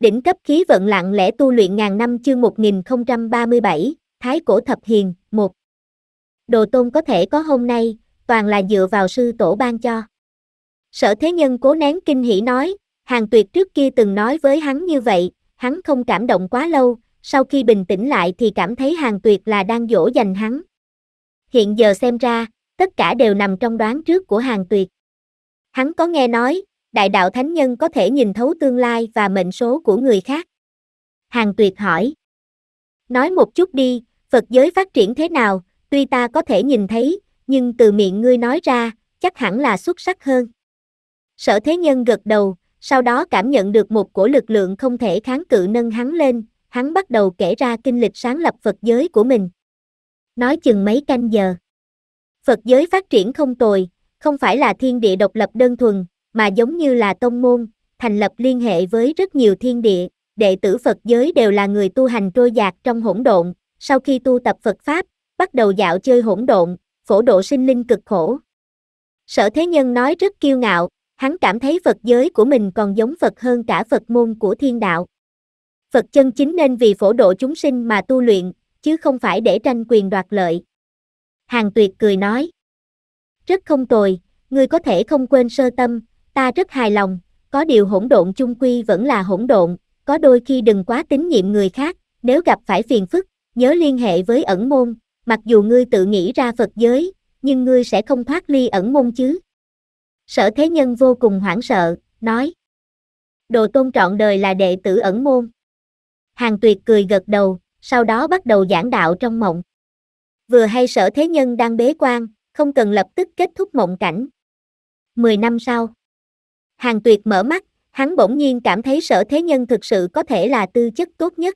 Đỉnh cấp khí vận lặng lẽ tu luyện ngàn năm chương 1037, Thái Cổ Thập Hiền, 1. Đồ tôn có thể có hôm nay, toàn là dựa vào sư tổ ban cho. Sở thế nhân cố nén kinh hỉ nói, hàng tuyệt trước kia từng nói với hắn như vậy, hắn không cảm động quá lâu, sau khi bình tĩnh lại thì cảm thấy hàng tuyệt là đang dỗ dành hắn. Hiện giờ xem ra, tất cả đều nằm trong đoán trước của hàng tuyệt. Hắn có nghe nói, đại đạo thánh nhân có thể nhìn thấu tương lai và mệnh số của người khác. Hàng Tuyệt hỏi. Nói một chút đi, Phật giới phát triển thế nào, tuy ta có thể nhìn thấy, nhưng từ miệng ngươi nói ra, chắc hẳn là xuất sắc hơn. Sở thế nhân gật đầu, sau đó cảm nhận được một cổ lực lượng không thể kháng cự nâng hắn lên, hắn bắt đầu kể ra kinh lịch sáng lập Phật giới của mình. Nói chừng mấy canh giờ. Phật giới phát triển không tồi, không phải là thiên địa độc lập đơn thuần, mà giống như là tông môn, thành lập liên hệ với rất nhiều thiên địa, đệ tử Phật giới đều là người tu hành trôi dạt trong hỗn độn, sau khi tu tập Phật Pháp, bắt đầu dạo chơi hỗn độn, phổ độ sinh linh cực khổ. Sở Thế Nhân nói rất kiêu ngạo, hắn cảm thấy Phật giới của mình còn giống Phật hơn cả Phật môn của thiên đạo. Phật chân chính nên vì phổ độ chúng sinh mà tu luyện, chứ không phải để tranh quyền đoạt lợi. Hàng Tuyệt cười nói. Rất không tồi, ngươi có thể không quên sơ tâm, ta rất hài lòng, có điều hỗn độn chung quy vẫn là hỗn độn, có đôi khi đừng quá tín nhiệm người khác, nếu gặp phải phiền phức, nhớ liên hệ với ẩn môn, mặc dù ngươi tự nghĩ ra Phật giới, nhưng ngươi sẽ không thoát ly ẩn môn chứ. Sở thế nhân vô cùng hoảng sợ, nói. Đồ tôn trọn đời là đệ tử ẩn môn. Hàng tuyệt cười gật đầu, sau đó bắt đầu giảng đạo trong mộng. Vừa hay sở thế nhân đang bế quan, không cần lập tức kết thúc mộng cảnh. Mười năm sau. Hàng tuyệt mở mắt, hắn bỗng nhiên cảm thấy sở thế nhân thực sự có thể là tư chất tốt nhất.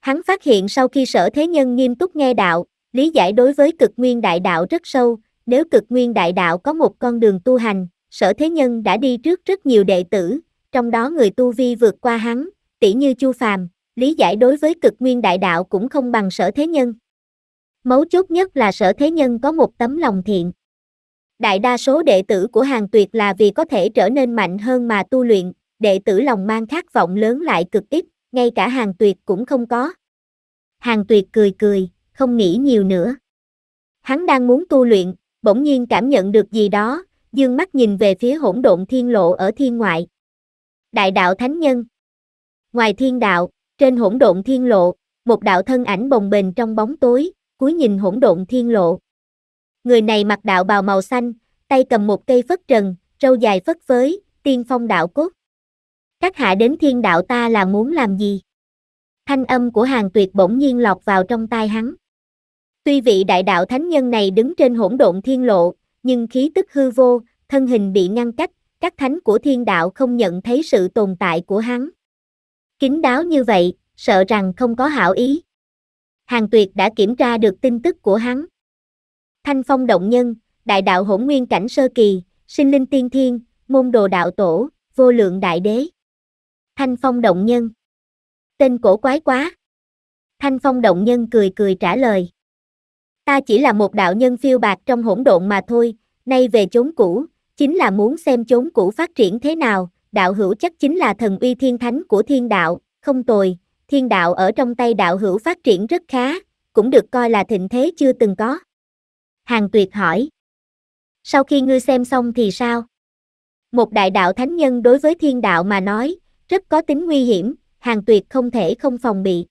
Hắn phát hiện sau khi sở thế nhân nghiêm túc nghe đạo, lý giải đối với cực nguyên đại đạo rất sâu, nếu cực nguyên đại đạo có một con đường tu hành, sở thế nhân đã đi trước rất nhiều đệ tử, trong đó người tu vi vượt qua hắn, tỷ như Chu Phàm, lý giải đối với cực nguyên đại đạo cũng không bằng sở thế nhân. Mấu chốt nhất là sở thế nhân có một tấm lòng thiện. Đại đa số đệ tử của hàng tuyệt là vì có thể trở nên mạnh hơn mà tu luyện, đệ tử lòng mang khát vọng lớn lại cực ít, ngay cả hàng tuyệt cũng không có. Hàng tuyệt cười cười, không nghĩ nhiều nữa. Hắn đang muốn tu luyện, bỗng nhiên cảm nhận được gì đó, dương mắt nhìn về phía hỗn độn thiên lộ ở thiên ngoại. Đại đạo thánh nhân. Ngoài thiên đạo, trên hỗn độn thiên lộ, một đạo thân ảnh bồng bềnh trong bóng tối, cúi nhìn hỗn độn thiên lộ người này mặc đạo bào màu xanh, tay cầm một cây phất trần, râu dài phất phới, tiên phong đạo cốt. Các hạ đến thiên đạo ta là muốn làm gì? Thanh âm của hàng tuyệt bỗng nhiên lọt vào trong tai hắn. Tuy vị đại đạo thánh nhân này đứng trên hỗn độn thiên lộ, nhưng khí tức hư vô, thân hình bị ngăn cách, các thánh của thiên đạo không nhận thấy sự tồn tại của hắn. Kín đáo như vậy, sợ rằng không có hảo ý. Hàng tuyệt đã kiểm tra được tin tức của hắn. Thanh phong động nhân, đại đạo hỗn nguyên cảnh sơ kỳ, sinh linh tiên thiên, môn đồ đạo tổ, vô lượng đại đế. Thanh phong động nhân. Tên cổ quái quá. Thanh phong động nhân cười cười trả lời. Ta chỉ là một đạo nhân phiêu bạc trong hỗn độn mà thôi, nay về chốn cũ, chính là muốn xem chốn cũ phát triển thế nào, đạo hữu chắc chính là thần uy thiên thánh của thiên đạo, không tồi, thiên đạo ở trong tay đạo hữu phát triển rất khá, cũng được coi là thịnh thế chưa từng có. Hàng tuyệt hỏi. Sau khi ngươi xem xong thì sao? Một đại đạo thánh nhân đối với thiên đạo mà nói, rất có tính nguy hiểm, hàng tuyệt không thể không phòng bị.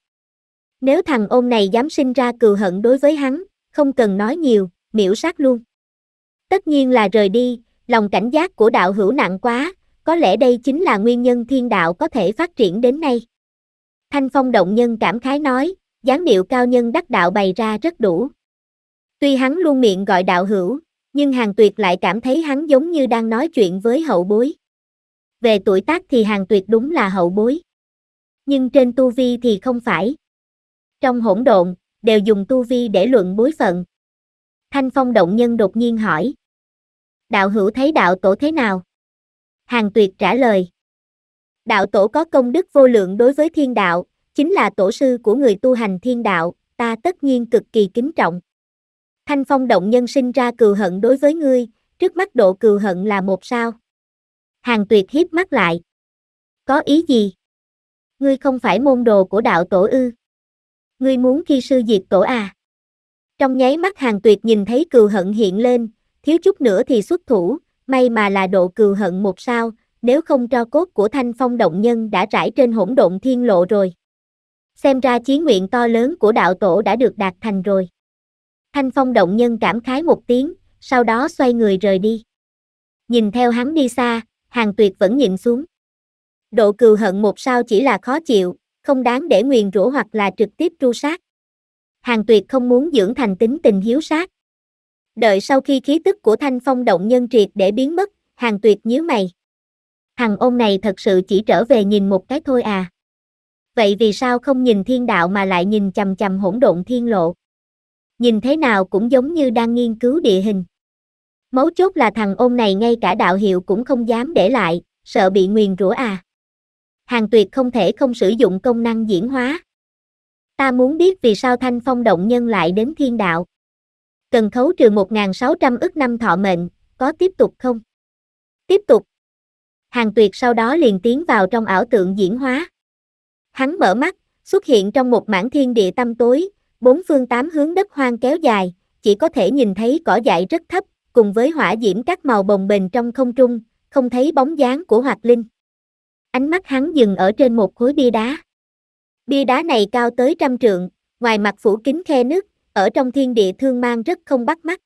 Nếu thằng ôn này dám sinh ra cừu hận đối với hắn, không cần nói nhiều, miễu sát luôn. Tất nhiên là rời đi, lòng cảnh giác của đạo hữu nặng quá, có lẽ đây chính là nguyên nhân thiên đạo có thể phát triển đến nay. Thanh phong động nhân cảm khái nói, dáng điệu cao nhân đắc đạo bày ra rất đủ. Tuy hắn luôn miệng gọi đạo hữu, nhưng Hàng Tuyệt lại cảm thấy hắn giống như đang nói chuyện với hậu bối. Về tuổi tác thì Hàng Tuyệt đúng là hậu bối. Nhưng trên tu vi thì không phải. Trong hỗn độn, đều dùng tu vi để luận bối phận. Thanh Phong động nhân đột nhiên hỏi. Đạo hữu thấy đạo tổ thế nào? Hàng Tuyệt trả lời. Đạo tổ có công đức vô lượng đối với thiên đạo, chính là tổ sư của người tu hành thiên đạo, ta tất nhiên cực kỳ kính trọng. Thanh phong động nhân sinh ra cừu hận đối với ngươi, trước mắt độ cừu hận là một sao. Hàng tuyệt hiếp mắt lại. Có ý gì? Ngươi không phải môn đồ của đạo tổ ư. Ngươi muốn khi sư diệt tổ à? Trong nháy mắt hàng tuyệt nhìn thấy cừu hận hiện lên, thiếu chút nữa thì xuất thủ, may mà là độ cừu hận một sao, nếu không cho cốt của thanh phong động nhân đã trải trên hỗn độn thiên lộ rồi. Xem ra chí nguyện to lớn của đạo tổ đã được đạt thành rồi. Thanh Phong động nhân cảm khái một tiếng, sau đó xoay người rời đi. Nhìn theo hắn đi xa, hàng tuyệt vẫn nhìn xuống. Độ cừu hận một sao chỉ là khó chịu, không đáng để nguyền rủa hoặc là trực tiếp tru sát. Hàng tuyệt không muốn dưỡng thành tính tình hiếu sát. Đợi sau khi khí tức của thanh phong động nhân triệt để biến mất, hàng tuyệt nhíu mày. Hàng ôn này thật sự chỉ trở về nhìn một cái thôi à. Vậy vì sao không nhìn thiên đạo mà lại nhìn chầm chầm hỗn độn thiên lộ? nhìn thế nào cũng giống như đang nghiên cứu địa hình. Mấu chốt là thằng ôn này ngay cả đạo hiệu cũng không dám để lại, sợ bị nguyền rủa à. Hàng tuyệt không thể không sử dụng công năng diễn hóa. Ta muốn biết vì sao thanh phong động nhân lại đến thiên đạo. Cần khấu trừ 1.600 ức năm thọ mệnh, có tiếp tục không? Tiếp tục. Hàng tuyệt sau đó liền tiến vào trong ảo tượng diễn hóa. Hắn mở mắt, xuất hiện trong một mảng thiên địa tâm tối, Bốn phương tám hướng đất hoang kéo dài, chỉ có thể nhìn thấy cỏ dại rất thấp, cùng với hỏa diễm các màu bồng bềnh trong không trung, không thấy bóng dáng của Hoạt Linh. Ánh mắt hắn dừng ở trên một khối bia đá. Bia đá này cao tới trăm trượng, ngoài mặt phủ kính khe nước, ở trong thiên địa thương mang rất không bắt mắt.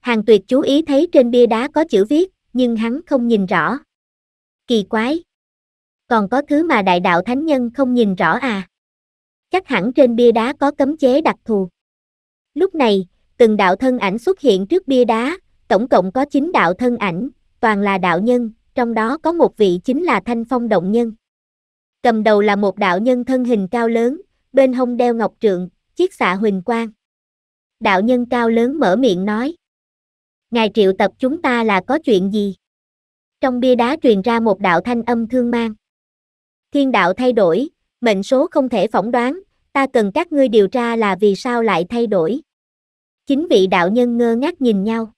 Hàng tuyệt chú ý thấy trên bia đá có chữ viết, nhưng hắn không nhìn rõ. Kỳ quái! Còn có thứ mà đại đạo thánh nhân không nhìn rõ à? chắc hẳn trên bia đá có cấm chế đặc thù. Lúc này, từng đạo thân ảnh xuất hiện trước bia đá, tổng cộng có 9 đạo thân ảnh, toàn là đạo nhân, trong đó có một vị chính là Thanh Phong Động Nhân. Cầm đầu là một đạo nhân thân hình cao lớn, bên hông đeo ngọc trượng, chiếc xạ huỳnh quang. Đạo nhân cao lớn mở miệng nói. Ngài triệu tập chúng ta là có chuyện gì? Trong bia đá truyền ra một đạo thanh âm thương mang. Thiên đạo thay đổi, mệnh số không thể phỏng đoán, ta cần các ngươi điều tra là vì sao lại thay đổi. Chính vị đạo nhân ngơ ngác nhìn nhau.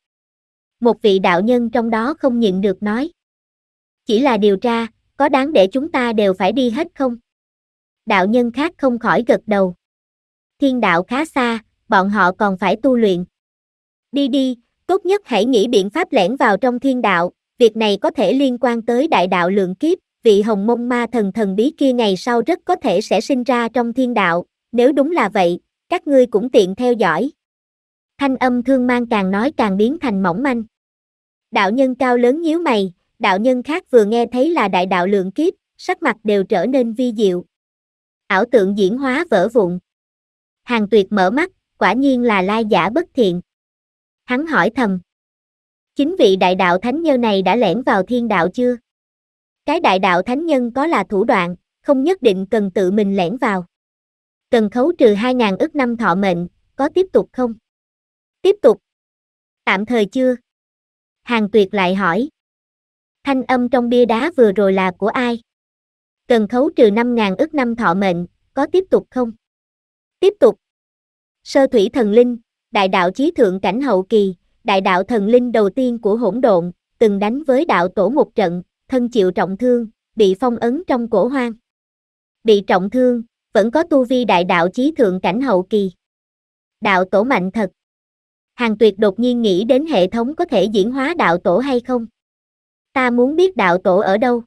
Một vị đạo nhân trong đó không nhịn được nói. Chỉ là điều tra, có đáng để chúng ta đều phải đi hết không? Đạo nhân khác không khỏi gật đầu. Thiên đạo khá xa, bọn họ còn phải tu luyện. Đi đi, tốt nhất hãy nghĩ biện pháp lẻn vào trong thiên đạo, việc này có thể liên quan tới đại đạo lượng kiếp, vị hồng mông ma thần thần bí kia ngày sau rất có thể sẽ sinh ra trong thiên đạo, nếu đúng là vậy, các ngươi cũng tiện theo dõi. Thanh âm thương mang càng nói càng biến thành mỏng manh. Đạo nhân cao lớn nhíu mày, đạo nhân khác vừa nghe thấy là đại đạo lượng kiếp, sắc mặt đều trở nên vi diệu. Ảo tượng diễn hóa vỡ vụn. Hàng tuyệt mở mắt, quả nhiên là lai giả bất thiện. Hắn hỏi thầm. Chính vị đại đạo thánh nhân này đã lẻn vào thiên đạo chưa? Cái đại đạo thánh nhân có là thủ đoạn, không nhất định cần tự mình lẻn vào. Cần khấu trừ 2.000 ức năm thọ mệnh, có tiếp tục không? Tiếp tục. Tạm thời chưa? Hàng tuyệt lại hỏi. Thanh âm trong bia đá vừa rồi là của ai? Cần khấu trừ 5.000 ức năm thọ mệnh, có tiếp tục không? Tiếp tục. Sơ thủy thần linh, đại đạo chí thượng cảnh hậu kỳ, đại đạo thần linh đầu tiên của hỗn độn, từng đánh với đạo tổ một trận, thân chịu trọng thương, bị phong ấn trong cổ hoang. Bị trọng thương, vẫn có tu vi đại đạo chí thượng cảnh hậu kỳ. Đạo tổ mạnh thật. Hàng tuyệt đột nhiên nghĩ đến hệ thống có thể diễn hóa đạo tổ hay không. Ta muốn biết đạo tổ ở đâu.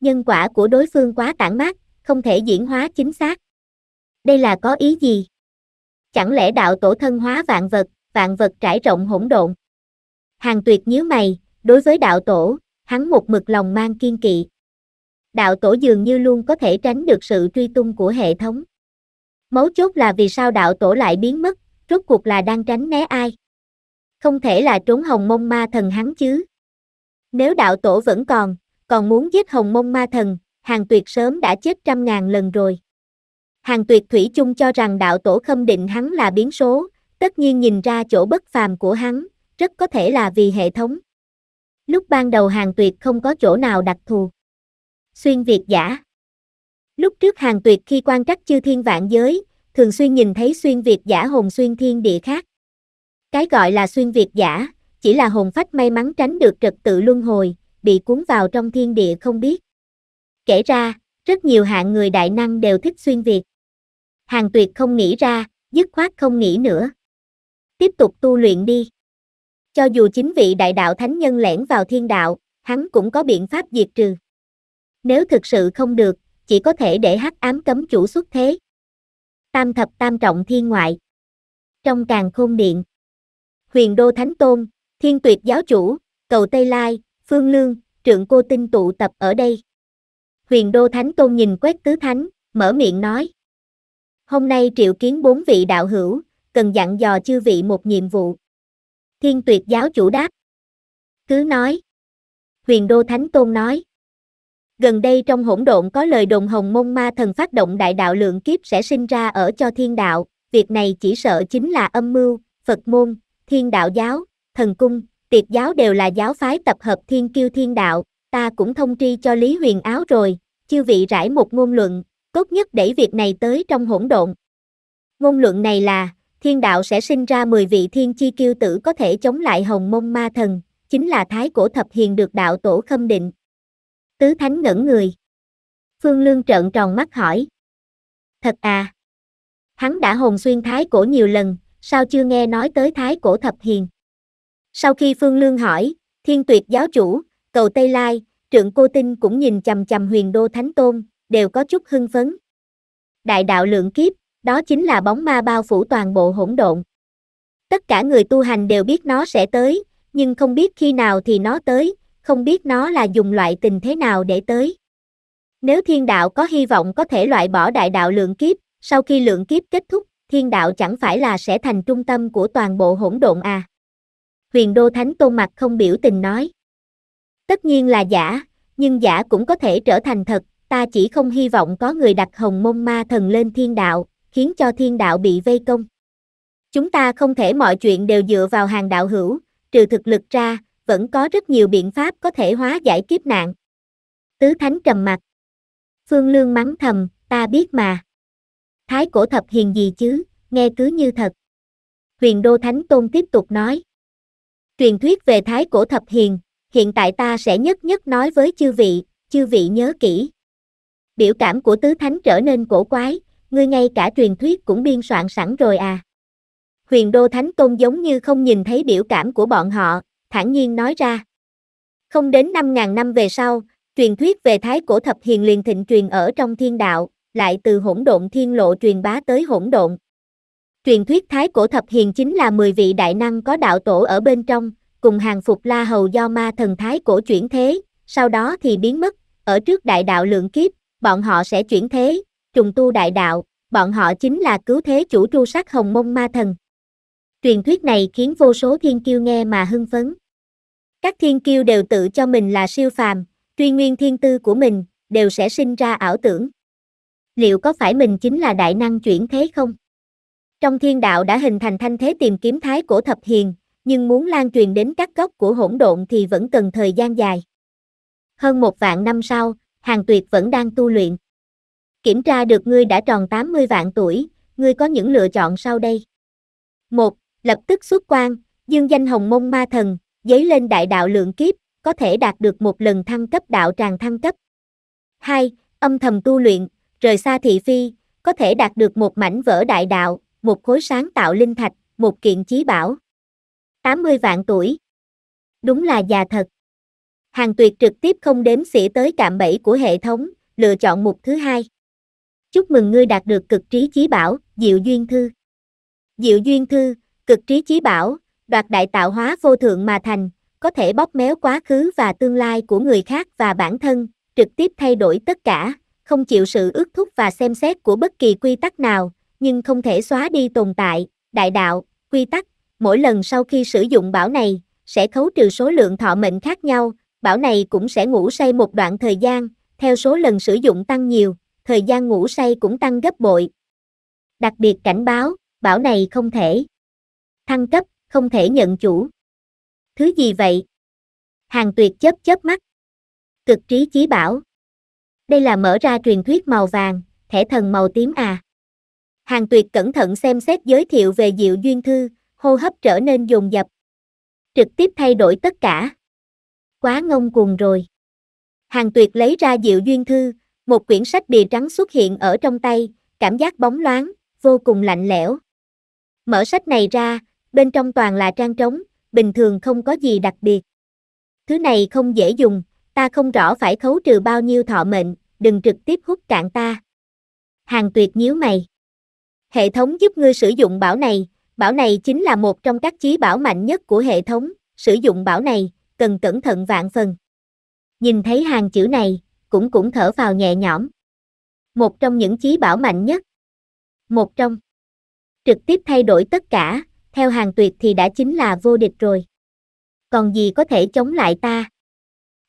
Nhân quả của đối phương quá tản mát, không thể diễn hóa chính xác. Đây là có ý gì? Chẳng lẽ đạo tổ thân hóa vạn vật, vạn vật trải rộng hỗn độn? Hàng tuyệt nhíu mày, đối với đạo tổ, hắn một mực lòng mang kiên kỵ. Đạo tổ dường như luôn có thể tránh được sự truy tung của hệ thống. Mấu chốt là vì sao đạo tổ lại biến mất, rốt cuộc là đang tránh né ai. Không thể là trốn hồng mông ma thần hắn chứ. Nếu đạo tổ vẫn còn, còn muốn giết hồng mông ma thần, hàng tuyệt sớm đã chết trăm ngàn lần rồi. Hàng tuyệt thủy chung cho rằng đạo tổ khâm định hắn là biến số, tất nhiên nhìn ra chỗ bất phàm của hắn, rất có thể là vì hệ thống. Lúc ban đầu hàng tuyệt không có chỗ nào đặc thù. Xuyên Việt giả Lúc trước hàng tuyệt khi quan trắc chư thiên vạn giới, thường xuyên nhìn thấy xuyên Việt giả hồn xuyên thiên địa khác. Cái gọi là xuyên Việt giả, chỉ là hồn phách may mắn tránh được trật tự luân hồi, bị cuốn vào trong thiên địa không biết. Kể ra, rất nhiều hạng người đại năng đều thích xuyên Việt. Hàng tuyệt không nghĩ ra, dứt khoát không nghĩ nữa. Tiếp tục tu luyện đi. Cho dù chính vị đại đạo thánh nhân lẻn vào thiên đạo, hắn cũng có biện pháp diệt trừ. Nếu thực sự không được, chỉ có thể để hắc ám cấm chủ xuất thế. Tam thập tam trọng thiên ngoại. Trong càng khôn điện. Huyền đô thánh tôn, thiên tuyệt giáo chủ, cầu Tây Lai, phương lương, trượng cô tinh tụ tập ở đây. Huyền đô thánh tôn nhìn quét tứ thánh, mở miệng nói. Hôm nay triệu kiến bốn vị đạo hữu, cần dặn dò chư vị một nhiệm vụ. Thiên tuyệt giáo chủ đáp. Cứ nói. Huyền Đô Thánh Tôn nói. Gần đây trong hỗn độn có lời đồn hồng mông ma thần phát động đại đạo lượng kiếp sẽ sinh ra ở cho thiên đạo, việc này chỉ sợ chính là âm mưu, Phật môn, thiên đạo giáo, thần cung, tiệt giáo đều là giáo phái tập hợp thiên kiêu thiên đạo, ta cũng thông tri cho Lý Huyền Áo rồi, chư vị rải một ngôn luận, tốt nhất để việc này tới trong hỗn độn. Ngôn luận này là, thiên đạo sẽ sinh ra 10 vị thiên chi kiêu tử có thể chống lại hồng mông ma thần, chính là thái cổ thập hiền được đạo tổ khâm định. Tứ thánh ngẩn người. Phương Lương trợn tròn mắt hỏi. Thật à? Hắn đã hồn xuyên thái cổ nhiều lần, sao chưa nghe nói tới thái cổ thập hiền? Sau khi Phương Lương hỏi, thiên tuyệt giáo chủ, cầu Tây Lai, trượng cô tinh cũng nhìn chầm chầm huyền đô thánh tôn, đều có chút hưng phấn. Đại đạo lượng kiếp, đó chính là bóng ma bao phủ toàn bộ hỗn độn. Tất cả người tu hành đều biết nó sẽ tới, nhưng không biết khi nào thì nó tới, không biết nó là dùng loại tình thế nào để tới. Nếu thiên đạo có hy vọng có thể loại bỏ đại đạo lượng kiếp, sau khi lượng kiếp kết thúc, thiên đạo chẳng phải là sẽ thành trung tâm của toàn bộ hỗn độn à. Huyền Đô Thánh Tôn mặt không biểu tình nói. Tất nhiên là giả, nhưng giả cũng có thể trở thành thật, ta chỉ không hy vọng có người đặt hồng môn ma thần lên thiên đạo, khiến cho thiên đạo bị vây công. Chúng ta không thể mọi chuyện đều dựa vào hàng đạo hữu, trừ thực lực ra, vẫn có rất nhiều biện pháp có thể hóa giải kiếp nạn. Tứ Thánh trầm mặt. Phương Lương mắng thầm, ta biết mà. Thái cổ thập hiền gì chứ, nghe cứ như thật. Huyền Đô Thánh Tôn tiếp tục nói. Truyền thuyết về Thái cổ thập hiền, hiện tại ta sẽ nhất nhất nói với chư vị, chư vị nhớ kỹ. Biểu cảm của Tứ Thánh trở nên cổ quái, ngươi ngay cả truyền thuyết cũng biên soạn sẵn rồi à. Huyền Đô Thánh Tôn giống như không nhìn thấy biểu cảm của bọn họ, thản nhiên nói ra. Không đến 5.000 năm về sau, truyền thuyết về Thái Cổ Thập Hiền liền thịnh truyền ở trong thiên đạo, lại từ hỗn độn thiên lộ truyền bá tới hỗn độn. Truyền thuyết Thái Cổ Thập Hiền chính là 10 vị đại năng có đạo tổ ở bên trong, cùng hàng phục La Hầu do ma thần Thái Cổ chuyển thế, sau đó thì biến mất, ở trước đại đạo lượng kiếp, bọn họ sẽ chuyển thế, trùng tu đại đạo, bọn họ chính là cứu thế chủ tru sát hồng mông ma thần. Truyền thuyết này khiến vô số thiên kiêu nghe mà hưng phấn. Các thiên kiêu đều tự cho mình là siêu phàm, truy nguyên thiên tư của mình, đều sẽ sinh ra ảo tưởng. Liệu có phải mình chính là đại năng chuyển thế không? Trong thiên đạo đã hình thành thanh thế tìm kiếm thái cổ thập hiền, nhưng muốn lan truyền đến các gốc của hỗn độn thì vẫn cần thời gian dài. Hơn một vạn năm sau, Hàng Tuyệt vẫn đang tu luyện. Kiểm tra được ngươi đã tròn 80 vạn tuổi, ngươi có những lựa chọn sau đây. 1. Lập tức xuất quan, dương danh hồng mông ma thần, giấy lên đại đạo lượng kiếp, có thể đạt được một lần thăng cấp đạo tràng thăng cấp. 2. Âm thầm tu luyện, rời xa thị phi, có thể đạt được một mảnh vỡ đại đạo, một khối sáng tạo linh thạch, một kiện chí bảo. 80 vạn tuổi. Đúng là già thật. Hàng tuyệt trực tiếp không đếm xỉa tới cạm bẫy của hệ thống, lựa chọn mục thứ hai chúc mừng ngươi đạt được cực trí chí bảo, Diệu Duyên Thư. Diệu Duyên Thư, cực trí chí bảo, đoạt đại tạo hóa vô thượng mà thành, có thể bóp méo quá khứ và tương lai của người khác và bản thân, trực tiếp thay đổi tất cả, không chịu sự ước thúc và xem xét của bất kỳ quy tắc nào, nhưng không thể xóa đi tồn tại, đại đạo, quy tắc. Mỗi lần sau khi sử dụng bảo này, sẽ khấu trừ số lượng thọ mệnh khác nhau, bảo này cũng sẽ ngủ say một đoạn thời gian, theo số lần sử dụng tăng nhiều, thời gian ngủ say cũng tăng gấp bội. Đặc biệt cảnh báo, bảo này không thể. Thăng cấp, không thể nhận chủ. Thứ gì vậy? Hàng tuyệt chớp chớp mắt. Cực trí chí bảo. Đây là mở ra truyền thuyết màu vàng, thẻ thần màu tím à. Hàng tuyệt cẩn thận xem xét giới thiệu về diệu duyên thư, hô hấp trở nên dồn dập. Trực tiếp thay đổi tất cả. Quá ngông cuồng rồi. Hàng tuyệt lấy ra diệu duyên thư, một quyển sách bìa trắng xuất hiện ở trong tay, cảm giác bóng loáng, vô cùng lạnh lẽo. Mở sách này ra, bên trong toàn là trang trống, bình thường không có gì đặc biệt. Thứ này không dễ dùng, ta không rõ phải khấu trừ bao nhiêu thọ mệnh, đừng trực tiếp hút cạn ta. Hàng tuyệt nhíu mày. Hệ thống giúp ngươi sử dụng bảo này, bảo này chính là một trong các chí bảo mạnh nhất của hệ thống, sử dụng bảo này, cần cẩn thận vạn phần. Nhìn thấy hàng chữ này, cũng cũng thở vào nhẹ nhõm. Một trong những chí bảo mạnh nhất. Một trong. Trực tiếp thay đổi tất cả, theo hàng tuyệt thì đã chính là vô địch rồi. Còn gì có thể chống lại ta?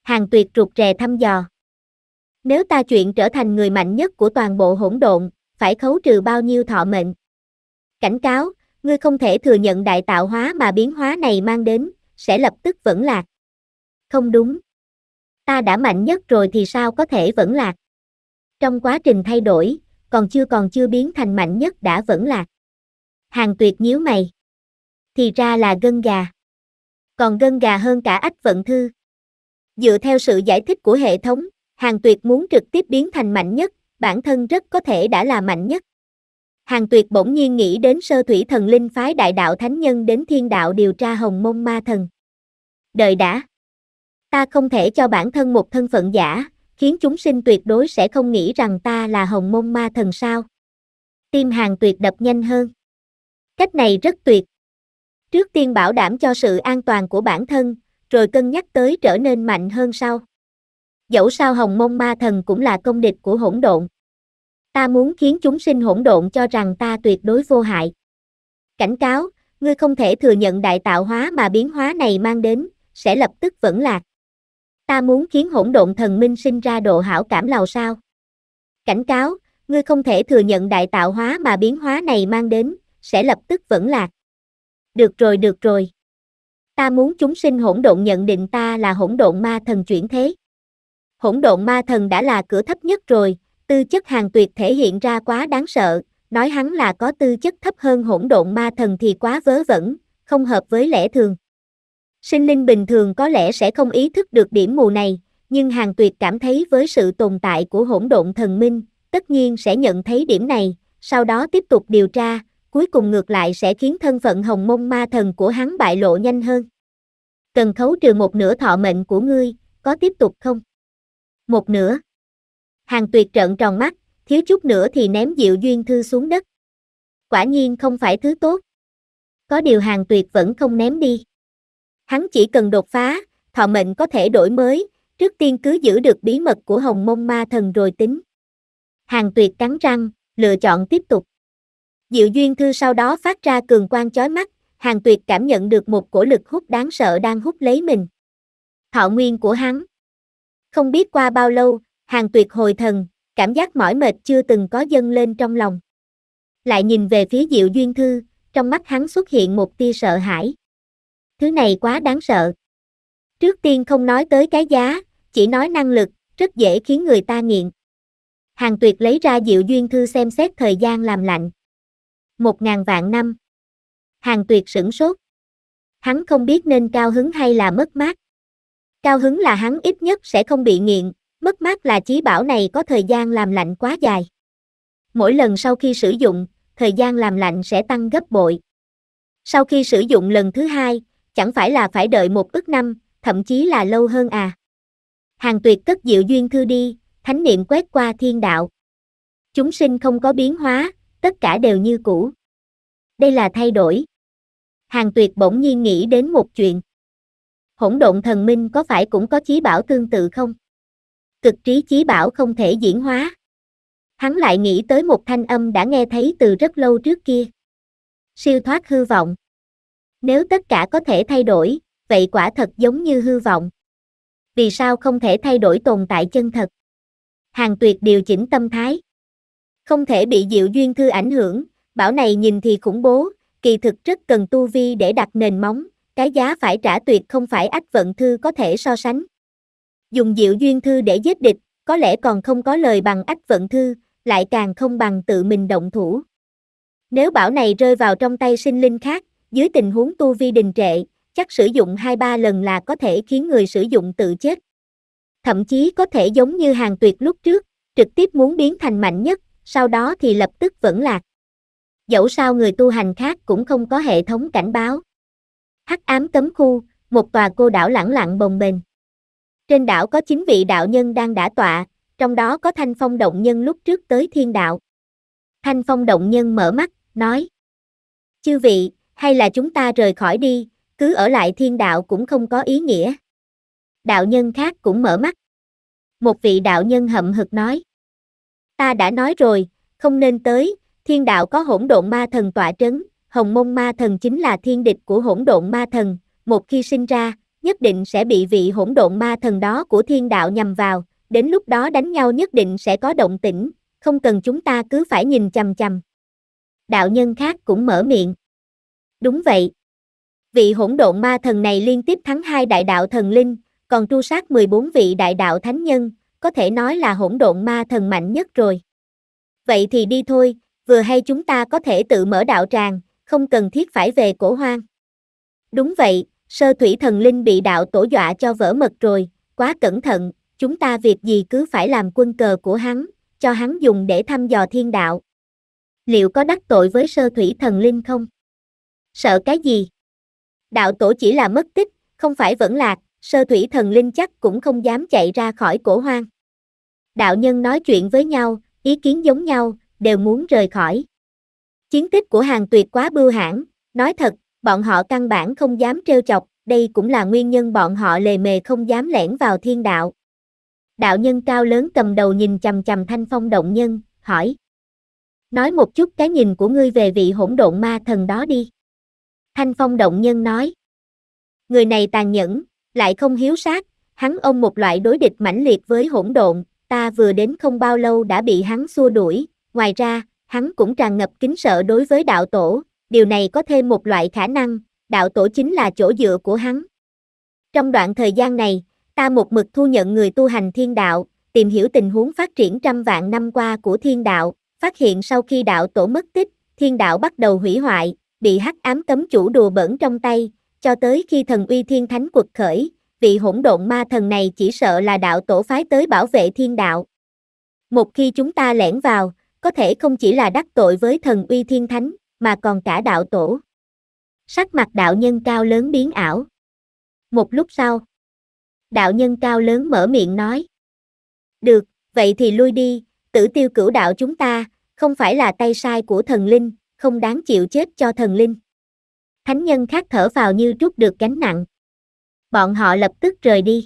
Hàng tuyệt rụt rè thăm dò. Nếu ta chuyện trở thành người mạnh nhất của toàn bộ hỗn độn, phải khấu trừ bao nhiêu thọ mệnh? Cảnh cáo, ngươi không thể thừa nhận đại tạo hóa mà biến hóa này mang đến, sẽ lập tức vẫn lạc. Không đúng ta đã mạnh nhất rồi thì sao có thể vẫn lạc. Trong quá trình thay đổi, còn chưa còn chưa biến thành mạnh nhất đã vẫn lạc. Hàng tuyệt nhíu mày. Thì ra là gân gà. Còn gân gà hơn cả ách vận thư. Dựa theo sự giải thích của hệ thống, hàng tuyệt muốn trực tiếp biến thành mạnh nhất, bản thân rất có thể đã là mạnh nhất. Hàng tuyệt bỗng nhiên nghĩ đến sơ thủy thần linh phái đại đạo thánh nhân đến thiên đạo điều tra hồng mông ma thần. đợi đã ta không thể cho bản thân một thân phận giả, khiến chúng sinh tuyệt đối sẽ không nghĩ rằng ta là hồng môn ma thần sao. Tim hàng tuyệt đập nhanh hơn. Cách này rất tuyệt. Trước tiên bảo đảm cho sự an toàn của bản thân, rồi cân nhắc tới trở nên mạnh hơn sau. Dẫu sao hồng mông ma thần cũng là công địch của hỗn độn. Ta muốn khiến chúng sinh hỗn độn cho rằng ta tuyệt đối vô hại. Cảnh cáo, ngươi không thể thừa nhận đại tạo hóa mà biến hóa này mang đến, sẽ lập tức vẫn lạc. Ta muốn khiến hỗn độn thần minh sinh ra độ hảo cảm lào sao. Cảnh cáo, ngươi không thể thừa nhận đại tạo hóa mà biến hóa này mang đến, sẽ lập tức vẫn lạc. Được rồi được rồi. Ta muốn chúng sinh hỗn độn nhận định ta là hỗn độn ma thần chuyển thế. Hỗn độn ma thần đã là cửa thấp nhất rồi, tư chất hàng tuyệt thể hiện ra quá đáng sợ, nói hắn là có tư chất thấp hơn hỗn độn ma thần thì quá vớ vẩn, không hợp với lẽ thường. Sinh linh bình thường có lẽ sẽ không ý thức được điểm mù này, nhưng Hàng Tuyệt cảm thấy với sự tồn tại của hỗn độn thần minh, tất nhiên sẽ nhận thấy điểm này, sau đó tiếp tục điều tra, cuối cùng ngược lại sẽ khiến thân phận hồng mông ma thần của hắn bại lộ nhanh hơn. Cần khấu trừ một nửa thọ mệnh của ngươi, có tiếp tục không? Một nửa. Hàng tuyệt trợn tròn mắt, thiếu chút nữa thì ném diệu duyên thư xuống đất. Quả nhiên không phải thứ tốt. Có điều hàng tuyệt vẫn không ném đi. Hắn chỉ cần đột phá, thọ mệnh có thể đổi mới, trước tiên cứ giữ được bí mật của hồng mông ma thần rồi tính. Hàng tuyệt cắn răng, lựa chọn tiếp tục. Diệu duyên thư sau đó phát ra cường quang chói mắt, hàng tuyệt cảm nhận được một cổ lực hút đáng sợ đang hút lấy mình. Thọ nguyên của hắn. Không biết qua bao lâu, hàng tuyệt hồi thần, cảm giác mỏi mệt chưa từng có dâng lên trong lòng. Lại nhìn về phía diệu duyên thư, trong mắt hắn xuất hiện một tia sợ hãi. Thứ này quá đáng sợ. Trước tiên không nói tới cái giá, chỉ nói năng lực, rất dễ khiến người ta nghiện. Hàng tuyệt lấy ra diệu duyên thư xem xét thời gian làm lạnh. Một ngàn vạn năm. Hàng tuyệt sửng sốt. Hắn không biết nên cao hứng hay là mất mát. Cao hứng là hắn ít nhất sẽ không bị nghiện, mất mát là chí bảo này có thời gian làm lạnh quá dài. Mỗi lần sau khi sử dụng, thời gian làm lạnh sẽ tăng gấp bội. Sau khi sử dụng lần thứ hai, chẳng phải là phải đợi một ức năm, thậm chí là lâu hơn à. Hàng tuyệt cất diệu duyên thư đi, thánh niệm quét qua thiên đạo. Chúng sinh không có biến hóa, tất cả đều như cũ. Đây là thay đổi. Hàng tuyệt bỗng nhiên nghĩ đến một chuyện. Hỗn độn thần minh có phải cũng có chí bảo tương tự không? Cực trí chí bảo không thể diễn hóa. Hắn lại nghĩ tới một thanh âm đã nghe thấy từ rất lâu trước kia. Siêu thoát hư vọng. Nếu tất cả có thể thay đổi, vậy quả thật giống như hư vọng. Vì sao không thể thay đổi tồn tại chân thật? Hàng tuyệt điều chỉnh tâm thái. Không thể bị diệu duyên thư ảnh hưởng, bảo này nhìn thì khủng bố, kỳ thực rất cần tu vi để đặt nền móng, cái giá phải trả tuyệt không phải ách vận thư có thể so sánh. Dùng diệu duyên thư để giết địch, có lẽ còn không có lời bằng ách vận thư, lại càng không bằng tự mình động thủ. Nếu bảo này rơi vào trong tay sinh linh khác, dưới tình huống tu vi đình trệ, chắc sử dụng 2-3 lần là có thể khiến người sử dụng tự chết. Thậm chí có thể giống như hàng tuyệt lúc trước, trực tiếp muốn biến thành mạnh nhất, sau đó thì lập tức vẫn lạc. Dẫu sao người tu hành khác cũng không có hệ thống cảnh báo. Hắc ám cấm khu, một tòa cô đảo lẳng lặng bồng bềnh. Trên đảo có chín vị đạo nhân đang đã tọa, trong đó có Thanh Phong Động Nhân lúc trước tới thiên đạo. Thanh Phong Động Nhân mở mắt, nói. Chư vị, hay là chúng ta rời khỏi đi, cứ ở lại thiên đạo cũng không có ý nghĩa. Đạo nhân khác cũng mở mắt. Một vị đạo nhân hậm hực nói. Ta đã nói rồi, không nên tới, thiên đạo có hỗn độn ma thần tọa trấn, hồng mông ma thần chính là thiên địch của hỗn độn ma thần, một khi sinh ra, nhất định sẽ bị vị hỗn độn ma thần đó của thiên đạo nhằm vào, đến lúc đó đánh nhau nhất định sẽ có động tĩnh, không cần chúng ta cứ phải nhìn chằm chằm. Đạo nhân khác cũng mở miệng đúng vậy. Vị hỗn độn ma thần này liên tiếp thắng hai đại đạo thần linh, còn tru sát 14 vị đại đạo thánh nhân, có thể nói là hỗn độn ma thần mạnh nhất rồi. Vậy thì đi thôi, vừa hay chúng ta có thể tự mở đạo tràng, không cần thiết phải về cổ hoang. Đúng vậy, sơ thủy thần linh bị đạo tổ dọa cho vỡ mật rồi, quá cẩn thận, chúng ta việc gì cứ phải làm quân cờ của hắn, cho hắn dùng để thăm dò thiên đạo. Liệu có đắc tội với sơ thủy thần linh không? Sợ cái gì? Đạo tổ chỉ là mất tích, không phải vẫn lạc, sơ thủy thần linh chắc cũng không dám chạy ra khỏi cổ hoang. Đạo nhân nói chuyện với nhau, ý kiến giống nhau, đều muốn rời khỏi. Chiến tích của hàng tuyệt quá bưu hãng. nói thật, bọn họ căn bản không dám trêu chọc, đây cũng là nguyên nhân bọn họ lề mề không dám lẻn vào thiên đạo. Đạo nhân cao lớn cầm đầu nhìn chầm chầm thanh phong động nhân, hỏi. Nói một chút cái nhìn của ngươi về vị hỗn độn ma thần đó đi. Thanh Phong động nhân nói. Người này tàn nhẫn, lại không hiếu sát, hắn ôm một loại đối địch mãnh liệt với hỗn độn, ta vừa đến không bao lâu đã bị hắn xua đuổi, ngoài ra, hắn cũng tràn ngập kính sợ đối với đạo tổ, điều này có thêm một loại khả năng, đạo tổ chính là chỗ dựa của hắn. Trong đoạn thời gian này, ta một mực thu nhận người tu hành thiên đạo, tìm hiểu tình huống phát triển trăm vạn năm qua của thiên đạo, phát hiện sau khi đạo tổ mất tích, thiên đạo bắt đầu hủy hoại, bị hắc ám cấm chủ đùa bẩn trong tay, cho tới khi thần uy thiên thánh quật khởi, vị hỗn độn ma thần này chỉ sợ là đạo tổ phái tới bảo vệ thiên đạo. Một khi chúng ta lẻn vào, có thể không chỉ là đắc tội với thần uy thiên thánh, mà còn cả đạo tổ. Sắc mặt đạo nhân cao lớn biến ảo. Một lúc sau, đạo nhân cao lớn mở miệng nói. Được, vậy thì lui đi, tử tiêu cửu đạo chúng ta, không phải là tay sai của thần linh, không đáng chịu chết cho thần linh. Thánh nhân khác thở vào như trút được gánh nặng. Bọn họ lập tức rời đi.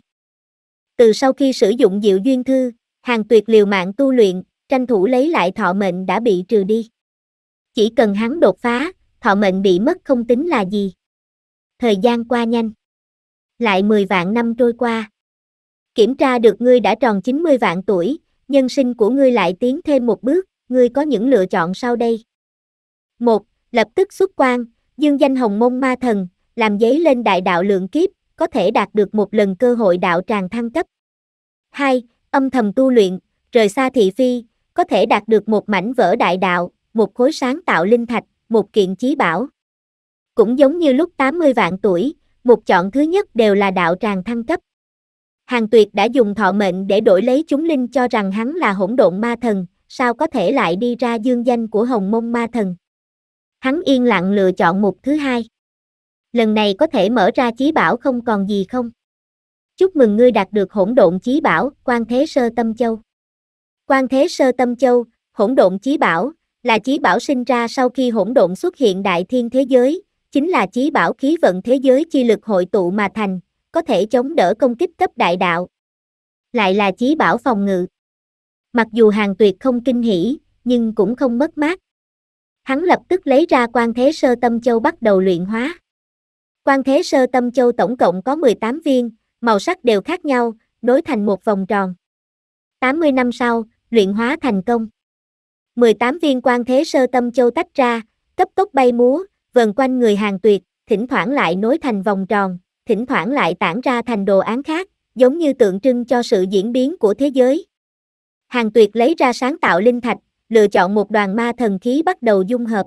Từ sau khi sử dụng diệu duyên thư, hàng tuyệt liều mạng tu luyện, tranh thủ lấy lại thọ mệnh đã bị trừ đi. Chỉ cần hắn đột phá, thọ mệnh bị mất không tính là gì. Thời gian qua nhanh. Lại 10 vạn năm trôi qua. Kiểm tra được ngươi đã tròn 90 vạn tuổi, nhân sinh của ngươi lại tiến thêm một bước, ngươi có những lựa chọn sau đây. 1. Lập tức xuất quan, dương danh hồng môn ma thần, làm giấy lên đại đạo lượng kiếp, có thể đạt được một lần cơ hội đạo tràng thăng cấp. 2. Âm thầm tu luyện, rời xa thị phi, có thể đạt được một mảnh vỡ đại đạo, một khối sáng tạo linh thạch, một kiện chí bảo. Cũng giống như lúc 80 vạn tuổi, một chọn thứ nhất đều là đạo tràng thăng cấp. Hàng tuyệt đã dùng thọ mệnh để đổi lấy chúng linh cho rằng hắn là hỗn độn ma thần, sao có thể lại đi ra dương danh của hồng mông ma thần. Hắn yên lặng lựa chọn mục thứ hai. Lần này có thể mở ra chí bảo không còn gì không? Chúc mừng ngươi đạt được hỗn độn chí bảo, quan thế sơ tâm châu. Quan thế sơ tâm châu, hỗn độn chí bảo, là chí bảo sinh ra sau khi hỗn độn xuất hiện đại thiên thế giới, chính là chí bảo khí vận thế giới chi lực hội tụ mà thành, có thể chống đỡ công kích cấp đại đạo. Lại là chí bảo phòng ngự. Mặc dù hàng tuyệt không kinh hỉ, nhưng cũng không mất mát, hắn lập tức lấy ra quan thế sơ tâm châu bắt đầu luyện hóa. Quan thế sơ tâm châu tổng cộng có 18 viên, màu sắc đều khác nhau, nối thành một vòng tròn. 80 năm sau, luyện hóa thành công. 18 viên quan thế sơ tâm châu tách ra, cấp tốc bay múa, vần quanh người hàng tuyệt, thỉnh thoảng lại nối thành vòng tròn, thỉnh thoảng lại tản ra thành đồ án khác, giống như tượng trưng cho sự diễn biến của thế giới. Hàng tuyệt lấy ra sáng tạo linh thạch, lựa chọn một đoàn ma thần khí bắt đầu dung hợp.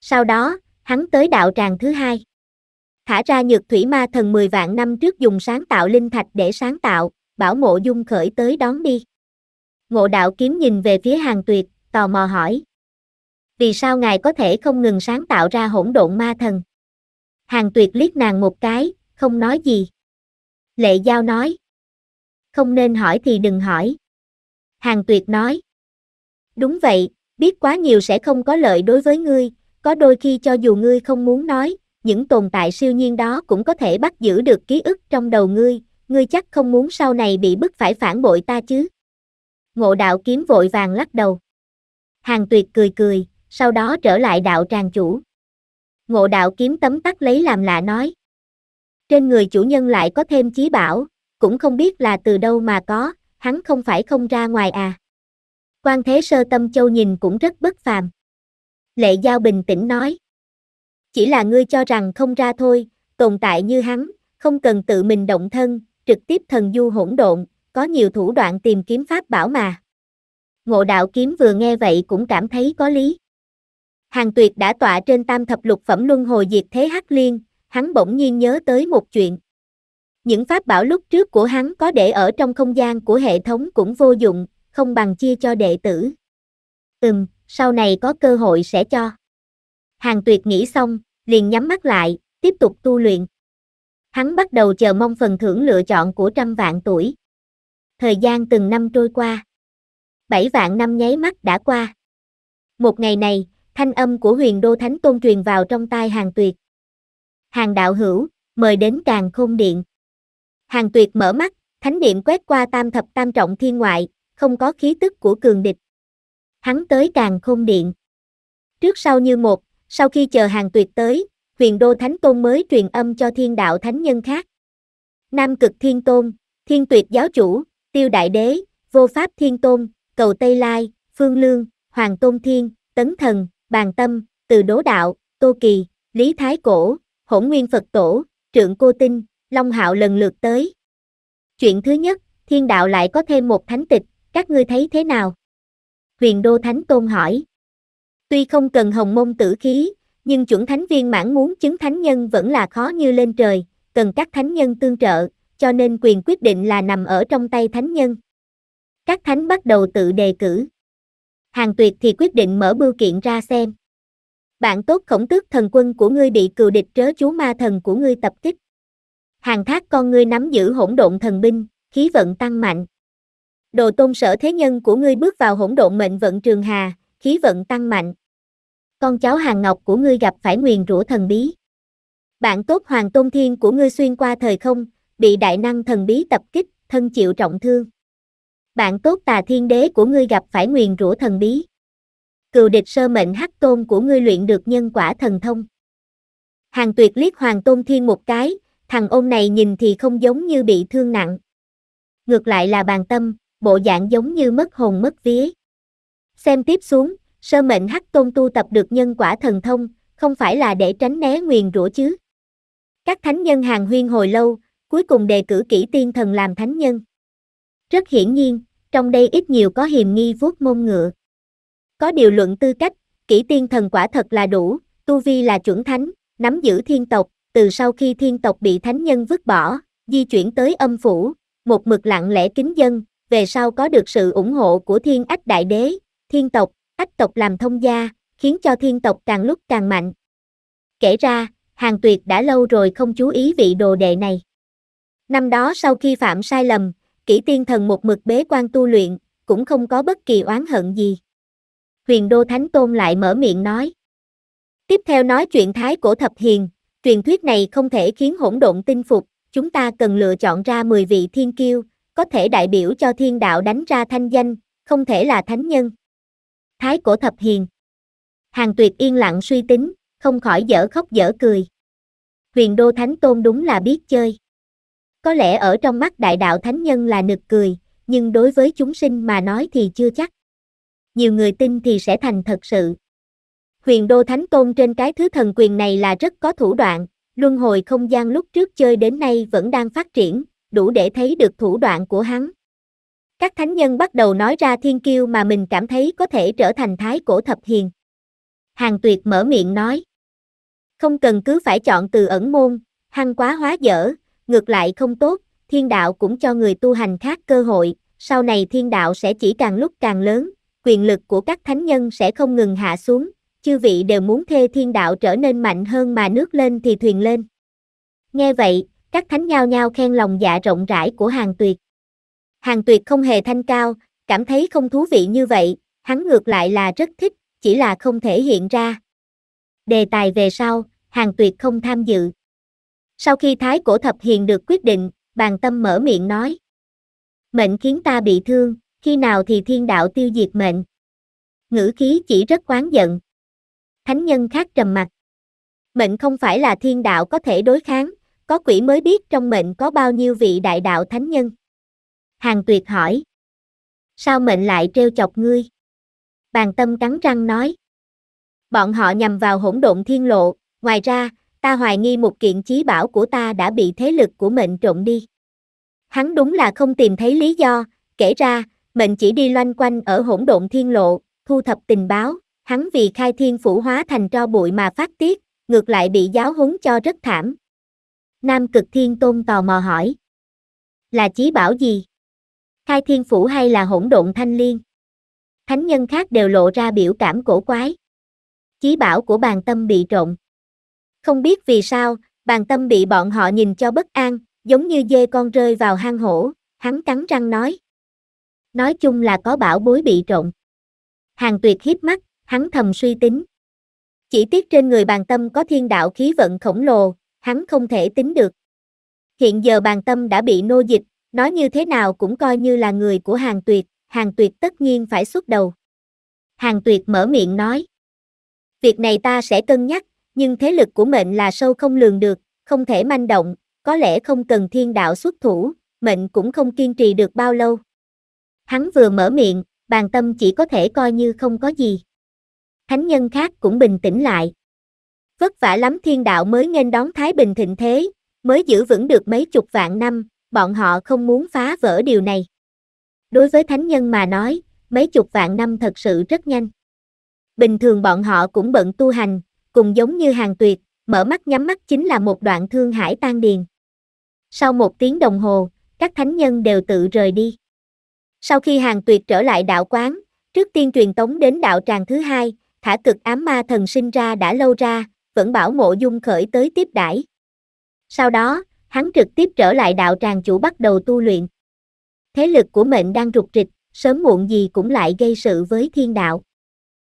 Sau đó, hắn tới đạo tràng thứ hai. Thả ra nhược thủy ma thần 10 vạn năm trước dùng sáng tạo linh thạch để sáng tạo, bảo mộ dung khởi tới đón đi. Ngộ đạo kiếm nhìn về phía hàng tuyệt, tò mò hỏi. Vì sao ngài có thể không ngừng sáng tạo ra hỗn độn ma thần? Hàng tuyệt liếc nàng một cái, không nói gì. Lệ Giao nói. Không nên hỏi thì đừng hỏi. Hàng tuyệt nói. Đúng vậy, biết quá nhiều sẽ không có lợi đối với ngươi, có đôi khi cho dù ngươi không muốn nói, những tồn tại siêu nhiên đó cũng có thể bắt giữ được ký ức trong đầu ngươi, ngươi chắc không muốn sau này bị bức phải phản bội ta chứ. Ngộ đạo kiếm vội vàng lắc đầu. Hàng tuyệt cười cười, sau đó trở lại đạo tràng chủ. Ngộ đạo kiếm tấm tắc lấy làm lạ nói. Trên người chủ nhân lại có thêm chí bảo, cũng không biết là từ đâu mà có, hắn không phải không ra ngoài à quan thế sơ tâm châu nhìn cũng rất bất phàm. Lệ Giao bình tĩnh nói. Chỉ là ngươi cho rằng không ra thôi, tồn tại như hắn, không cần tự mình động thân, trực tiếp thần du hỗn độn, có nhiều thủ đoạn tìm kiếm pháp bảo mà. Ngộ đạo kiếm vừa nghe vậy cũng cảm thấy có lý. Hàng tuyệt đã tọa trên tam thập lục phẩm luân hồi diệt thế hắc liên, hắn bỗng nhiên nhớ tới một chuyện. Những pháp bảo lúc trước của hắn có để ở trong không gian của hệ thống cũng vô dụng, không bằng chia cho đệ tử. Ừm, sau này có cơ hội sẽ cho. Hàng tuyệt nghĩ xong, liền nhắm mắt lại, tiếp tục tu luyện. Hắn bắt đầu chờ mong phần thưởng lựa chọn của trăm vạn tuổi. Thời gian từng năm trôi qua. Bảy vạn năm nháy mắt đã qua. Một ngày này, thanh âm của huyền đô thánh tôn truyền vào trong tai hàng tuyệt. Hàng đạo hữu, mời đến càng khôn điện. Hàng tuyệt mở mắt, thánh niệm quét qua tam thập tam trọng thiên ngoại, không có khí tức của cường địch. Hắn tới càng không điện. Trước sau như một, sau khi chờ hàng tuyệt tới, huyền đô thánh tôn mới truyền âm cho thiên đạo thánh nhân khác. Nam cực thiên tôn, thiên tuyệt giáo chủ, tiêu đại đế, vô pháp thiên tôn, cầu Tây Lai, phương lương, hoàng tôn thiên, tấn thần, bàn tâm, từ đố đạo, tô kỳ, lý thái cổ, hỗn nguyên Phật tổ, trượng cô tinh, long hạo lần lượt tới. Chuyện thứ nhất, thiên đạo lại có thêm một thánh tịch, các ngươi thấy thế nào? Huyền Đô Thánh Tôn hỏi. Tuy không cần hồng môn tử khí, nhưng chuẩn thánh viên mãn muốn chứng thánh nhân vẫn là khó như lên trời, cần các thánh nhân tương trợ, cho nên quyền quyết định là nằm ở trong tay thánh nhân. Các thánh bắt đầu tự đề cử. Hàng tuyệt thì quyết định mở bưu kiện ra xem. Bạn tốt khổng tước thần quân của ngươi bị cừu địch trớ chú ma thần của ngươi tập kích. Hàng thác con ngươi nắm giữ hỗn độn thần binh, khí vận tăng mạnh đồ tôn sở thế nhân của ngươi bước vào hỗn độn mệnh vận trường hà, khí vận tăng mạnh. Con cháu hàng ngọc của ngươi gặp phải nguyền rủa thần bí. Bạn tốt hoàng tôn thiên của ngươi xuyên qua thời không, bị đại năng thần bí tập kích, thân chịu trọng thương. Bạn tốt tà thiên đế của ngươi gặp phải nguyền rủa thần bí. cựu địch sơ mệnh hắc tôn của ngươi luyện được nhân quả thần thông. Hàng tuyệt liếc hoàng tôn thiên một cái, thằng ôn này nhìn thì không giống như bị thương nặng. Ngược lại là bàn tâm, bộ dạng giống như mất hồn mất vía. Xem tiếp xuống, sơ mệnh hắc tôn tu tập được nhân quả thần thông, không phải là để tránh né nguyền rủa chứ. Các thánh nhân hàng huyên hồi lâu, cuối cùng đề cử kỹ tiên thần làm thánh nhân. Rất hiển nhiên, trong đây ít nhiều có hiềm nghi vuốt mông ngựa. Có điều luận tư cách, kỹ tiên thần quả thật là đủ, tu vi là chuẩn thánh, nắm giữ thiên tộc, từ sau khi thiên tộc bị thánh nhân vứt bỏ, di chuyển tới âm phủ, một mực lặng lẽ kính dân, về sau có được sự ủng hộ của thiên ách đại đế, thiên tộc, ách tộc làm thông gia, khiến cho thiên tộc càng lúc càng mạnh. Kể ra, hàng tuyệt đã lâu rồi không chú ý vị đồ đệ này. Năm đó sau khi phạm sai lầm, kỷ tiên thần một mực bế quan tu luyện, cũng không có bất kỳ oán hận gì. Huyền Đô Thánh Tôn lại mở miệng nói. Tiếp theo nói chuyện thái cổ thập hiền, truyền thuyết này không thể khiến hỗn độn tin phục, chúng ta cần lựa chọn ra 10 vị thiên kiêu, có thể đại biểu cho thiên đạo đánh ra thanh danh, không thể là thánh nhân. Thái cổ thập hiền. Hàng tuyệt yên lặng suy tính, không khỏi dở khóc dở cười. Huyền đô thánh tôn đúng là biết chơi. Có lẽ ở trong mắt đại đạo thánh nhân là nực cười, nhưng đối với chúng sinh mà nói thì chưa chắc. Nhiều người tin thì sẽ thành thật sự. Huyền đô thánh tôn trên cái thứ thần quyền này là rất có thủ đoạn, luân hồi không gian lúc trước chơi đến nay vẫn đang phát triển, đủ để thấy được thủ đoạn của hắn. Các thánh nhân bắt đầu nói ra thiên kiêu mà mình cảm thấy có thể trở thành thái cổ thập hiền. Hàng tuyệt mở miệng nói. Không cần cứ phải chọn từ ẩn môn, hăng quá hóa dở, ngược lại không tốt, thiên đạo cũng cho người tu hành khác cơ hội, sau này thiên đạo sẽ chỉ càng lúc càng lớn, quyền lực của các thánh nhân sẽ không ngừng hạ xuống, chư vị đều muốn thê thiên đạo trở nên mạnh hơn mà nước lên thì thuyền lên. Nghe vậy, các thánh nhao nhao khen lòng dạ rộng rãi của hàng tuyệt. Hàng tuyệt không hề thanh cao, cảm thấy không thú vị như vậy, hắn ngược lại là rất thích, chỉ là không thể hiện ra. Đề tài về sau, hàng tuyệt không tham dự. Sau khi thái cổ thập hiền được quyết định, bàn tâm mở miệng nói. Mệnh khiến ta bị thương, khi nào thì thiên đạo tiêu diệt mệnh. Ngữ khí chỉ rất oán giận. Thánh nhân khác trầm mặt. Mệnh không phải là thiên đạo có thể đối kháng. Có quỷ mới biết trong mệnh có bao nhiêu vị đại đạo thánh nhân. Hàng tuyệt hỏi. Sao mệnh lại trêu chọc ngươi? Bàn tâm cắn răng nói. Bọn họ nhằm vào hỗn độn thiên lộ, ngoài ra, ta hoài nghi một kiện chí bảo của ta đã bị thế lực của mệnh trộn đi. Hắn đúng là không tìm thấy lý do, kể ra, mệnh chỉ đi loanh quanh ở hỗn độn thiên lộ, thu thập tình báo, hắn vì khai thiên phủ hóa thành tro bụi mà phát tiết, ngược lại bị giáo huấn cho rất thảm, Nam Cực Thiên Tôn tò mò hỏi. Là chí bảo gì? Khai Thiên Phủ hay là hỗn độn thanh liên? Thánh nhân khác đều lộ ra biểu cảm cổ quái. Chí bảo của bàn tâm bị trộn. Không biết vì sao, bàn tâm bị bọn họ nhìn cho bất an, giống như dê con rơi vào hang hổ, hắn cắn răng nói. Nói chung là có bảo bối bị trộn. Hàng tuyệt hiếp mắt, hắn thầm suy tính. Chỉ tiếc trên người bàn tâm có thiên đạo khí vận khổng lồ, hắn không thể tính được. Hiện giờ bàn tâm đã bị nô dịch, nói như thế nào cũng coi như là người của hàng tuyệt, hàng tuyệt tất nhiên phải xuất đầu. Hàng tuyệt mở miệng nói. Việc này ta sẽ cân nhắc, nhưng thế lực của mệnh là sâu không lường được, không thể manh động, có lẽ không cần thiên đạo xuất thủ, mệnh cũng không kiên trì được bao lâu. Hắn vừa mở miệng, bàn tâm chỉ có thể coi như không có gì. Thánh nhân khác cũng bình tĩnh lại. Vất vả lắm thiên đạo mới nghênh đón Thái Bình thịnh thế, mới giữ vững được mấy chục vạn năm, bọn họ không muốn phá vỡ điều này. Đối với thánh nhân mà nói, mấy chục vạn năm thật sự rất nhanh. Bình thường bọn họ cũng bận tu hành, cùng giống như hàng tuyệt, mở mắt nhắm mắt chính là một đoạn thương hải tan điền. Sau một tiếng đồng hồ, các thánh nhân đều tự rời đi. Sau khi hàng tuyệt trở lại đạo quán, trước tiên truyền tống đến đạo tràng thứ hai, thả cực ám ma thần sinh ra đã lâu ra, vẫn bảo mộ dung khởi tới tiếp đãi. Sau đó, hắn trực tiếp trở lại đạo tràng chủ bắt đầu tu luyện. Thế lực của mệnh đang rục rịch, sớm muộn gì cũng lại gây sự với thiên đạo.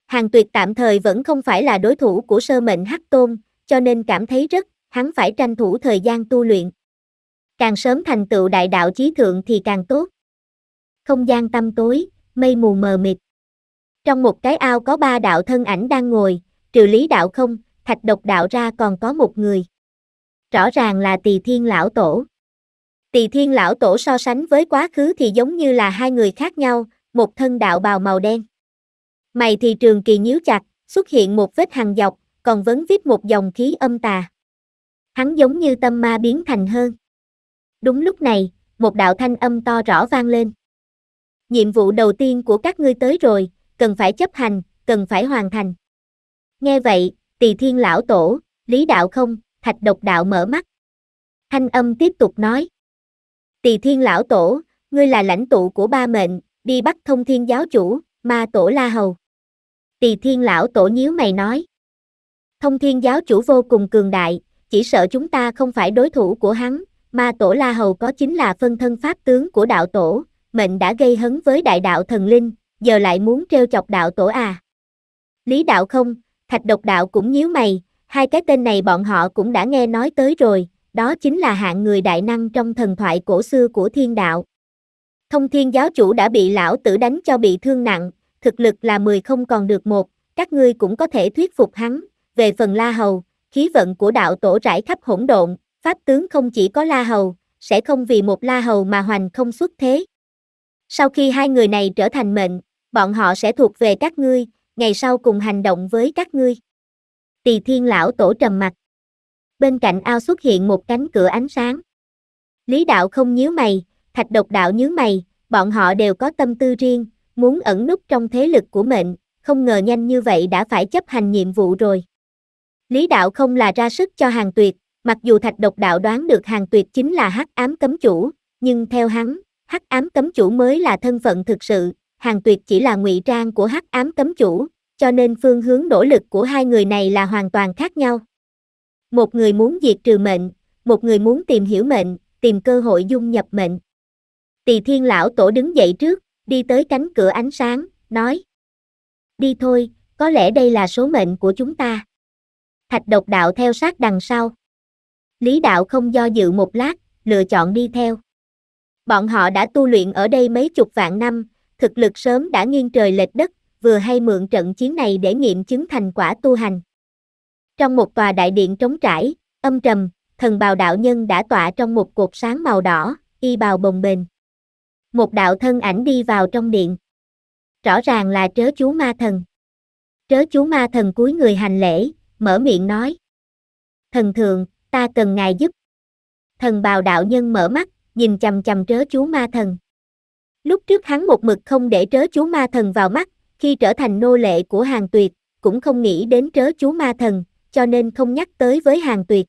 Hàng tuyệt tạm thời vẫn không phải là đối thủ của sơ mệnh hắc tôn, cho nên cảm thấy rất, hắn phải tranh thủ thời gian tu luyện. Càng sớm thành tựu đại đạo chí thượng thì càng tốt. Không gian tăm tối, mây mù mờ mịt. Trong một cái ao có ba đạo thân ảnh đang ngồi, trừ lý đạo không, thạch độc đạo ra còn có một người. Rõ ràng là tỳ thiên lão tổ. Tỳ thiên lão tổ so sánh với quá khứ thì giống như là hai người khác nhau, một thân đạo bào màu đen. Mày thì trường kỳ nhíu chặt, xuất hiện một vết hằn dọc, còn vấn viết một dòng khí âm tà. Hắn giống như tâm ma biến thành hơn. Đúng lúc này, một đạo thanh âm to rõ vang lên. Nhiệm vụ đầu tiên của các ngươi tới rồi, cần phải chấp hành, cần phải hoàn thành. Nghe vậy, tỳ thiên lão tổ, lý đạo không, thạch độc đạo mở mắt. Thanh âm tiếp tục nói. Tỳ thiên lão tổ, ngươi là lãnh tụ của ba mệnh, đi bắt thông thiên giáo chủ, ma tổ la hầu. Tỳ thiên lão tổ nhíu mày nói. Thông thiên giáo chủ vô cùng cường đại, chỉ sợ chúng ta không phải đối thủ của hắn, ma tổ la hầu có chính là phân thân pháp tướng của đạo tổ, mệnh đã gây hấn với đại đạo thần linh, giờ lại muốn treo chọc đạo tổ à. Lý đạo không, Thạch độc đạo cũng nhíu mày, hai cái tên này bọn họ cũng đã nghe nói tới rồi, đó chính là hạng người đại năng trong thần thoại cổ xưa của thiên đạo. Thông thiên giáo chủ đã bị lão tử đánh cho bị thương nặng, thực lực là 10 không còn được một, các ngươi cũng có thể thuyết phục hắn. Về phần La Hầu, khí vận của đạo tổ rải khắp hỗn độn, pháp tướng không chỉ có La Hầu, sẽ không vì một La Hầu mà hoành không xuất thế. Sau khi hai người này trở thành mệnh, bọn họ sẽ thuộc về các ngươi, ngày sau cùng hành động với các ngươi. Tỳ thiên lão tổ trầm mặt. Bên cạnh ao xuất hiện một cánh cửa ánh sáng. Lý đạo không nhíu mày, thạch độc đạo nhíu mày, bọn họ đều có tâm tư riêng, muốn ẩn nút trong thế lực của mệnh, không ngờ nhanh như vậy đã phải chấp hành nhiệm vụ rồi. Lý đạo không là ra sức cho hàng tuyệt, mặc dù thạch độc đạo đoán được hàng tuyệt chính là hắc ám cấm chủ, nhưng theo hắn, hắc ám cấm chủ mới là thân phận thực sự, hàng tuyệt chỉ là ngụy trang của hắc ám cấm chủ, cho nên phương hướng nỗ lực của hai người này là hoàn toàn khác nhau. Một người muốn diệt trừ mệnh, một người muốn tìm hiểu mệnh, tìm cơ hội dung nhập mệnh. Tỳ thiên lão tổ đứng dậy trước, đi tới cánh cửa ánh sáng, nói. Đi thôi, có lẽ đây là số mệnh của chúng ta. Thạch độc đạo theo sát đằng sau. Lý đạo không do dự một lát, lựa chọn đi theo. Bọn họ đã tu luyện ở đây mấy chục vạn năm, thực lực sớm đã nghiêng trời lệch đất, vừa hay mượn trận chiến này để nghiệm chứng thành quả tu hành. Trong một tòa đại điện trống trải, âm trầm, thần bào đạo nhân đã tọa trong một cột sáng màu đỏ, y bào bồng bềnh. Một đạo thân ảnh đi vào trong điện. Rõ ràng là trớ chú ma thần. Trớ chú ma thần cúi người hành lễ, mở miệng nói. Thần thượng, ta cần ngài giúp. Thần bào đạo nhân mở mắt, nhìn chầm chầm trớ chú ma thần. Lúc trước hắn một mực không để trớ chú ma thần vào mắt, khi trở thành nô lệ của hàng tuyệt, cũng không nghĩ đến trớ chú ma thần, cho nên không nhắc tới với hàng tuyệt.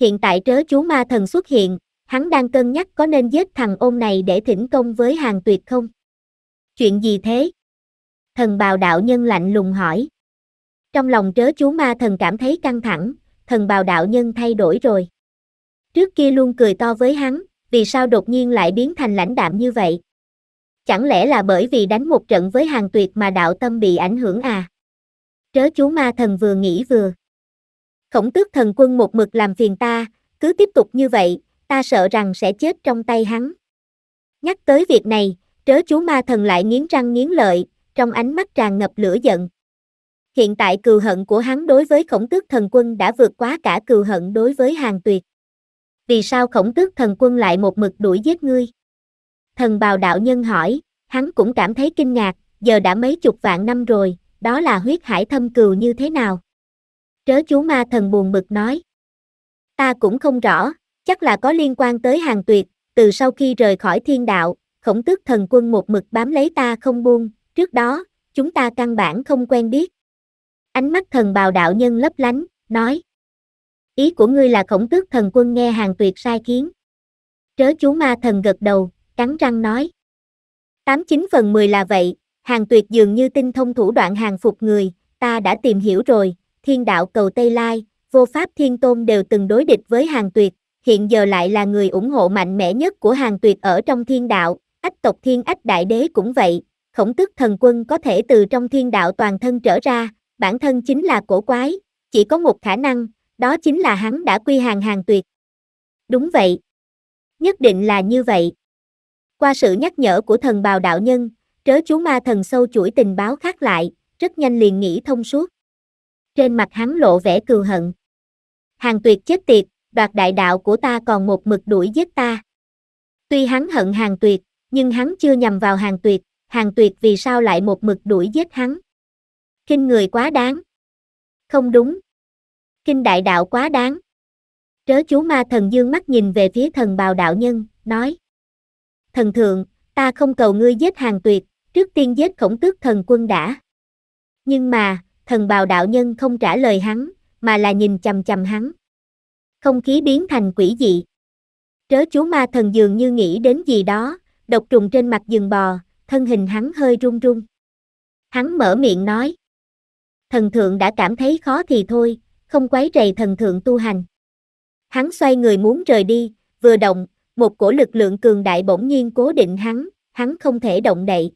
Hiện tại trớ chú ma thần xuất hiện, hắn đang cân nhắc có nên giết thằng ôn này để thỉnh công với hàng tuyệt không? Chuyện gì thế? Thần bào đạo nhân lạnh lùng hỏi. Trong lòng trớ chú ma thần cảm thấy căng thẳng, thần bào đạo nhân thay đổi rồi. Trước kia luôn cười to với hắn, vì sao đột nhiên lại biến thành lãnh đạm như vậy? Chẳng lẽ là bởi vì đánh một trận với hàng tuyệt mà đạo tâm bị ảnh hưởng à? Trớ chú ma thần vừa nghĩ vừa. Khổng tước thần quân một mực làm phiền ta, cứ tiếp tục như vậy, ta sợ rằng sẽ chết trong tay hắn. Nhắc tới việc này, trớ chú ma thần lại nghiến răng nghiến lợi, trong ánh mắt tràn ngập lửa giận. Hiện tại cừu hận của hắn đối với khổng tước thần quân đã vượt quá cả cừu hận đối với hàng tuyệt. Vì sao khổng tước thần quân lại một mực đuổi giết ngươi? Thần bào đạo nhân hỏi, hắn cũng cảm thấy kinh ngạc, giờ đã mấy chục vạn năm rồi, đó là huyết hải thâm cừu như thế nào? Trớ chú ma thần buồn bực nói. Ta cũng không rõ, chắc là có liên quan tới hàng tuyệt, từ sau khi rời khỏi thiên đạo, khổng tước thần quân một mực bám lấy ta không buông, trước đó, chúng ta căn bản không quen biết. Ánh mắt thần bào đạo nhân lấp lánh, nói. Ý của ngươi là khổng tước thần quân nghe hàng tuyệt sai kiến. Trớ chú ma thần gật đầu, cắn răng nói. tám chín phần 10 là vậy, hàng tuyệt dường như tinh thông thủ đoạn hàng phục người, ta đã tìm hiểu rồi, thiên đạo cầu Tây Lai, vô pháp thiên tôn đều từng đối địch với hàng tuyệt, hiện giờ lại là người ủng hộ mạnh mẽ nhất của hàng tuyệt ở trong thiên đạo, ách tộc thiên ách đại đế cũng vậy, khổng tức thần quân có thể từ trong thiên đạo toàn thân trở ra, bản thân chính là cổ quái, chỉ có một khả năng, đó chính là hắn đã quy hàng hàng tuyệt. Đúng vậy. Nhất định là như vậy. Qua sự nhắc nhở của thần bào đạo nhân, trớ chú ma thần sâu chuỗi tình báo khác lại, rất nhanh liền nghĩ thông suốt. Trên mặt hắn lộ vẻ cừu hận. Hàng tuyệt chết tiệt, đoạt đại đạo của ta còn một mực đuổi giết ta. Tuy hắn hận hàng tuyệt, nhưng hắn chưa nhằm vào hàng tuyệt, hàng tuyệt vì sao lại một mực đuổi giết hắn. Kinh người quá đáng. Không đúng. Kinh đại đạo quá đáng. Trớ chú ma thần dương mắt nhìn về phía thần bào đạo nhân, nói thần thượng, ta không cầu ngươi giết hàng tuyệt, trước tiên giết khổng tước thần quân đã. Nhưng mà, thần bào đạo nhân không trả lời hắn, mà là nhìn chầm chầm hắn. Không khí biến thành quỷ dị. Trớ chú ma thần dường như nghĩ đến gì đó, độc trùng trên mặt rừng bò, thân hình hắn hơi run run. Hắn mở miệng nói. Thần thượng đã cảm thấy khó thì thôi, không quấy rầy thần thượng tu hành. Hắn xoay người muốn rời đi, vừa động, một cổ lực lượng cường đại bỗng nhiên cố định hắn, hắn không thể động đậy.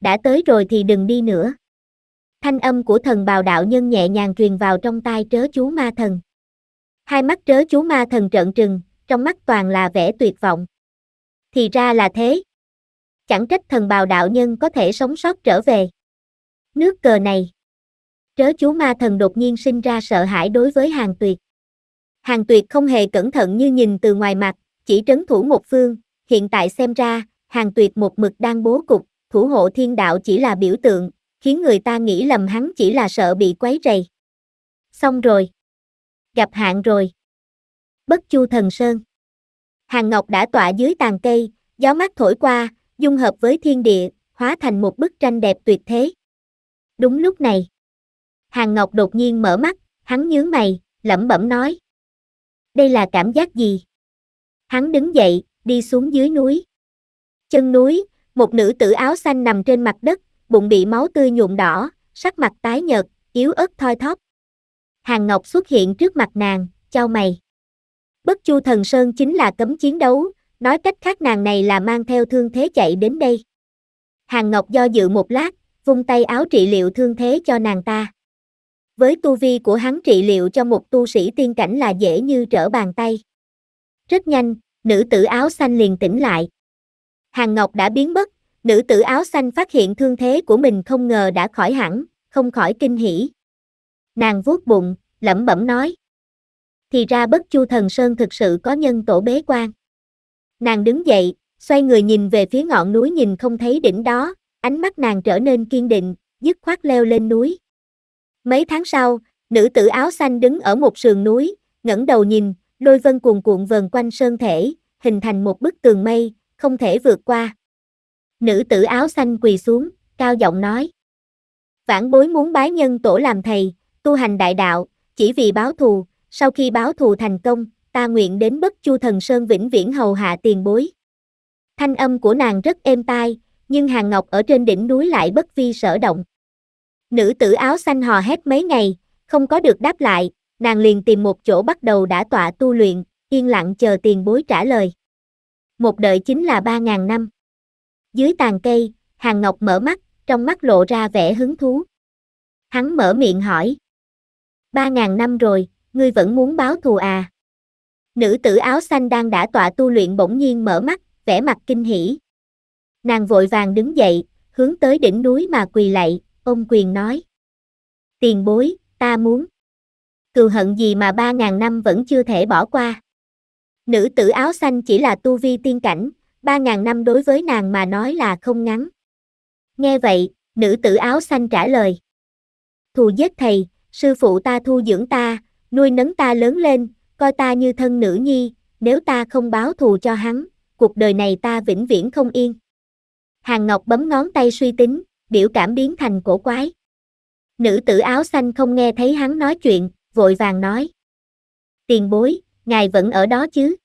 Đã tới rồi thì đừng đi nữa. Thanh âm của thần bào đạo nhân nhẹ nhàng truyền vào trong tai trớ chú ma thần. Hai mắt trớ chú ma thần trợn trừng, trong mắt toàn là vẻ tuyệt vọng. Thì ra là thế. Chẳng trách thần bào đạo nhân có thể sống sót trở về. Nước cờ này. Trớ chú ma thần đột nhiên sinh ra sợ hãi đối với hàng tuyệt. Hàng tuyệt không hề cẩn thận như nhìn từ ngoài mặt, chỉ trấn thủ một phương, hiện tại xem ra, hàng tuyệt một mực đang bố cục, thủ hộ thiên đạo chỉ là biểu tượng, khiến người ta nghĩ lầm hắn chỉ là sợ bị quấy rầy. Xong rồi. Gặp hạn rồi. Bất chu thần sơn. Hàng Ngọc đã tọa dưới tàn cây, gió mát thổi qua, dung hợp với thiên địa, hóa thành một bức tranh đẹp tuyệt thế. Đúng lúc này, Hàng Ngọc đột nhiên mở mắt, hắn nhướng mày, lẩm bẩm nói. Đây là cảm giác gì? hắn đứng dậy, đi xuống dưới núi. Chân núi, một nữ tử áo xanh nằm trên mặt đất, bụng bị máu tươi nhuộm đỏ, sắc mặt tái nhợt, yếu ớt thoi thóp. Hàng Ngọc xuất hiện trước mặt nàng, chau mày. Bất Chu Thần Sơn chính là cấm chiến đấu, nói cách khác nàng này là mang theo thương thế chạy đến đây. Hàng Ngọc do dự một lát, vung tay áo trị liệu thương thế cho nàng ta. Với tu vi của hắn trị liệu cho một tu sĩ tiên cảnh là dễ như trở bàn tay. Rất nhanh, nữ tử áo xanh liền tỉnh lại. Hàng Ngọc đã biến mất, nữ tử áo xanh phát hiện thương thế của mình không ngờ đã khỏi hẳn, không khỏi kinh hỉ. Nàng vuốt bụng, lẩm bẩm nói. Thì ra bất chu thần sơn thực sự có nhân tổ bế quan. Nàng đứng dậy, xoay người nhìn về phía ngọn núi nhìn không thấy đỉnh đó, ánh mắt nàng trở nên kiên định, dứt khoát leo lên núi. Mấy tháng sau, nữ tử áo xanh đứng ở một sườn núi, ngẩng đầu nhìn, lôi vân cuồn cuộn vờn quanh sơn thể, hình thành một bức tường mây, không thể vượt qua. Nữ tử áo xanh quỳ xuống, cao giọng nói. Vãn bối muốn bái nhân tổ làm thầy, tu hành đại đạo, chỉ vì báo thù, sau khi báo thù thành công, ta nguyện đến bất chu thần sơn vĩnh viễn hầu hạ tiền bối. Thanh âm của nàng rất êm tai, nhưng hàng ngọc ở trên đỉnh núi lại bất vi sở động. Nữ tử áo xanh hò hét mấy ngày, không có được đáp lại, nàng liền tìm một chỗ bắt đầu đã tọa tu luyện, yên lặng chờ tiền bối trả lời. Một đợi chính là ba ngàn năm. Dưới tàn cây, Hàng Ngọc mở mắt, trong mắt lộ ra vẻ hứng thú. Hắn mở miệng hỏi. Ba ngàn năm rồi, ngươi vẫn muốn báo thù à? Nữ tử áo xanh đang đã tọa tu luyện bỗng nhiên mở mắt, vẻ mặt kinh hỉ. Nàng vội vàng đứng dậy, hướng tới đỉnh núi mà quỳ lạy, ông quyền nói. Tiền bối, ta muốn cừu hận gì mà ba ngàn năm vẫn chưa thể bỏ qua. Nữ tử áo xanh chỉ là tu vi tiên cảnh, ba ngàn năm đối với nàng mà nói là không ngắn. Nghe vậy, nữ tử áo xanh trả lời. Thù giết thầy, sư phụ ta thu dưỡng ta, nuôi nấng ta lớn lên, coi ta như thân nữ nhi, nếu ta không báo thù cho hắn, cuộc đời này ta vĩnh viễn không yên. Hàng Ngọc bấm ngón tay suy tính, biểu cảm biến thành cổ quái. Nữ tử áo xanh không nghe thấy hắn nói chuyện, vội vàng nói. Tiền bối, ngài vẫn ở đó chứ?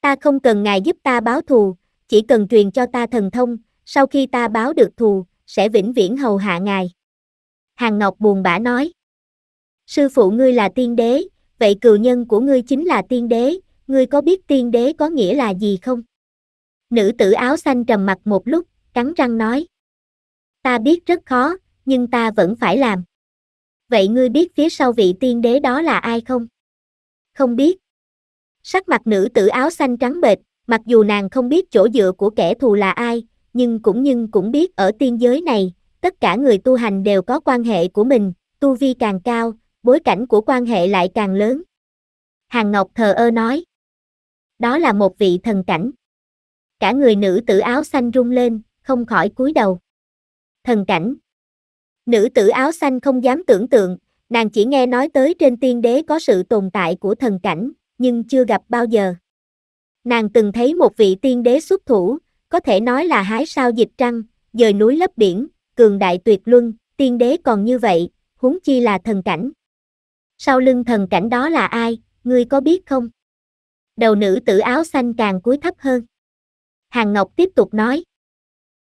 Ta không cần ngài giúp ta báo thù, chỉ cần truyền cho ta thần thông, sau khi ta báo được thù, sẽ vĩnh viễn hầu hạ ngài. Hàng Ngọc buồn bã nói. Sư phụ ngươi là tiên đế, vậy cừu nhân của ngươi chính là tiên đế, ngươi có biết tiên đế có nghĩa là gì không? Nữ tử áo xanh trầm mặt một lúc, cắn răng nói. Ta biết rất khó, nhưng ta vẫn phải làm vậy ngươi biết phía sau vị tiên đế đó là ai không? Không biết. Sắc mặt nữ tử áo xanh trắng bệch, mặc dù nàng không biết chỗ dựa của kẻ thù là ai, nhưng cũng nhưng cũng biết ở tiên giới này, tất cả người tu hành đều có quan hệ của mình, tu vi càng cao, bối cảnh của quan hệ lại càng lớn. Hàng Ngọc thờ ơ nói. Đó là một vị thần cảnh. Cả người nữ tử áo xanh rung lên, không khỏi cúi đầu. Thần cảnh, Nữ tử áo xanh không dám tưởng tượng, nàng chỉ nghe nói tới trên tiên đế có sự tồn tại của thần cảnh, nhưng chưa gặp bao giờ. Nàng từng thấy một vị tiên đế xuất thủ, có thể nói là hái sao dịch trăng, dời núi lấp biển, cường đại tuyệt luân, tiên đế còn như vậy, huống chi là thần cảnh. Sau lưng thần cảnh đó là ai, ngươi có biết không? Đầu nữ tử áo xanh càng cúi thấp hơn. Hàng Ngọc tiếp tục nói.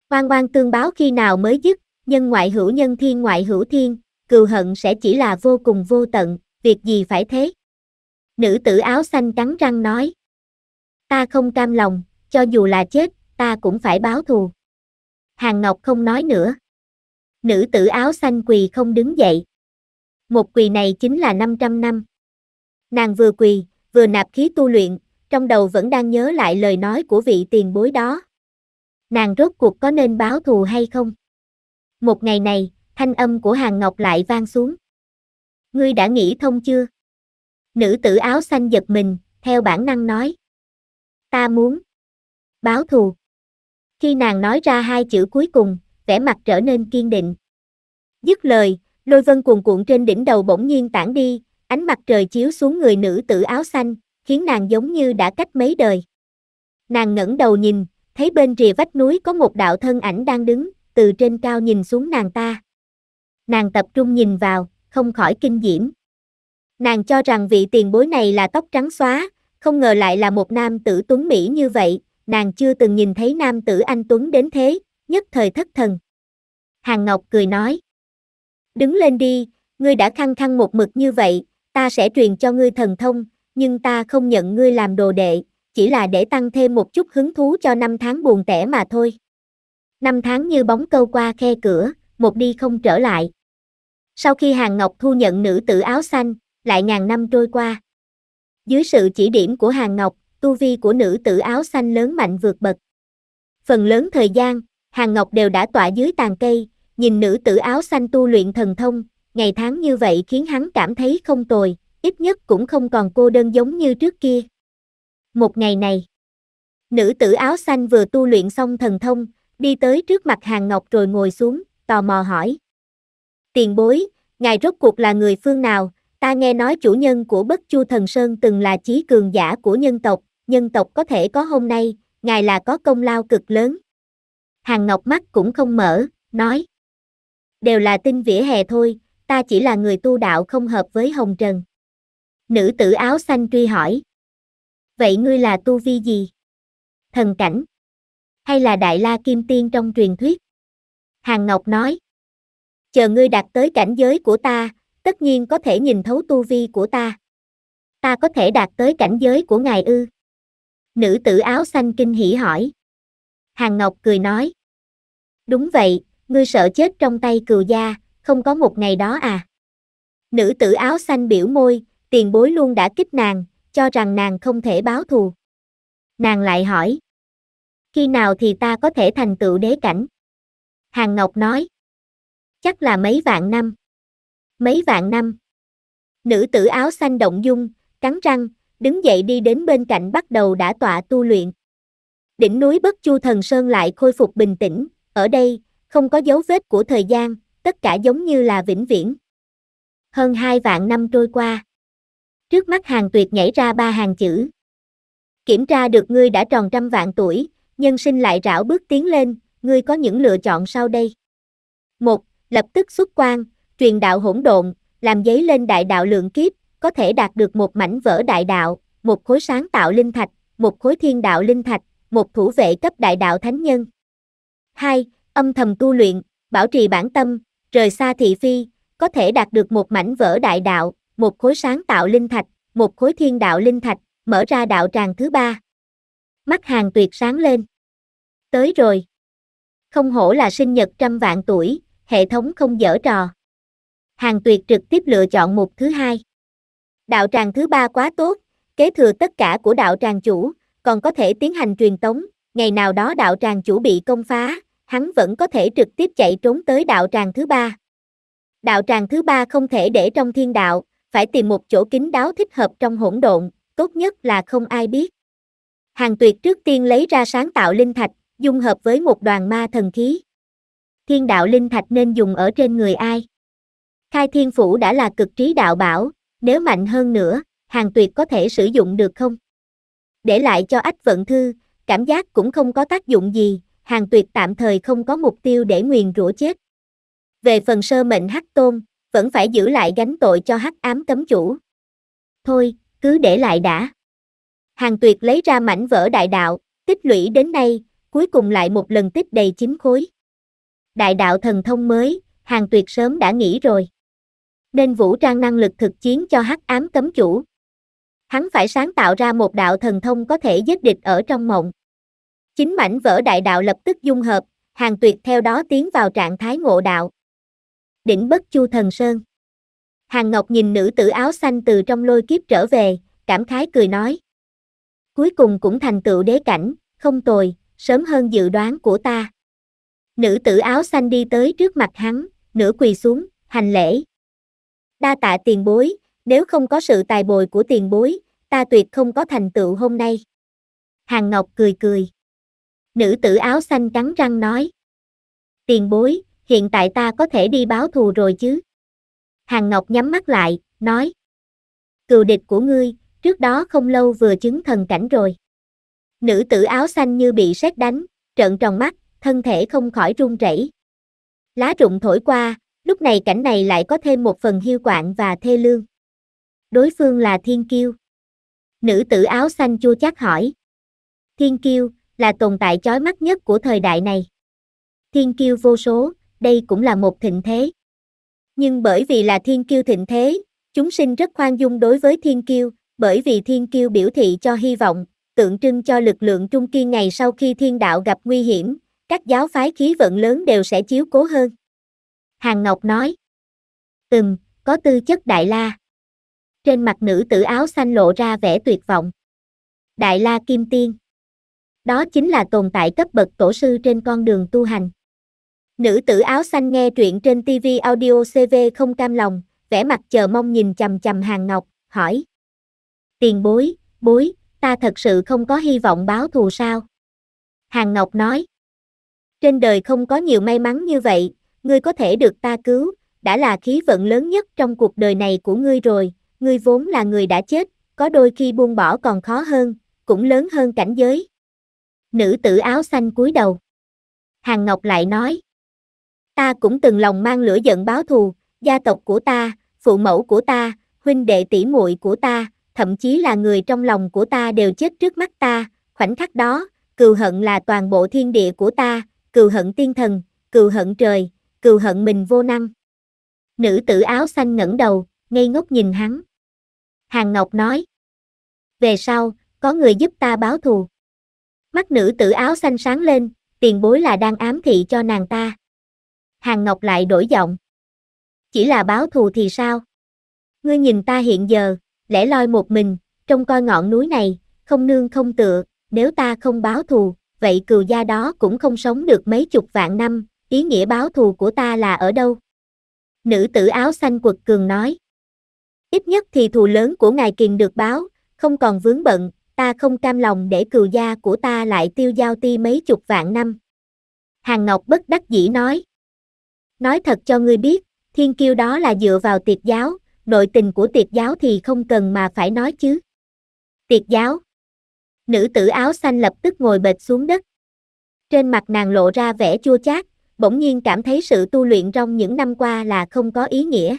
Oan oan tương báo khi nào mới dứt, nhân ngoại hữu nhân thiên ngoại hữu thiên, cừu hận sẽ chỉ là vô cùng vô tận, việc gì phải thế? Nữ tử áo xanh cắn răng nói. Ta không cam lòng, cho dù là chết, ta cũng phải báo thù. Hàng Ngọc không nói nữa. Nữ tử áo xanh quỳ không đứng dậy. Một quỳ này chính là 500 năm. Nàng vừa quỳ, vừa nạp khí tu luyện, trong đầu vẫn đang nhớ lại lời nói của vị tiền bối đó. Nàng rốt cuộc có nên báo thù hay không? Một ngày này, thanh âm của Hàng Ngọc lại vang xuống. Ngươi đã nghĩ thông chưa? Nữ tử áo xanh giật mình, theo bản năng nói. Ta muốn báo thù. Khi nàng nói ra hai chữ cuối cùng, vẻ mặt trở nên kiên định. Dứt lời, lôi vân cuồn cuộn trên đỉnh đầu bỗng nhiên tản đi, ánh mặt trời chiếu xuống người nữ tử áo xanh, khiến nàng giống như đã cách mấy đời. Nàng ngẩng đầu nhìn, thấy bên rìa vách núi có một đạo thân ảnh đang đứng, từ trên cao nhìn xuống nàng ta. Nàng tập trung nhìn vào, không khỏi kinh diễm. Nàng cho rằng vị tiền bối này là tóc trắng xóa, không ngờ lại là một nam tử tuấn Mỹ như vậy, nàng chưa từng nhìn thấy nam tử anh tuấn đến thế, nhất thời thất thần. Hàng Ngọc cười nói. Đứng lên đi, ngươi đã khăng khăng một mực như vậy, ta sẽ truyền cho ngươi thần thông, nhưng ta không nhận ngươi làm đồ đệ, chỉ là để tăng thêm một chút hứng thú cho năm tháng buồn tẻ mà thôi năm tháng như bóng câu qua khe cửa, một đi không trở lại. Sau khi Hàng Ngọc thu nhận nữ tử áo xanh, lại ngàn năm trôi qua. Dưới sự chỉ điểm của Hàng Ngọc, tu vi của nữ tử áo xanh lớn mạnh vượt bậc. Phần lớn thời gian, Hàng Ngọc đều đã tọa dưới tàn cây, nhìn nữ tử áo xanh tu luyện thần thông, ngày tháng như vậy khiến hắn cảm thấy không tồi, ít nhất cũng không còn cô đơn giống như trước kia. Một ngày này, nữ tử áo xanh vừa tu luyện xong thần thông, đi tới trước mặt Hàng Ngọc rồi ngồi xuống, tò mò hỏi. Tiền bối, ngài rốt cuộc là người phương nào? Ta nghe nói chủ nhân của Bất Chu Thần Sơn từng là chí cường giả của nhân tộc, nhân tộc có thể có hôm nay, ngài là có công lao cực lớn. Hàng Ngọc mắt cũng không mở, nói. Đều là tin vỉa hè thôi, ta chỉ là người tu đạo không hợp với Hồng Trần. Nữ tử áo xanh truy hỏi. Vậy ngươi là tu vi gì? Thần cảnh hay là Đại La Kim Tiên trong truyền thuyết. Hàng Ngọc nói, chờ ngươi đạt tới cảnh giới của ta, tất nhiên có thể nhìn thấu tu vi của ta. Ta có thể đạt tới cảnh giới của ngài ư. Nữ tử áo xanh kinh hỉ hỏi. Hàng Ngọc cười nói. Đúng vậy, ngươi sợ chết trong tay cừu gia, không có một ngày đó à. Nữ tử áo xanh biểu môi, tiền bối luôn đã kích nàng, cho rằng nàng không thể báo thù. Nàng lại hỏi khi nào thì ta có thể thành tựu đế cảnh? Hàng Ngọc nói, chắc là mấy vạn năm. Mấy vạn năm. Nữ tử áo xanh động dung, cắn răng, đứng dậy đi đến bên cạnh bắt đầu đã tọa tu luyện. Đỉnh núi Bất Chu Thần Sơn lại khôi phục bình tĩnh, ở đây, không có dấu vết của thời gian, tất cả giống như là vĩnh viễn. Hơn hai vạn năm trôi qua. Trước mắt hàng tuyệt nhảy ra ba hàng chữ. Kiểm tra được ngươi đã tròn trăm vạn tuổi, nhân sinh lại rảo bước tiến lên, ngươi có những lựa chọn sau đây. một Lập tức xuất quan, truyền đạo hỗn độn, làm giấy lên đại đạo lượng kiếp, có thể đạt được một mảnh vỡ đại đạo, một khối sáng tạo linh thạch, một khối thiên đạo linh thạch, một thủ vệ cấp đại đạo thánh nhân. 2. Âm thầm tu luyện, bảo trì bản tâm, rời xa thị phi, có thể đạt được một mảnh vỡ đại đạo, một khối sáng tạo linh thạch, một khối thiên đạo linh thạch, mở ra đạo tràng thứ ba mắt hàng tuyệt sáng lên. Tới rồi. Không hổ là sinh nhật trăm vạn tuổi, hệ thống không dở trò. Hàng tuyệt trực tiếp lựa chọn mục thứ hai. Đạo tràng thứ ba quá tốt, kế thừa tất cả của đạo tràng chủ, còn có thể tiến hành truyền tống, ngày nào đó đạo tràng chủ bị công phá, hắn vẫn có thể trực tiếp chạy trốn tới đạo tràng thứ ba. Đạo tràng thứ ba không thể để trong thiên đạo, phải tìm một chỗ kín đáo thích hợp trong hỗn độn, tốt nhất là không ai biết. Hàng tuyệt trước tiên lấy ra sáng tạo linh thạch, dung hợp với một đoàn ma thần khí. Thiên đạo linh thạch nên dùng ở trên người ai? Khai thiên phủ đã là cực trí đạo bảo, nếu mạnh hơn nữa, hàng tuyệt có thể sử dụng được không? Để lại cho ách vận thư, cảm giác cũng không có tác dụng gì, hàng tuyệt tạm thời không có mục tiêu để nguyền rủa chết. Về phần sơ mệnh hắc tôn, vẫn phải giữ lại gánh tội cho hắc ám cấm chủ. Thôi, cứ để lại đã. Hàng tuyệt lấy ra mảnh vỡ đại đạo, tích lũy đến nay, cuối cùng lại một lần tích đầy chín khối. Đại đạo thần thông mới, hàng tuyệt sớm đã nghĩ rồi. Nên vũ trang năng lực thực chiến cho hắc ám cấm chủ. Hắn phải sáng tạo ra một đạo thần thông có thể giết địch ở trong mộng. Chính mảnh vỡ đại đạo lập tức dung hợp, hàng tuyệt theo đó tiến vào trạng thái ngộ đạo. Đỉnh bất chu thần sơn. Hàng Ngọc nhìn nữ tử áo xanh từ trong lôi kiếp trở về, cảm khái cười nói cuối cùng cũng thành tựu đế cảnh, không tồi, sớm hơn dự đoán của ta. Nữ tử áo xanh đi tới trước mặt hắn, nửa quỳ xuống, hành lễ. Đa tạ tiền bối, nếu không có sự tài bồi của tiền bối, ta tuyệt không có thành tựu hôm nay. Hàng Ngọc cười cười. Nữ tử áo xanh cắn răng nói. Tiền bối, hiện tại ta có thể đi báo thù rồi chứ. Hàng Ngọc nhắm mắt lại, nói. cựu địch của ngươi, trước đó không lâu vừa chứng thần cảnh rồi. Nữ tử áo xanh như bị sét đánh, trợn tròn mắt, thân thể không khỏi run rẩy. Lá rụng thổi qua, lúc này cảnh này lại có thêm một phần hiu quạng và thê lương. Đối phương là Thiên Kiêu. Nữ tử áo xanh chua chát hỏi. Thiên Kiêu, là tồn tại chói mắt nhất của thời đại này. Thiên Kiêu vô số, đây cũng là một thịnh thế. Nhưng bởi vì là Thiên Kiêu thịnh thế, chúng sinh rất khoan dung đối với Thiên Kiêu, bởi vì thiên kiêu biểu thị cho hy vọng, tượng trưng cho lực lượng trung kiên ngày sau khi thiên đạo gặp nguy hiểm, các giáo phái khí vận lớn đều sẽ chiếu cố hơn. Hàng Ngọc nói, từng có tư chất Đại La. Trên mặt nữ tử áo xanh lộ ra vẻ tuyệt vọng. Đại La Kim Tiên. Đó chính là tồn tại cấp bậc tổ sư trên con đường tu hành. Nữ tử áo xanh nghe truyện trên TV audio CV không cam lòng, vẻ mặt chờ mong nhìn chầm chầm Hàng Ngọc, hỏi tiền bối, bối, ta thật sự không có hy vọng báo thù sao. Hàng Ngọc nói, trên đời không có nhiều may mắn như vậy, ngươi có thể được ta cứu, đã là khí vận lớn nhất trong cuộc đời này của ngươi rồi, ngươi vốn là người đã chết, có đôi khi buông bỏ còn khó hơn, cũng lớn hơn cảnh giới. Nữ tử áo xanh cúi đầu. Hàng Ngọc lại nói, ta cũng từng lòng mang lửa giận báo thù, gia tộc của ta, phụ mẫu của ta, huynh đệ tỷ muội của ta, thậm chí là người trong lòng của ta đều chết trước mắt ta, khoảnh khắc đó, cừu hận là toàn bộ thiên địa của ta, cừu hận tiên thần, cừu hận trời, cừu hận mình vô năng. Nữ tử áo xanh ngẩng đầu, ngây ngốc nhìn hắn. Hàng Ngọc nói. Về sau, có người giúp ta báo thù. Mắt nữ tử áo xanh sáng lên, tiền bối là đang ám thị cho nàng ta. Hàng Ngọc lại đổi giọng. Chỉ là báo thù thì sao? Ngươi nhìn ta hiện giờ, lẻ loi một mình, trong coi ngọn núi này, không nương không tựa, nếu ta không báo thù, vậy cừu gia đó cũng không sống được mấy chục vạn năm, ý nghĩa báo thù của ta là ở đâu? Nữ tử áo xanh quật cường nói. Ít nhất thì thù lớn của ngài kiền được báo, không còn vướng bận, ta không cam lòng để cừu gia của ta lại tiêu giao ti mấy chục vạn năm. Hàng Ngọc bất đắc dĩ nói. Nói thật cho ngươi biết, thiên kiêu đó là dựa vào tiệt giáo, nội tình của tiệt giáo thì không cần mà phải nói chứ. Tiệt giáo. Nữ tử áo xanh lập tức ngồi bệt xuống đất. Trên mặt nàng lộ ra vẻ chua chát, bỗng nhiên cảm thấy sự tu luyện trong những năm qua là không có ý nghĩa.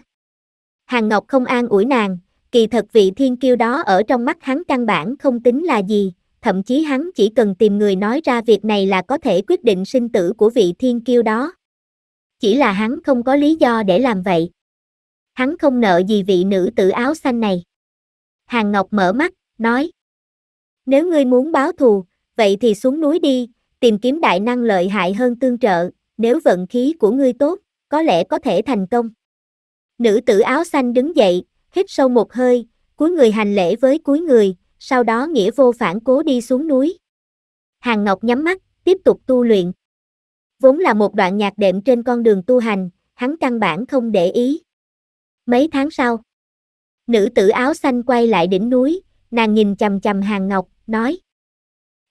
Hàng Ngọc không an ủi nàng, kỳ thật vị thiên kiêu đó ở trong mắt hắn căn bản không tính là gì, thậm chí hắn chỉ cần tìm người nói ra việc này là có thể quyết định sinh tử của vị thiên kiêu đó. Chỉ là hắn không có lý do để làm vậy hắn không nợ gì vị nữ tử áo xanh này. Hàng Ngọc mở mắt, nói. Nếu ngươi muốn báo thù, vậy thì xuống núi đi, tìm kiếm đại năng lợi hại hơn tương trợ, nếu vận khí của ngươi tốt, có lẽ có thể thành công. Nữ tử áo xanh đứng dậy, hít sâu một hơi, cuối người hành lễ với cuối người, sau đó nghĩa vô phản cố đi xuống núi. Hàng Ngọc nhắm mắt, tiếp tục tu luyện. Vốn là một đoạn nhạc đệm trên con đường tu hành, hắn căn bản không để ý. Mấy tháng sau, nữ tử áo xanh quay lại đỉnh núi, nàng nhìn chầm chầm hàng ngọc, nói.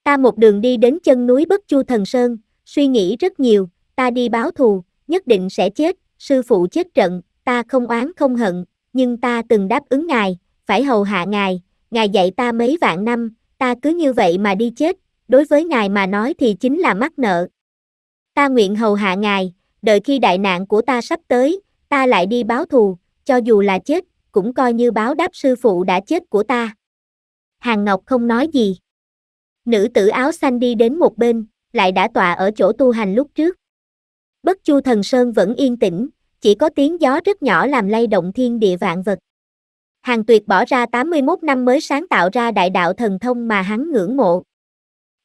Ta một đường đi đến chân núi Bất Chu Thần Sơn, suy nghĩ rất nhiều, ta đi báo thù, nhất định sẽ chết, sư phụ chết trận, ta không oán không hận, nhưng ta từng đáp ứng ngài, phải hầu hạ ngài, ngài dạy ta mấy vạn năm, ta cứ như vậy mà đi chết, đối với ngài mà nói thì chính là mắc nợ. Ta nguyện hầu hạ ngài, đợi khi đại nạn của ta sắp tới, ta lại đi báo thù, cho dù là chết, cũng coi như báo đáp sư phụ đã chết của ta. Hàng Ngọc không nói gì. Nữ tử áo xanh đi đến một bên, lại đã tọa ở chỗ tu hành lúc trước. Bất chu thần sơn vẫn yên tĩnh, chỉ có tiếng gió rất nhỏ làm lay động thiên địa vạn vật. Hàng tuyệt bỏ ra 81 năm mới sáng tạo ra đại đạo thần thông mà hắn ngưỡng mộ.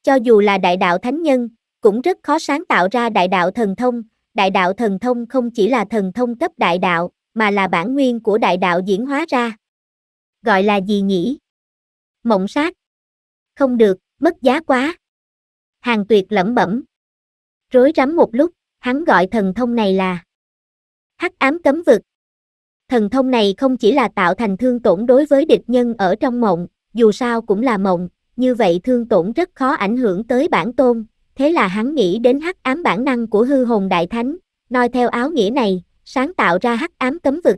Cho dù là đại đạo thánh nhân, cũng rất khó sáng tạo ra đại đạo thần thông, đại đạo thần thông không chỉ là thần thông cấp đại đạo, mà là bản nguyên của đại đạo diễn hóa ra. Gọi là gì nhỉ? Mộng sát. Không được, mất giá quá. Hàng tuyệt lẩm bẩm. Rối rắm một lúc, hắn gọi thần thông này là Hắc ám cấm vực. Thần thông này không chỉ là tạo thành thương tổn đối với địch nhân ở trong mộng, dù sao cũng là mộng, như vậy thương tổn rất khó ảnh hưởng tới bản tôn, thế là hắn nghĩ đến hắc ám bản năng của hư hồn đại thánh, nói theo áo nghĩa này, sáng tạo ra hắc ám cấm vực.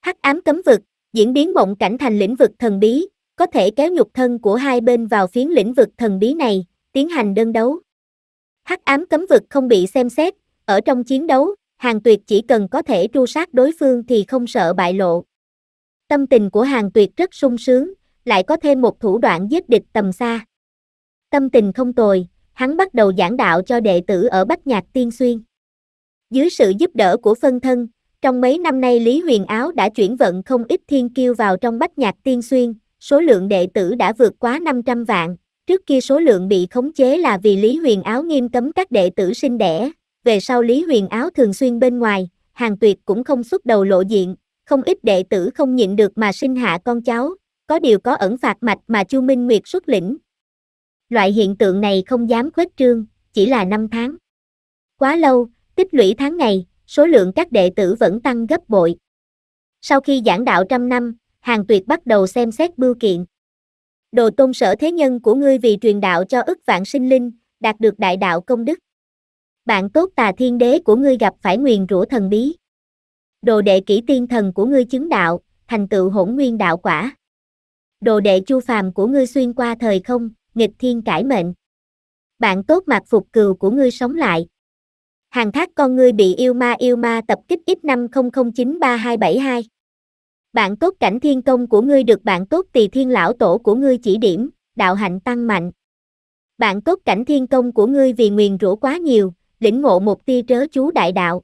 Hắc ám cấm vực, diễn biến mộng cảnh thành lĩnh vực thần bí, có thể kéo nhục thân của hai bên vào phiến lĩnh vực thần bí này, tiến hành đơn đấu. Hắc ám cấm vực không bị xem xét, ở trong chiến đấu, Hàng Tuyệt chỉ cần có thể tru sát đối phương thì không sợ bại lộ. Tâm tình của Hàng Tuyệt rất sung sướng, lại có thêm một thủ đoạn giết địch tầm xa. Tâm tình không tồi, hắn bắt đầu giảng đạo cho đệ tử ở Bách Nhạc Tiên Xuyên. Dưới sự giúp đỡ của phân thân, trong mấy năm nay Lý Huyền Áo đã chuyển vận không ít thiên kiêu vào trong bách nhạc tiên xuyên, số lượng đệ tử đã vượt quá 500 vạn. Trước kia số lượng bị khống chế là vì Lý Huyền Áo nghiêm cấm các đệ tử sinh đẻ, về sau Lý Huyền Áo thường xuyên bên ngoài, hàng tuyệt cũng không xuất đầu lộ diện, không ít đệ tử không nhịn được mà sinh hạ con cháu, có điều có ẩn phạt mạch mà Chu Minh Nguyệt xuất lĩnh. Loại hiện tượng này không dám khuếch trương, chỉ là năm tháng. Quá lâu, Tích lũy tháng ngày, số lượng các đệ tử vẫn tăng gấp bội. Sau khi giảng đạo trăm năm, Hàng Tuyệt bắt đầu xem xét bưu kiện. Đồ tôn sở thế nhân của ngươi vì truyền đạo cho ức vạn sinh linh, đạt được đại đạo công đức. Bạn tốt tà thiên đế của ngươi gặp phải nguyền rủa thần bí. Đồ đệ kỹ tiên thần của ngươi chứng đạo, thành tựu hỗn nguyên đạo quả. Đồ đệ chu phàm của ngươi xuyên qua thời không, nghịch thiên cải mệnh. Bạn tốt mặc phục cừu của ngươi sống lại, Hàng thác con ngươi bị yêu ma yêu ma tập kích X50093272. Bạn tốt cảnh thiên công của ngươi được bạn tốt tỳ thiên lão tổ của ngươi chỉ điểm, đạo hạnh tăng mạnh. Bạn tốt cảnh thiên công của ngươi vì nguyền rủa quá nhiều, lĩnh ngộ một tia trớ chú đại đạo.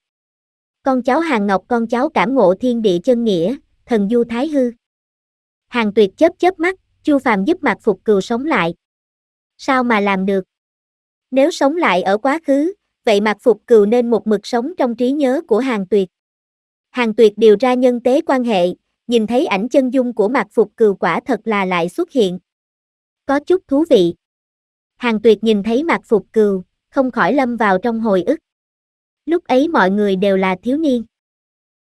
Con cháu Hàng Ngọc con cháu cảm ngộ thiên địa chân nghĩa, thần du thái hư. Hàng tuyệt chớp chớp mắt, chu phàm giúp mặt phục cừu sống lại. Sao mà làm được? Nếu sống lại ở quá khứ, vậy Mạc Phục Cừu nên một mực sống trong trí nhớ của Hàng Tuyệt. Hàng Tuyệt điều ra nhân tế quan hệ, nhìn thấy ảnh chân dung của Mạc Phục Cừu quả thật là lại xuất hiện. Có chút thú vị. Hàng Tuyệt nhìn thấy Mạc Phục Cừu, không khỏi lâm vào trong hồi ức. Lúc ấy mọi người đều là thiếu niên.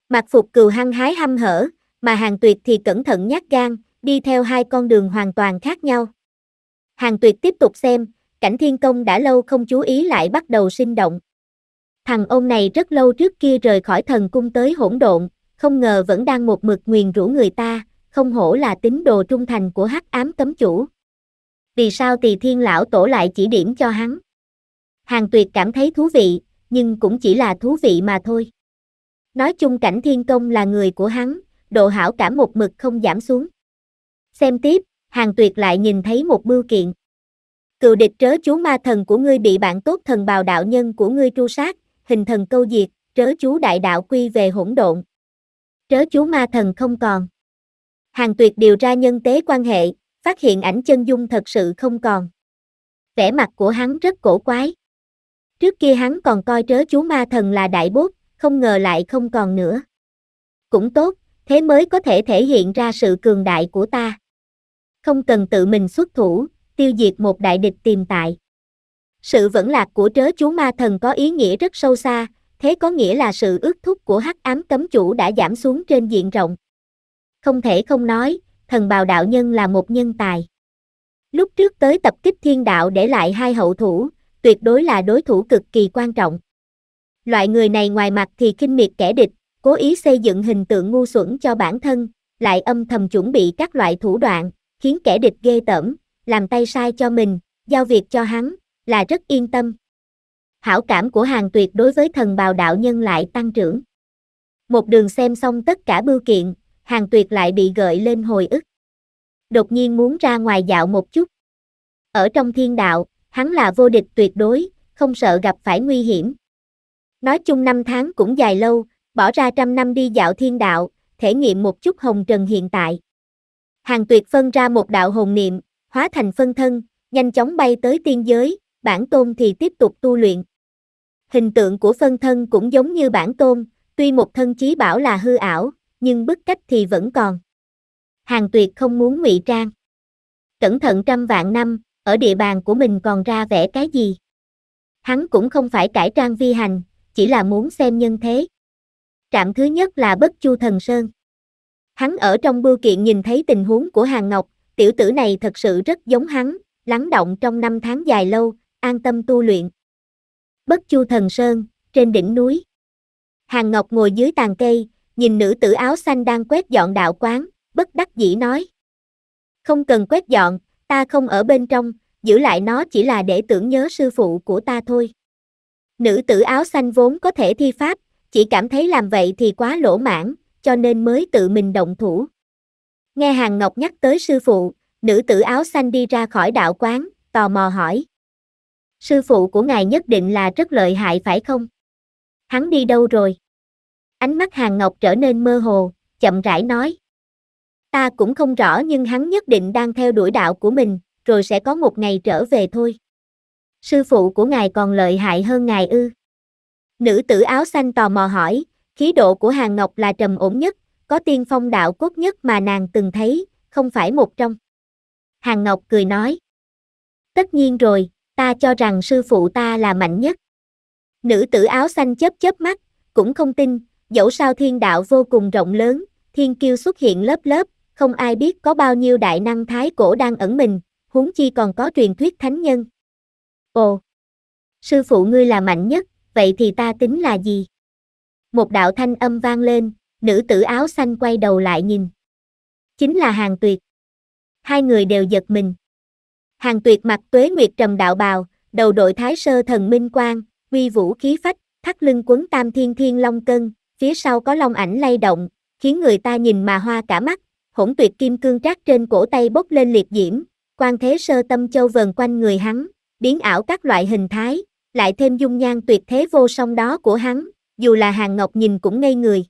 Mạc Phục Cừu hăng hái hăm hở, mà Hàng Tuyệt thì cẩn thận nhát gan, đi theo hai con đường hoàn toàn khác nhau. Hàng Tuyệt tiếp tục xem, cảnh thiên công đã lâu không chú ý lại bắt đầu sinh động. Thằng ông này rất lâu trước kia rời khỏi thần cung tới hỗn độn, không ngờ vẫn đang một mực nguyền rủ người ta, không hổ là tín đồ trung thành của hắc ám cấm chủ. Vì sao tỳ thiên lão tổ lại chỉ điểm cho hắn? Hàng tuyệt cảm thấy thú vị, nhưng cũng chỉ là thú vị mà thôi. Nói chung cảnh thiên công là người của hắn, độ hảo cảm một mực không giảm xuống. Xem tiếp, hàng tuyệt lại nhìn thấy một bưu kiện cựu địch trớ chú ma thần của ngươi bị bạn tốt thần bào đạo nhân của ngươi tru sát, hình thần câu diệt, trớ chú đại đạo quy về hỗn độn. Trớ chú ma thần không còn. Hàng tuyệt điều ra nhân tế quan hệ, phát hiện ảnh chân dung thật sự không còn. Vẻ mặt của hắn rất cổ quái. Trước kia hắn còn coi trớ chú ma thần là đại bốt, không ngờ lại không còn nữa. Cũng tốt, thế mới có thể thể hiện ra sự cường đại của ta. Không cần tự mình xuất thủ, tiêu diệt một đại địch tiềm tại. Sự vẫn lạc của trớ chú ma thần có ý nghĩa rất sâu xa, thế có nghĩa là sự ước thúc của hắc ám cấm chủ đã giảm xuống trên diện rộng. Không thể không nói, thần bào đạo nhân là một nhân tài. Lúc trước tới tập kích thiên đạo để lại hai hậu thủ, tuyệt đối là đối thủ cực kỳ quan trọng. Loại người này ngoài mặt thì kinh miệt kẻ địch, cố ý xây dựng hình tượng ngu xuẩn cho bản thân, lại âm thầm chuẩn bị các loại thủ đoạn, khiến kẻ địch ghê tởm, làm tay sai cho mình, giao việc cho hắn, là rất yên tâm. Hảo cảm của hàng tuyệt đối với thần bào đạo nhân lại tăng trưởng. Một đường xem xong tất cả bưu kiện, hàng tuyệt lại bị gợi lên hồi ức. Đột nhiên muốn ra ngoài dạo một chút. Ở trong thiên đạo, hắn là vô địch tuyệt đối, không sợ gặp phải nguy hiểm. Nói chung năm tháng cũng dài lâu, bỏ ra trăm năm đi dạo thiên đạo, thể nghiệm một chút hồng trần hiện tại. Hàng tuyệt phân ra một đạo hồn niệm, hóa thành phân thân, nhanh chóng bay tới tiên giới, bản tôn thì tiếp tục tu luyện. Hình tượng của phân thân cũng giống như bản tôn, tuy một thân chí bảo là hư ảo, nhưng bức cách thì vẫn còn. Hàng tuyệt không muốn ngụy trang. Cẩn thận trăm vạn năm, ở địa bàn của mình còn ra vẽ cái gì? Hắn cũng không phải cải trang vi hành, chỉ là muốn xem nhân thế. Trạm thứ nhất là Bất Chu Thần Sơn. Hắn ở trong bưu kiện nhìn thấy tình huống của Hàng Ngọc, tiểu tử này thật sự rất giống hắn, lắng động trong năm tháng dài lâu, an tâm tu luyện. Bất Chu Thần Sơn, trên đỉnh núi. Hàng Ngọc ngồi dưới tàn cây, nhìn nữ tử áo xanh đang quét dọn đạo quán, bất đắc dĩ nói. Không cần quét dọn, ta không ở bên trong, giữ lại nó chỉ là để tưởng nhớ sư phụ của ta thôi. Nữ tử áo xanh vốn có thể thi pháp, chỉ cảm thấy làm vậy thì quá lỗ mãn, cho nên mới tự mình động thủ. Nghe Hàng Ngọc nhắc tới sư phụ, nữ tử áo xanh đi ra khỏi đạo quán, tò mò hỏi. Sư phụ của ngài nhất định là rất lợi hại phải không? Hắn đi đâu rồi? Ánh mắt Hàng Ngọc trở nên mơ hồ, chậm rãi nói. Ta cũng không rõ nhưng hắn nhất định đang theo đuổi đạo của mình, rồi sẽ có một ngày trở về thôi. Sư phụ của ngài còn lợi hại hơn ngài ư? Nữ tử áo xanh tò mò hỏi, khí độ của Hàng Ngọc là trầm ổn nhất, có tiên phong đạo cốt nhất mà nàng từng thấy, không phải một trong. Hàng Ngọc cười nói. Tất nhiên rồi, ta cho rằng sư phụ ta là mạnh nhất. Nữ tử áo xanh chớp chớp mắt, cũng không tin, dẫu sao thiên đạo vô cùng rộng lớn, thiên kiêu xuất hiện lớp lớp, không ai biết có bao nhiêu đại năng thái cổ đang ẩn mình, huống chi còn có truyền thuyết thánh nhân. Ồ, sư phụ ngươi là mạnh nhất, vậy thì ta tính là gì? Một đạo thanh âm vang lên, nữ tử áo xanh quay đầu lại nhìn. Chính là hàng tuyệt. Hai người đều giật mình. Hàng tuyệt mặt tuế nguyệt trầm đạo bào, đầu đội thái sơ thần minh quang, uy vũ khí phách, thắt lưng quấn tam thiên thiên long cân, phía sau có long ảnh lay động, khiến người ta nhìn mà hoa cả mắt, hỗn tuyệt kim cương trác trên cổ tay bốc lên liệt diễm, quan thế sơ tâm châu vần quanh người hắn, biến ảo các loại hình thái, lại thêm dung nhan tuyệt thế vô song đó của hắn, dù là hàng ngọc nhìn cũng ngây người.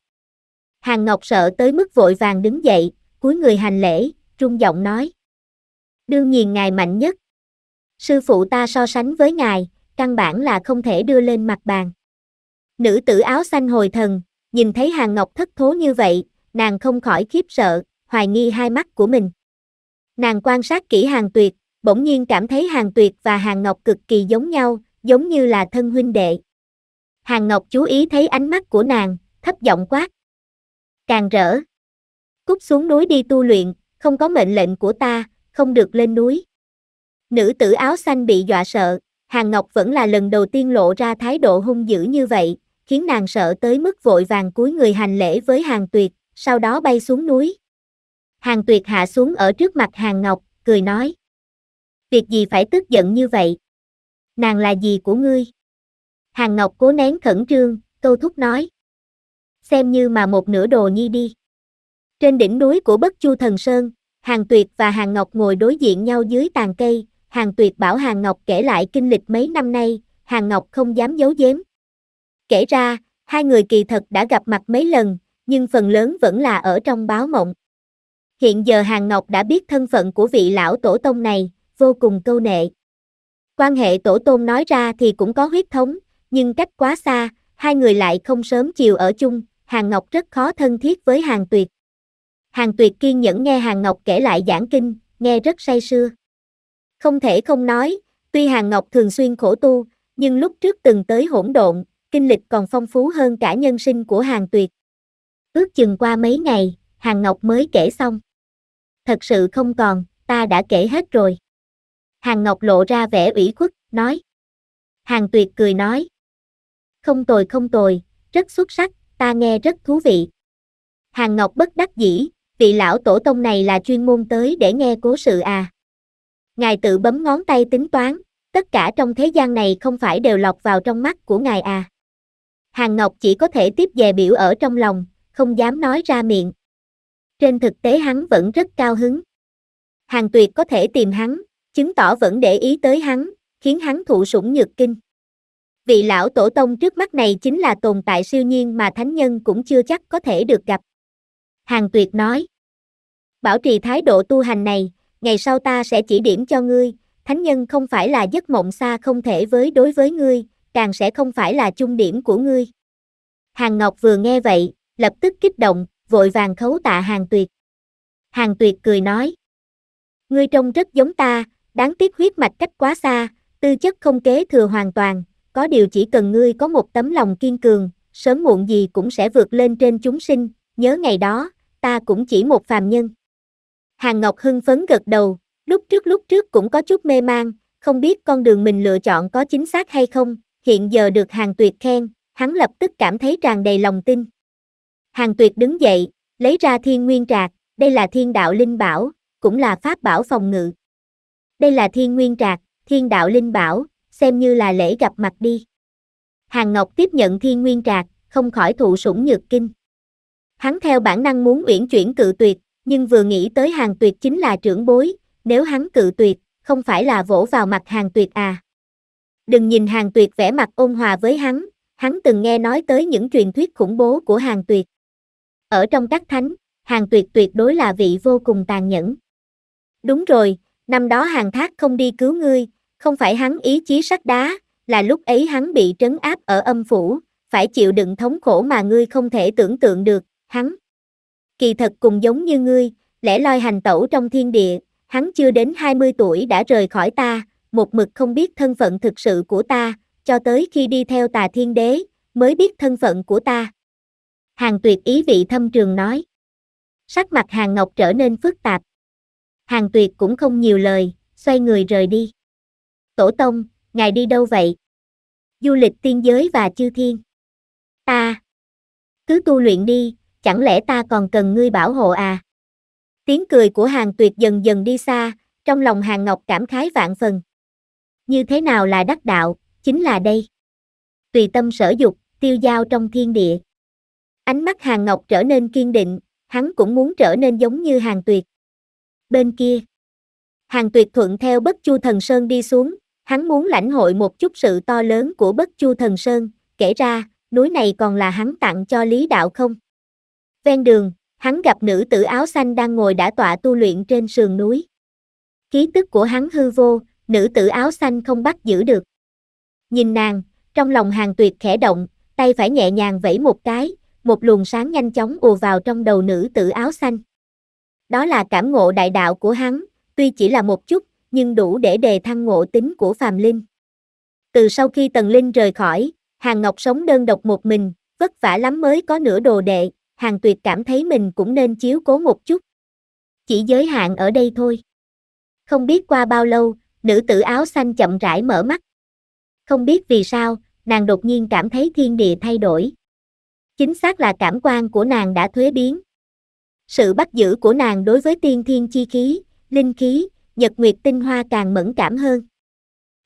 Hàn Ngọc sợ tới mức vội vàng đứng dậy, cúi người hành lễ, trung giọng nói. Đương nhiên ngài mạnh nhất. Sư phụ ta so sánh với ngài, căn bản là không thể đưa lên mặt bàn. Nữ tử áo xanh hồi thần, nhìn thấy Hàn Ngọc thất thố như vậy, nàng không khỏi khiếp sợ, hoài nghi hai mắt của mình. Nàng quan sát kỹ Hàn Tuyệt, bỗng nhiên cảm thấy Hàn Tuyệt và Hàn Ngọc cực kỳ giống nhau, giống như là thân huynh đệ. Hàn Ngọc chú ý thấy ánh mắt của nàng, thấp giọng quát, càng rỡ. Cút xuống núi đi tu luyện, không có mệnh lệnh của ta, không được lên núi. Nữ tử áo xanh bị dọa sợ, Hàng Ngọc vẫn là lần đầu tiên lộ ra thái độ hung dữ như vậy, khiến nàng sợ tới mức vội vàng cúi người hành lễ với Hàng Tuyệt, sau đó bay xuống núi. Hàng Tuyệt hạ xuống ở trước mặt Hàng Ngọc, cười nói. Việc gì phải tức giận như vậy? Nàng là gì của ngươi? Hàng Ngọc cố nén khẩn trương, câu thúc nói xem như mà một nửa đồ nhi đi. Trên đỉnh núi của Bất Chu Thần Sơn, Hàng Tuyệt và Hàng Ngọc ngồi đối diện nhau dưới tàn cây, Hàng Tuyệt bảo Hàng Ngọc kể lại kinh lịch mấy năm nay, Hàng Ngọc không dám giấu giếm. Kể ra, hai người kỳ thật đã gặp mặt mấy lần, nhưng phần lớn vẫn là ở trong báo mộng. Hiện giờ Hàng Ngọc đã biết thân phận của vị lão tổ tông này, vô cùng câu nệ. Quan hệ tổ tôn nói ra thì cũng có huyết thống, nhưng cách quá xa, hai người lại không sớm chiều ở chung, Hàng Ngọc rất khó thân thiết với Hàng Tuyệt. Hàng Tuyệt kiên nhẫn nghe Hàng Ngọc kể lại giảng kinh, nghe rất say sưa. Không thể không nói, tuy Hàng Ngọc thường xuyên khổ tu, nhưng lúc trước từng tới hỗn độn, kinh lịch còn phong phú hơn cả nhân sinh của Hàng Tuyệt. Ước chừng qua mấy ngày, Hàng Ngọc mới kể xong. Thật sự không còn, ta đã kể hết rồi. Hàng Ngọc lộ ra vẻ ủy khuất, nói. Hàng Tuyệt cười nói. Không tồi không tồi, rất xuất sắc, ta nghe rất thú vị. Hàng Ngọc bất đắc dĩ, vị lão tổ tông này là chuyên môn tới để nghe cố sự à. Ngài tự bấm ngón tay tính toán, tất cả trong thế gian này không phải đều lọc vào trong mắt của ngài à. Hàng Ngọc chỉ có thể tiếp dè biểu ở trong lòng, không dám nói ra miệng. Trên thực tế hắn vẫn rất cao hứng. Hàng Tuyệt có thể tìm hắn, chứng tỏ vẫn để ý tới hắn, khiến hắn thụ sủng nhược kinh vị lão tổ tông trước mắt này chính là tồn tại siêu nhiên mà thánh nhân cũng chưa chắc có thể được gặp. Hàng Tuyệt nói, bảo trì thái độ tu hành này, ngày sau ta sẽ chỉ điểm cho ngươi, thánh nhân không phải là giấc mộng xa không thể với đối với ngươi, càng sẽ không phải là chung điểm của ngươi. Hàng Ngọc vừa nghe vậy, lập tức kích động, vội vàng khấu tạ Hàng Tuyệt. Hàng Tuyệt cười nói, ngươi trông rất giống ta, đáng tiếc huyết mạch cách quá xa, tư chất không kế thừa hoàn toàn, có điều chỉ cần ngươi có một tấm lòng kiên cường, sớm muộn gì cũng sẽ vượt lên trên chúng sinh, nhớ ngày đó, ta cũng chỉ một phàm nhân. Hàng Ngọc hưng phấn gật đầu, lúc trước lúc trước cũng có chút mê mang, không biết con đường mình lựa chọn có chính xác hay không, hiện giờ được Hàng Tuyệt khen, hắn lập tức cảm thấy tràn đầy lòng tin. Hàng Tuyệt đứng dậy, lấy ra thiên nguyên trạc, đây là thiên đạo linh bảo, cũng là pháp bảo phòng ngự. Đây là thiên nguyên trạc, thiên đạo linh bảo, xem như là lễ gặp mặt đi. Hàng Ngọc tiếp nhận thiên nguyên trạc, không khỏi thụ sủng nhược kinh. Hắn theo bản năng muốn uyển chuyển cự tuyệt, nhưng vừa nghĩ tới hàng tuyệt chính là trưởng bối, nếu hắn cự tuyệt, không phải là vỗ vào mặt hàng tuyệt à. Đừng nhìn hàng tuyệt vẻ mặt ôn hòa với hắn, hắn từng nghe nói tới những truyền thuyết khủng bố của hàng tuyệt. Ở trong các thánh, hàng tuyệt tuyệt đối là vị vô cùng tàn nhẫn. Đúng rồi, năm đó hàng thác không đi cứu ngươi, không phải hắn ý chí sắt đá, là lúc ấy hắn bị trấn áp ở âm phủ, phải chịu đựng thống khổ mà ngươi không thể tưởng tượng được, hắn. Kỳ thật cùng giống như ngươi, lẽ loi hành tẩu trong thiên địa, hắn chưa đến 20 tuổi đã rời khỏi ta, một mực không biết thân phận thực sự của ta, cho tới khi đi theo tà thiên đế, mới biết thân phận của ta. Hàng tuyệt ý vị thâm trường nói. Sắc mặt hàng ngọc trở nên phức tạp. Hàng tuyệt cũng không nhiều lời, xoay người rời đi. Tổ tông, ngài đi đâu vậy? Du lịch tiên giới và chư thiên. Ta. cứ tu luyện đi, chẳng lẽ ta còn cần ngươi bảo hộ à? Tiếng cười của hàng tuyệt dần dần đi xa, trong lòng hàng ngọc cảm khái vạn phần. Như thế nào là đắc đạo, chính là đây. Tùy tâm sở dục, tiêu giao trong thiên địa. Ánh mắt hàng ngọc trở nên kiên định, hắn cũng muốn trở nên giống như hàng tuyệt. Bên kia, hàng tuyệt thuận theo bất chu thần sơn đi xuống, Hắn muốn lãnh hội một chút sự to lớn của bất chu thần sơn, kể ra, núi này còn là hắn tặng cho lý đạo không? Ven đường, hắn gặp nữ tử áo xanh đang ngồi đã tọa tu luyện trên sườn núi. Ký tức của hắn hư vô, nữ tử áo xanh không bắt giữ được. Nhìn nàng, trong lòng hàng tuyệt khẽ động, tay phải nhẹ nhàng vẫy một cái, một luồng sáng nhanh chóng ùa vào trong đầu nữ tử áo xanh. Đó là cảm ngộ đại đạo của hắn, tuy chỉ là một chút, nhưng đủ để đề thăng ngộ tính của Phạm Linh. Từ sau khi Tần Linh rời khỏi, Hàng Ngọc sống đơn độc một mình, vất vả lắm mới có nửa đồ đệ, Hàng Tuyệt cảm thấy mình cũng nên chiếu cố một chút. Chỉ giới hạn ở đây thôi. Không biết qua bao lâu, nữ tử áo xanh chậm rãi mở mắt. Không biết vì sao, nàng đột nhiên cảm thấy thiên địa thay đổi. Chính xác là cảm quan của nàng đã thuế biến. Sự bắt giữ của nàng đối với tiên thiên chi khí, linh khí, Nhật Nguyệt tinh hoa càng mẫn cảm hơn.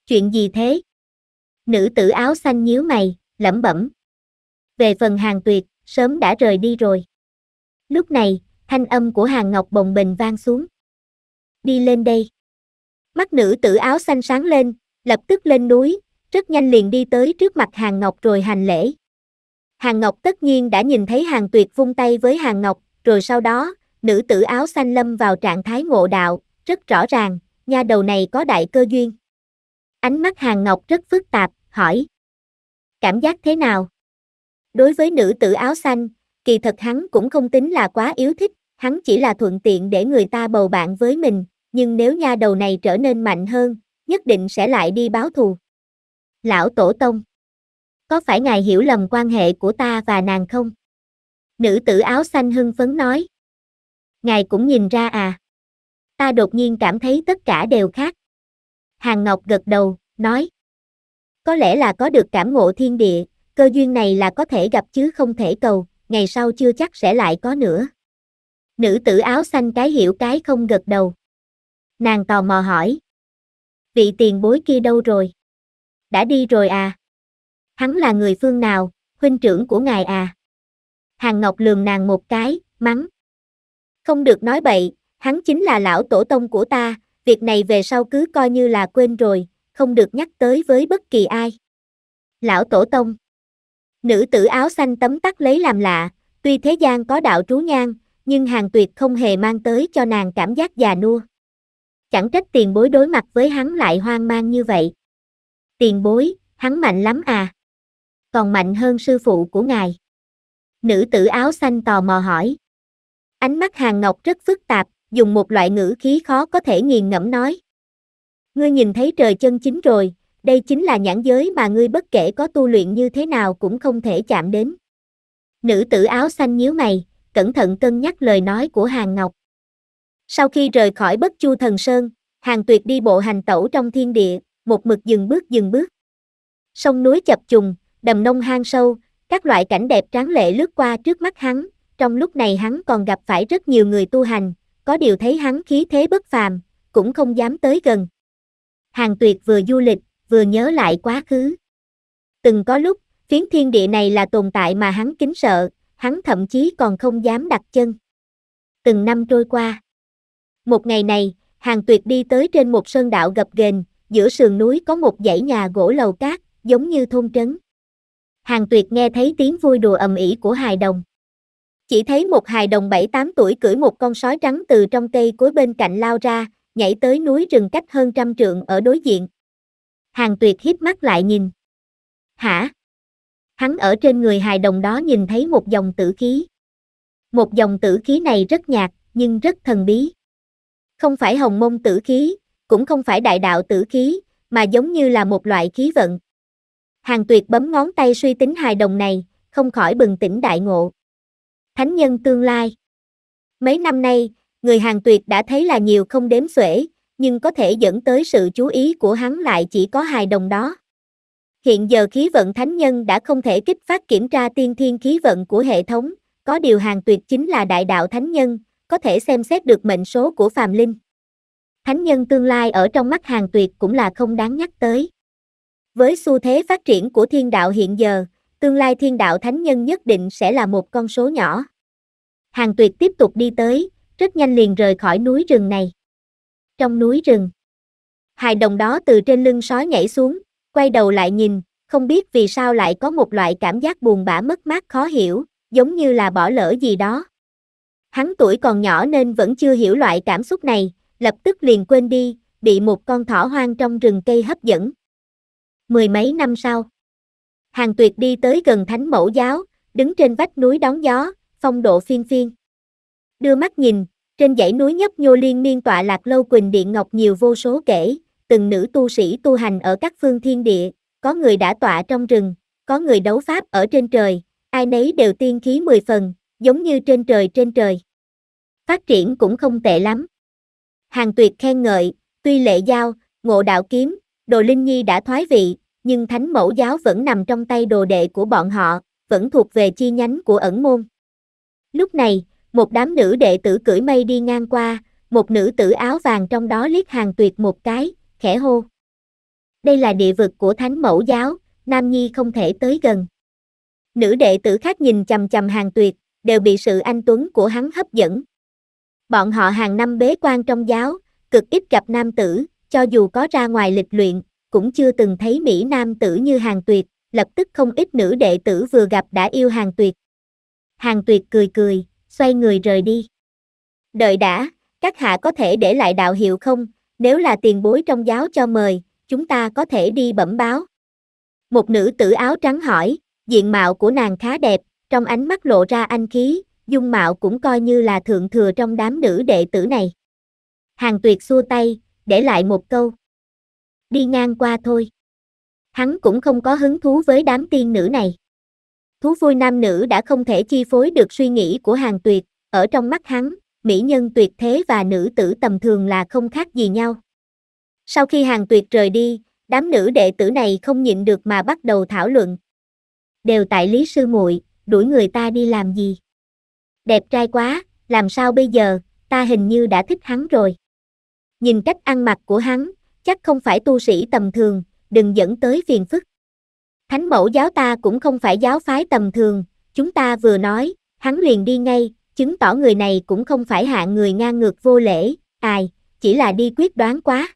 Chuyện gì thế? Nữ tử áo xanh nhíu mày, lẩm bẩm. Về phần hàng tuyệt, sớm đã rời đi rồi. Lúc này, thanh âm của hàng ngọc bồng bình vang xuống. Đi lên đây. Mắt nữ tử áo xanh sáng lên, lập tức lên núi, rất nhanh liền đi tới trước mặt hàng ngọc rồi hành lễ. Hàng ngọc tất nhiên đã nhìn thấy hàng tuyệt vung tay với hàng ngọc, rồi sau đó, nữ tử áo xanh lâm vào trạng thái ngộ đạo, rất rõ ràng, nha đầu này có đại cơ duyên. Ánh mắt Hàng Ngọc rất phức tạp, hỏi. Cảm giác thế nào? Đối với nữ tử áo xanh, kỳ thật hắn cũng không tính là quá yếu thích, hắn chỉ là thuận tiện để người ta bầu bạn với mình, nhưng nếu nha đầu này trở nên mạnh hơn, nhất định sẽ lại đi báo thù. Lão Tổ Tông Có phải ngài hiểu lầm quan hệ của ta và nàng không? Nữ tử áo xanh hưng phấn nói. Ngài cũng nhìn ra à? ta đột nhiên cảm thấy tất cả đều khác. Hàng Ngọc gật đầu, nói. Có lẽ là có được cảm ngộ thiên địa, cơ duyên này là có thể gặp chứ không thể cầu, ngày sau chưa chắc sẽ lại có nữa. Nữ tử áo xanh cái hiểu cái không gật đầu. Nàng tò mò hỏi. Vị tiền bối kia đâu rồi? Đã đi rồi à? Hắn là người phương nào, huynh trưởng của ngài à? Hàng Ngọc lường nàng một cái, mắng. Không được nói bậy, hắn chính là lão tổ tông của ta, việc này về sau cứ coi như là quên rồi, không được nhắc tới với bất kỳ ai. Lão tổ tông Nữ tử áo xanh tấm tắc lấy làm lạ, tuy thế gian có đạo trú nhang, nhưng hàng tuyệt không hề mang tới cho nàng cảm giác già nua. Chẳng trách tiền bối đối mặt với hắn lại hoang mang như vậy. Tiền bối, hắn mạnh lắm à? Còn mạnh hơn sư phụ của ngài. Nữ tử áo xanh tò mò hỏi. Ánh mắt hàng ngọc rất phức tạp, dùng một loại ngữ khí khó có thể nghiền ngẫm nói. Ngươi nhìn thấy trời chân chính rồi, đây chính là nhãn giới mà ngươi bất kể có tu luyện như thế nào cũng không thể chạm đến. Nữ tử áo xanh nhíu mày, cẩn thận cân nhắc lời nói của Hàng Ngọc. Sau khi rời khỏi bất chu thần sơn, Hàng Tuyệt đi bộ hành tẩu trong thiên địa, một mực dừng bước dừng bước. Sông núi chập trùng, đầm nông hang sâu, các loại cảnh đẹp tráng lệ lướt qua trước mắt hắn, trong lúc này hắn còn gặp phải rất nhiều người tu hành, có điều thấy hắn khí thế bất phàm, cũng không dám tới gần. Hàng tuyệt vừa du lịch, vừa nhớ lại quá khứ. Từng có lúc, phiến thiên địa này là tồn tại mà hắn kính sợ, hắn thậm chí còn không dám đặt chân. Từng năm trôi qua. Một ngày này, hàng tuyệt đi tới trên một sơn đạo gập ghềnh, giữa sườn núi có một dãy nhà gỗ lầu cát, giống như thôn trấn. Hàng tuyệt nghe thấy tiếng vui đùa ầm ĩ của hài đồng. Chỉ thấy một hài đồng bảy tám tuổi cưỡi một con sói trắng từ trong cây cối bên cạnh lao ra, nhảy tới núi rừng cách hơn trăm trượng ở đối diện. Hàng tuyệt hít mắt lại nhìn. Hả? Hắn ở trên người hài đồng đó nhìn thấy một dòng tử khí. Một dòng tử khí này rất nhạt, nhưng rất thần bí. Không phải hồng môn tử khí, cũng không phải đại đạo tử khí, mà giống như là một loại khí vận. Hàng tuyệt bấm ngón tay suy tính hài đồng này, không khỏi bừng tỉnh đại ngộ thánh nhân tương lai. Mấy năm nay, người hàng tuyệt đã thấy là nhiều không đếm xuể, nhưng có thể dẫn tới sự chú ý của hắn lại chỉ có hài đồng đó. Hiện giờ khí vận thánh nhân đã không thể kích phát kiểm tra tiên thiên khí vận của hệ thống, có điều hàng tuyệt chính là đại đạo thánh nhân, có thể xem xét được mệnh số của phàm linh. Thánh nhân tương lai ở trong mắt hàng tuyệt cũng là không đáng nhắc tới. Với xu thế phát triển của thiên đạo hiện giờ, tương lai thiên đạo thánh nhân nhất định sẽ là một con số nhỏ. Hàng tuyệt tiếp tục đi tới, rất nhanh liền rời khỏi núi rừng này. Trong núi rừng, hài đồng đó từ trên lưng sói nhảy xuống, quay đầu lại nhìn, không biết vì sao lại có một loại cảm giác buồn bã mất mát khó hiểu, giống như là bỏ lỡ gì đó. Hắn tuổi còn nhỏ nên vẫn chưa hiểu loại cảm xúc này, lập tức liền quên đi, bị một con thỏ hoang trong rừng cây hấp dẫn. Mười mấy năm sau, Hàng tuyệt đi tới gần thánh mẫu giáo, đứng trên vách núi đón gió, phong độ phiên phiên. Đưa mắt nhìn, trên dãy núi nhấp nhô liên miên tọa lạc lâu quỳnh điện ngọc nhiều vô số kể, từng nữ tu sĩ tu hành ở các phương thiên địa, có người đã tọa trong rừng, có người đấu pháp ở trên trời, ai nấy đều tiên khí mười phần, giống như trên trời trên trời. Phát triển cũng không tệ lắm. Hàng tuyệt khen ngợi, tuy lệ giao, ngộ đạo kiếm, đồ linh nhi đã thoái vị, nhưng thánh mẫu giáo vẫn nằm trong tay đồ đệ của bọn họ, vẫn thuộc về chi nhánh của ẩn môn. Lúc này, một đám nữ đệ tử cưỡi mây đi ngang qua, một nữ tử áo vàng trong đó liếc hàng tuyệt một cái, khẽ hô. Đây là địa vực của thánh mẫu giáo, Nam Nhi không thể tới gần. Nữ đệ tử khác nhìn chầm chầm hàng tuyệt, đều bị sự anh tuấn của hắn hấp dẫn. Bọn họ hàng năm bế quan trong giáo, cực ít gặp nam tử, cho dù có ra ngoài lịch luyện, cũng chưa từng thấy Mỹ Nam tử như hàng tuyệt, lập tức không ít nữ đệ tử vừa gặp đã yêu hàng tuyệt. Hàng tuyệt cười cười, xoay người rời đi. Đợi đã, các hạ có thể để lại đạo hiệu không, nếu là tiền bối trong giáo cho mời, chúng ta có thể đi bẩm báo. Một nữ tử áo trắng hỏi, diện mạo của nàng khá đẹp, trong ánh mắt lộ ra anh khí, dung mạo cũng coi như là thượng thừa trong đám nữ đệ tử này. Hàng tuyệt xua tay, để lại một câu đi ngang qua thôi. Hắn cũng không có hứng thú với đám tiên nữ này. Thú vui nam nữ đã không thể chi phối được suy nghĩ của hàng tuyệt, ở trong mắt hắn, mỹ nhân tuyệt thế và nữ tử tầm thường là không khác gì nhau. Sau khi hàng tuyệt rời đi, đám nữ đệ tử này không nhịn được mà bắt đầu thảo luận. Đều tại Lý Sư muội đuổi người ta đi làm gì? Đẹp trai quá, làm sao bây giờ, ta hình như đã thích hắn rồi. Nhìn cách ăn mặc của hắn, chắc không phải tu sĩ tầm thường, đừng dẫn tới phiền phức. Thánh mẫu giáo ta cũng không phải giáo phái tầm thường, chúng ta vừa nói, hắn liền đi ngay, chứng tỏ người này cũng không phải hạ người ngang ngược vô lễ, ai, chỉ là đi quyết đoán quá.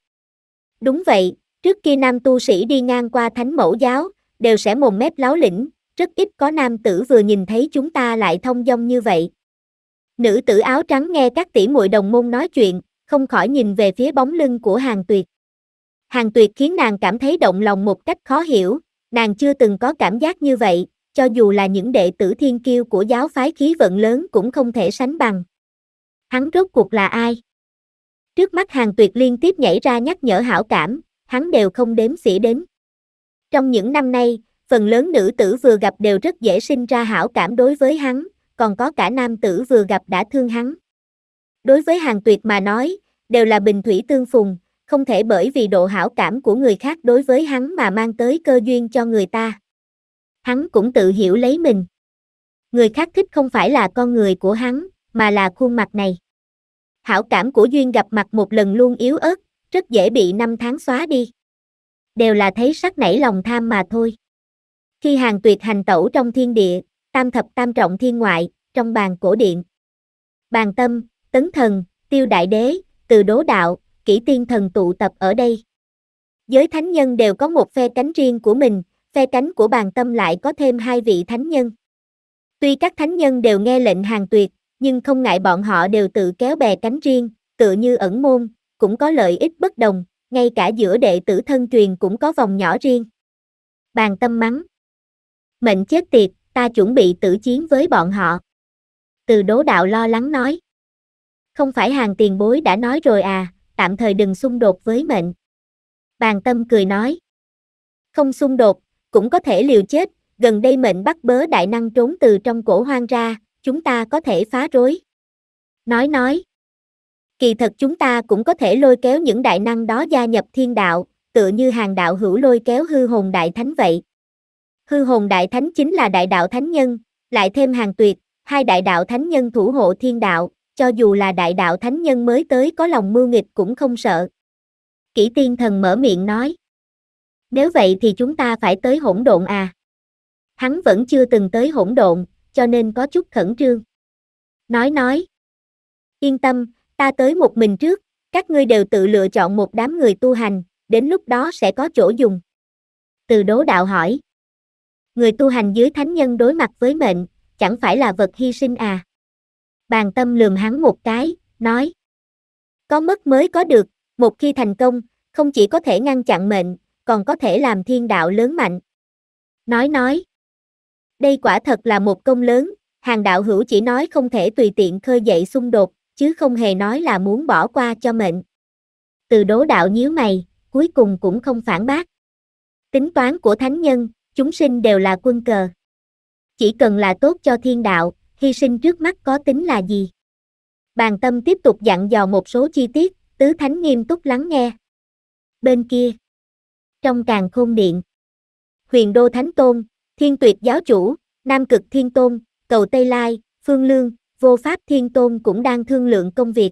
Đúng vậy, trước khi nam tu sĩ đi ngang qua thánh mẫu giáo, đều sẽ mồm mép láo lĩnh, rất ít có nam tử vừa nhìn thấy chúng ta lại thông dong như vậy. Nữ tử áo trắng nghe các tỷ muội đồng môn nói chuyện, không khỏi nhìn về phía bóng lưng của hàng tuyệt. Hàng tuyệt khiến nàng cảm thấy động lòng một cách khó hiểu, nàng chưa từng có cảm giác như vậy, cho dù là những đệ tử thiên kiêu của giáo phái khí vận lớn cũng không thể sánh bằng. Hắn rốt cuộc là ai? Trước mắt hàng tuyệt liên tiếp nhảy ra nhắc nhở hảo cảm, hắn đều không đếm xỉa đến. Trong những năm nay, phần lớn nữ tử vừa gặp đều rất dễ sinh ra hảo cảm đối với hắn, còn có cả nam tử vừa gặp đã thương hắn. Đối với hàng tuyệt mà nói, đều là bình thủy tương phùng, không thể bởi vì độ hảo cảm của người khác đối với hắn mà mang tới cơ duyên cho người ta. Hắn cũng tự hiểu lấy mình. Người khác thích không phải là con người của hắn, mà là khuôn mặt này. Hảo cảm của Duyên gặp mặt một lần luôn yếu ớt, rất dễ bị năm tháng xóa đi. Đều là thấy sắc nảy lòng tham mà thôi. Khi hàng tuyệt hành tẩu trong thiên địa, tam thập tam trọng thiên ngoại, trong bàn cổ điện. Bàn tâm, tấn thần, tiêu đại đế, từ đố đạo, kỹ tiên thần tụ tập ở đây. Giới thánh nhân đều có một phe cánh riêng của mình, phe cánh của bàn tâm lại có thêm hai vị thánh nhân. Tuy các thánh nhân đều nghe lệnh hàng tuyệt, nhưng không ngại bọn họ đều tự kéo bè cánh riêng, tựa như ẩn môn, cũng có lợi ích bất đồng, ngay cả giữa đệ tử thân truyền cũng có vòng nhỏ riêng. Bàn tâm mắng. Mệnh chết tiệt, ta chuẩn bị tử chiến với bọn họ. Từ đố đạo lo lắng nói. Không phải hàng tiền bối đã nói rồi à, tạm thời đừng xung đột với mệnh. Bàn tâm cười nói. Không xung đột, cũng có thể liều chết, gần đây mệnh bắt bớ đại năng trốn từ trong cổ hoang ra, chúng ta có thể phá rối. Nói nói. Kỳ thật chúng ta cũng có thể lôi kéo những đại năng đó gia nhập thiên đạo, tựa như hàng đạo hữu lôi kéo hư hồn đại thánh vậy. Hư hồn đại thánh chính là đại đạo thánh nhân, lại thêm hàng tuyệt, hai đại đạo thánh nhân thủ hộ thiên đạo, cho dù là đại đạo thánh nhân mới tới có lòng mưu nghịch cũng không sợ. Kỷ tiên thần mở miệng nói. Nếu vậy thì chúng ta phải tới hỗn độn à. Hắn vẫn chưa từng tới hỗn độn, cho nên có chút khẩn trương. Nói nói. Yên tâm, ta tới một mình trước, các ngươi đều tự lựa chọn một đám người tu hành, đến lúc đó sẽ có chỗ dùng. Từ đố đạo hỏi. Người tu hành dưới thánh nhân đối mặt với mệnh, chẳng phải là vật hy sinh à? bàn tâm lườm hắn một cái, nói. Có mất mới có được, một khi thành công, không chỉ có thể ngăn chặn mệnh, còn có thể làm thiên đạo lớn mạnh. Nói nói. Đây quả thật là một công lớn, hàng đạo hữu chỉ nói không thể tùy tiện khơi dậy xung đột, chứ không hề nói là muốn bỏ qua cho mệnh. Từ đố đạo nhíu mày, cuối cùng cũng không phản bác. Tính toán của thánh nhân, chúng sinh đều là quân cờ. Chỉ cần là tốt cho thiên đạo, hy sinh trước mắt có tính là gì? Bàn tâm tiếp tục dặn dò một số chi tiết, tứ thánh nghiêm túc lắng nghe. Bên kia, trong càng khôn điện, huyền đô thánh tôn, thiên tuyệt giáo chủ, nam cực thiên tôn, cầu Tây Lai, phương lương, vô pháp thiên tôn cũng đang thương lượng công việc.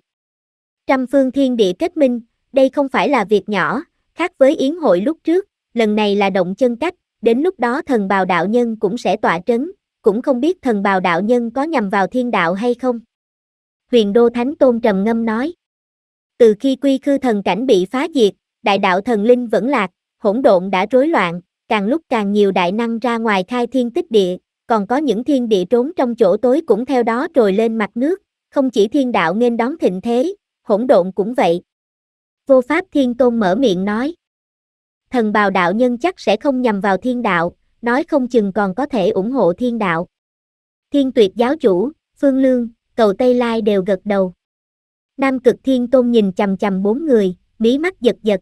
Trăm phương thiên địa kết minh, đây không phải là việc nhỏ, khác với yến hội lúc trước, lần này là động chân cách, đến lúc đó thần bào đạo nhân cũng sẽ tỏa trấn, cũng không biết thần bào đạo nhân có nhằm vào thiên đạo hay không. Huyền Đô Thánh Tôn trầm ngâm nói. Từ khi quy khư thần cảnh bị phá diệt, đại đạo thần linh vẫn lạc, hỗn độn đã rối loạn, càng lúc càng nhiều đại năng ra ngoài khai thiên tích địa, còn có những thiên địa trốn trong chỗ tối cũng theo đó trồi lên mặt nước, không chỉ thiên đạo nên đón thịnh thế, hỗn độn cũng vậy. Vô Pháp Thiên Tôn mở miệng nói. Thần bào đạo nhân chắc sẽ không nhằm vào thiên đạo, nói không chừng còn có thể ủng hộ thiên đạo. Thiên tuyệt giáo chủ, Phương Lương, cầu Tây Lai đều gật đầu. Nam cực thiên tôn nhìn chầm chầm bốn người, mí mắt giật giật.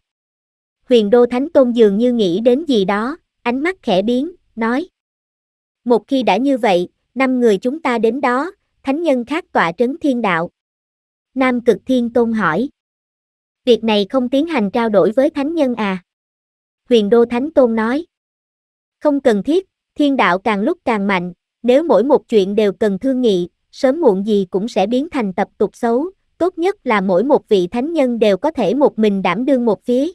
Huyền đô thánh tôn dường như nghĩ đến gì đó, ánh mắt khẽ biến, nói. Một khi đã như vậy, năm người chúng ta đến đó, thánh nhân khác tọa trấn thiên đạo. Nam cực thiên tôn hỏi. Việc này không tiến hành trao đổi với thánh nhân à? Huyền đô thánh tôn nói. Không cần thiết, thiên đạo càng lúc càng mạnh, nếu mỗi một chuyện đều cần thương nghị, sớm muộn gì cũng sẽ biến thành tập tục xấu, tốt nhất là mỗi một vị thánh nhân đều có thể một mình đảm đương một phía.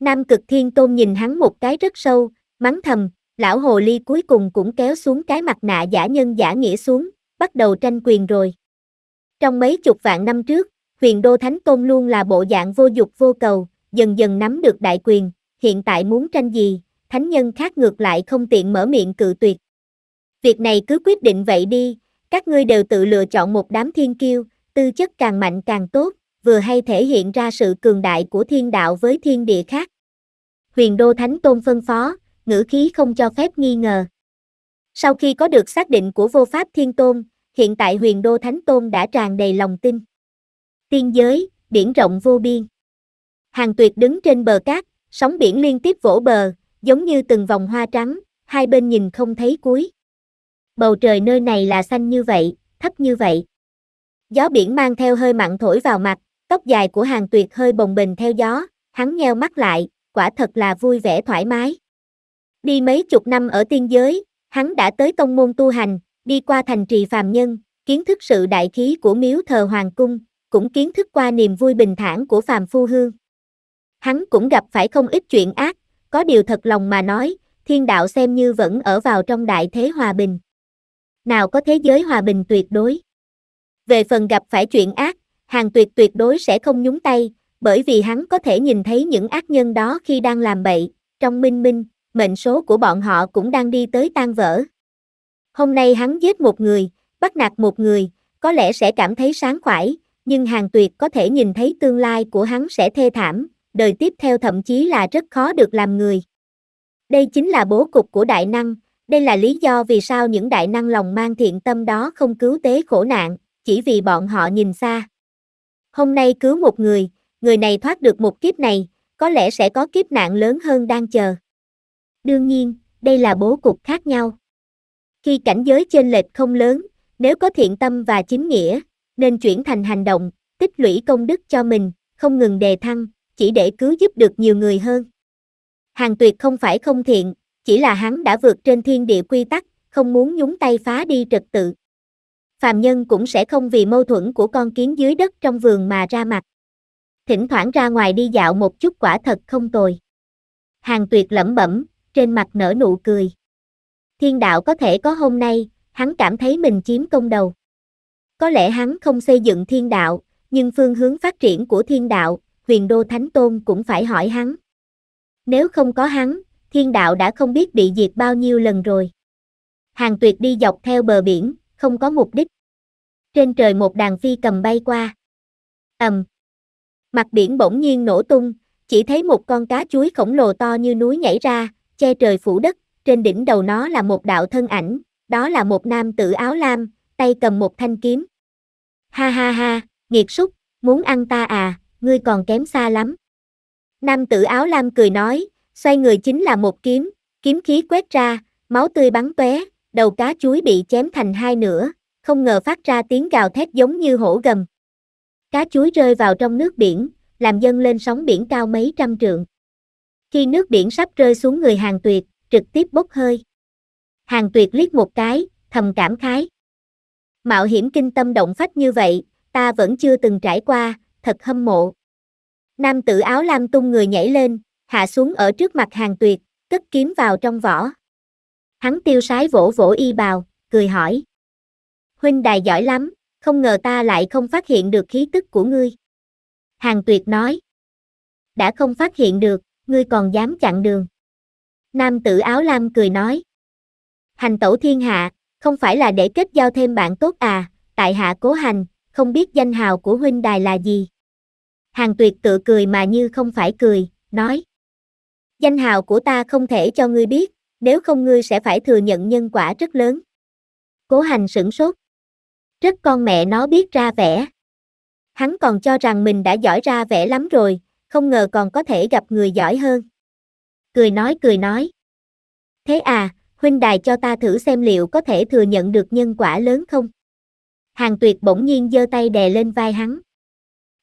Nam cực thiên tôn nhìn hắn một cái rất sâu, mắng thầm, lão hồ ly cuối cùng cũng kéo xuống cái mặt nạ giả nhân giả nghĩa xuống, bắt đầu tranh quyền rồi. Trong mấy chục vạn năm trước, huyền đô thánh tôn luôn là bộ dạng vô dục vô cầu, dần dần nắm được đại quyền, hiện tại muốn tranh gì, thánh nhân khác ngược lại không tiện mở miệng cự tuyệt. Việc này cứ quyết định vậy đi, các ngươi đều tự lựa chọn một đám thiên kiêu, tư chất càng mạnh càng tốt, vừa hay thể hiện ra sự cường đại của thiên đạo với thiên địa khác. Huyền Đô Thánh Tôn phân phó, ngữ khí không cho phép nghi ngờ. Sau khi có được xác định của vô pháp thiên tôn, hiện tại huyền Đô Thánh Tôn đã tràn đầy lòng tin. Tiên giới, biển rộng vô biên. Hàng tuyệt đứng trên bờ cát, sóng biển liên tiếp vỗ bờ, giống như từng vòng hoa trắng, hai bên nhìn không thấy cuối. Bầu trời nơi này là xanh như vậy, thấp như vậy. Gió biển mang theo hơi mặn thổi vào mặt, tóc dài của hàng tuyệt hơi bồng bềnh theo gió, hắn nheo mắt lại, quả thật là vui vẻ thoải mái. Đi mấy chục năm ở tiên giới, hắn đã tới tông môn tu hành, đi qua thành trì phàm nhân, kiến thức sự đại khí của miếu thờ hoàng cung, cũng kiến thức qua niềm vui bình thản của phàm phu hương. Hắn cũng gặp phải không ít chuyện ác, có điều thật lòng mà nói, thiên đạo xem như vẫn ở vào trong đại thế hòa bình. Nào có thế giới hòa bình tuyệt đối. Về phần gặp phải chuyện ác, hàng tuyệt tuyệt đối sẽ không nhúng tay, bởi vì hắn có thể nhìn thấy những ác nhân đó khi đang làm bậy, trong minh minh, mệnh số của bọn họ cũng đang đi tới tan vỡ. Hôm nay hắn giết một người, bắt nạt một người, có lẽ sẽ cảm thấy sáng khoải, nhưng hàng tuyệt có thể nhìn thấy tương lai của hắn sẽ thê thảm, đời tiếp theo thậm chí là rất khó được làm người. Đây chính là bố cục của đại năng, đây là lý do vì sao những đại năng lòng mang thiện tâm đó không cứu tế khổ nạn, chỉ vì bọn họ nhìn xa. Hôm nay cứu một người, người này thoát được một kiếp này, có lẽ sẽ có kiếp nạn lớn hơn đang chờ. Đương nhiên, đây là bố cục khác nhau. Khi cảnh giới trên lệch không lớn, nếu có thiện tâm và chính nghĩa, nên chuyển thành hành động, tích lũy công đức cho mình, không ngừng đề thăng, chỉ để cứu giúp được nhiều người hơn. Hàng tuyệt không phải không thiện, chỉ là hắn đã vượt trên thiên địa quy tắc, không muốn nhúng tay phá đi trật tự. Phàm nhân cũng sẽ không vì mâu thuẫn của con kiến dưới đất trong vườn mà ra mặt. Thỉnh thoảng ra ngoài đi dạo một chút quả thật không tồi. Hàng tuyệt lẩm bẩm, trên mặt nở nụ cười. Thiên đạo có thể có hôm nay, hắn cảm thấy mình chiếm công đầu. Có lẽ hắn không xây dựng thiên đạo, nhưng phương hướng phát triển của thiên đạo, huyền đô thánh tôn cũng phải hỏi hắn. Nếu không có hắn, thiên đạo đã không biết bị diệt bao nhiêu lần rồi. Hàng tuyệt đi dọc theo bờ biển, không có mục đích. Trên trời một đàn phi cầm bay qua. ầm, Mặt biển bỗng nhiên nổ tung, chỉ thấy một con cá chuối khổng lồ to như núi nhảy ra, che trời phủ đất, trên đỉnh đầu nó là một đạo thân ảnh, đó là một nam tử áo lam, tay cầm một thanh kiếm. Ha ha ha, nghiệt súc, muốn ăn ta à, ngươi còn kém xa lắm. Nam tử áo lam cười nói, xoay người chính là một kiếm, kiếm khí quét ra, máu tươi bắn tóe, đầu cá chuối bị chém thành hai nửa, không ngờ phát ra tiếng gào thét giống như hổ gầm. Cá chuối rơi vào trong nước biển, làm dâng lên sóng biển cao mấy trăm trượng. Khi nước biển sắp rơi xuống người hàng tuyệt, trực tiếp bốc hơi. Hàng tuyệt liếc một cái, thầm cảm khái. Mạo hiểm kinh tâm động phách như vậy, ta vẫn chưa từng trải qua, thật hâm mộ. Nam tử áo lam tung người nhảy lên, hạ xuống ở trước mặt hàng tuyệt, cất kiếm vào trong vỏ. Hắn tiêu sái vỗ vỗ y bào, cười hỏi. Huynh đài giỏi lắm, không ngờ ta lại không phát hiện được khí tức của ngươi. Hàng tuyệt nói. Đã không phát hiện được, ngươi còn dám chặn đường. Nam tử áo lam cười nói. Hành tẩu thiên hạ, không phải là để kết giao thêm bạn tốt à, tại hạ cố hành, không biết danh hào của huynh đài là gì hàng tuyệt tự cười mà như không phải cười, nói. Danh hào của ta không thể cho ngươi biết, nếu không ngươi sẽ phải thừa nhận nhân quả rất lớn. Cố hành sửng sốt. Rất con mẹ nó biết ra vẻ. Hắn còn cho rằng mình đã giỏi ra vẻ lắm rồi, không ngờ còn có thể gặp người giỏi hơn. Cười nói cười nói. Thế à, huynh đài cho ta thử xem liệu có thể thừa nhận được nhân quả lớn không? Hàng tuyệt bỗng nhiên giơ tay đè lên vai hắn.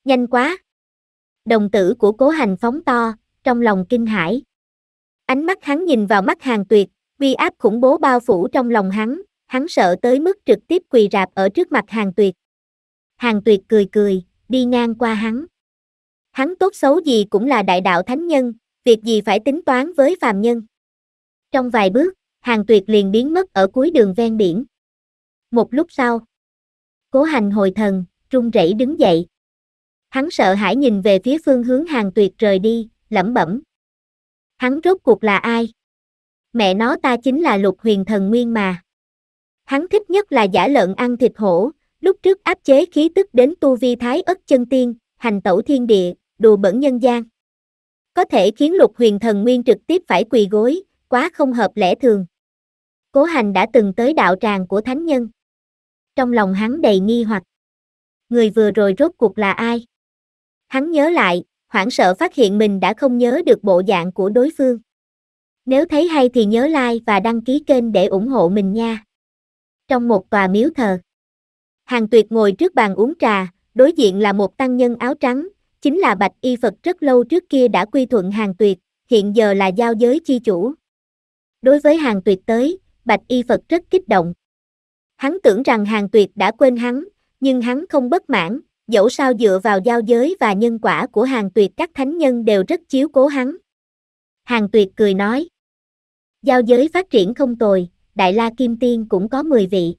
Nhanh quá! đồng tử của cố hành phóng to, trong lòng kinh hãi. Ánh mắt hắn nhìn vào mắt hàng tuyệt, uy áp khủng bố bao phủ trong lòng hắn, hắn sợ tới mức trực tiếp quỳ rạp ở trước mặt hàng tuyệt. Hàng tuyệt cười cười, đi ngang qua hắn. Hắn tốt xấu gì cũng là đại đạo thánh nhân, việc gì phải tính toán với phàm nhân. Trong vài bước, hàng tuyệt liền biến mất ở cuối đường ven biển. Một lúc sau, cố hành hồi thần, run rẩy đứng dậy. Hắn sợ hãi nhìn về phía phương hướng hàng tuyệt rời đi, lẩm bẩm. Hắn rốt cuộc là ai? Mẹ nó ta chính là lục huyền thần nguyên mà. Hắn thích nhất là giả lợn ăn thịt hổ, lúc trước áp chế khí tức đến tu vi thái ất chân tiên, hành tẩu thiên địa, đùa bẩn nhân gian. Có thể khiến lục huyền thần nguyên trực tiếp phải quỳ gối, quá không hợp lẽ thường. Cố hành đã từng tới đạo tràng của thánh nhân. Trong lòng hắn đầy nghi hoặc. Người vừa rồi rốt cuộc là ai? Hắn nhớ lại, hoảng sợ phát hiện mình đã không nhớ được bộ dạng của đối phương. Nếu thấy hay thì nhớ like và đăng ký kênh để ủng hộ mình nha. Trong một tòa miếu thờ, Hàng Tuyệt ngồi trước bàn uống trà, đối diện là một tăng nhân áo trắng, chính là Bạch Y Phật rất lâu trước kia đã quy thuận Hàng Tuyệt, hiện giờ là giao giới chi chủ. Đối với Hàng Tuyệt tới, Bạch Y Phật rất kích động. Hắn tưởng rằng Hàng Tuyệt đã quên hắn, nhưng hắn không bất mãn, dẫu sao dựa vào giao giới và nhân quả của hàng tuyệt các thánh nhân đều rất chiếu cố hắn. Hàng tuyệt cười nói, giao giới phát triển không tồi, Đại La Kim Tiên cũng có 10 vị.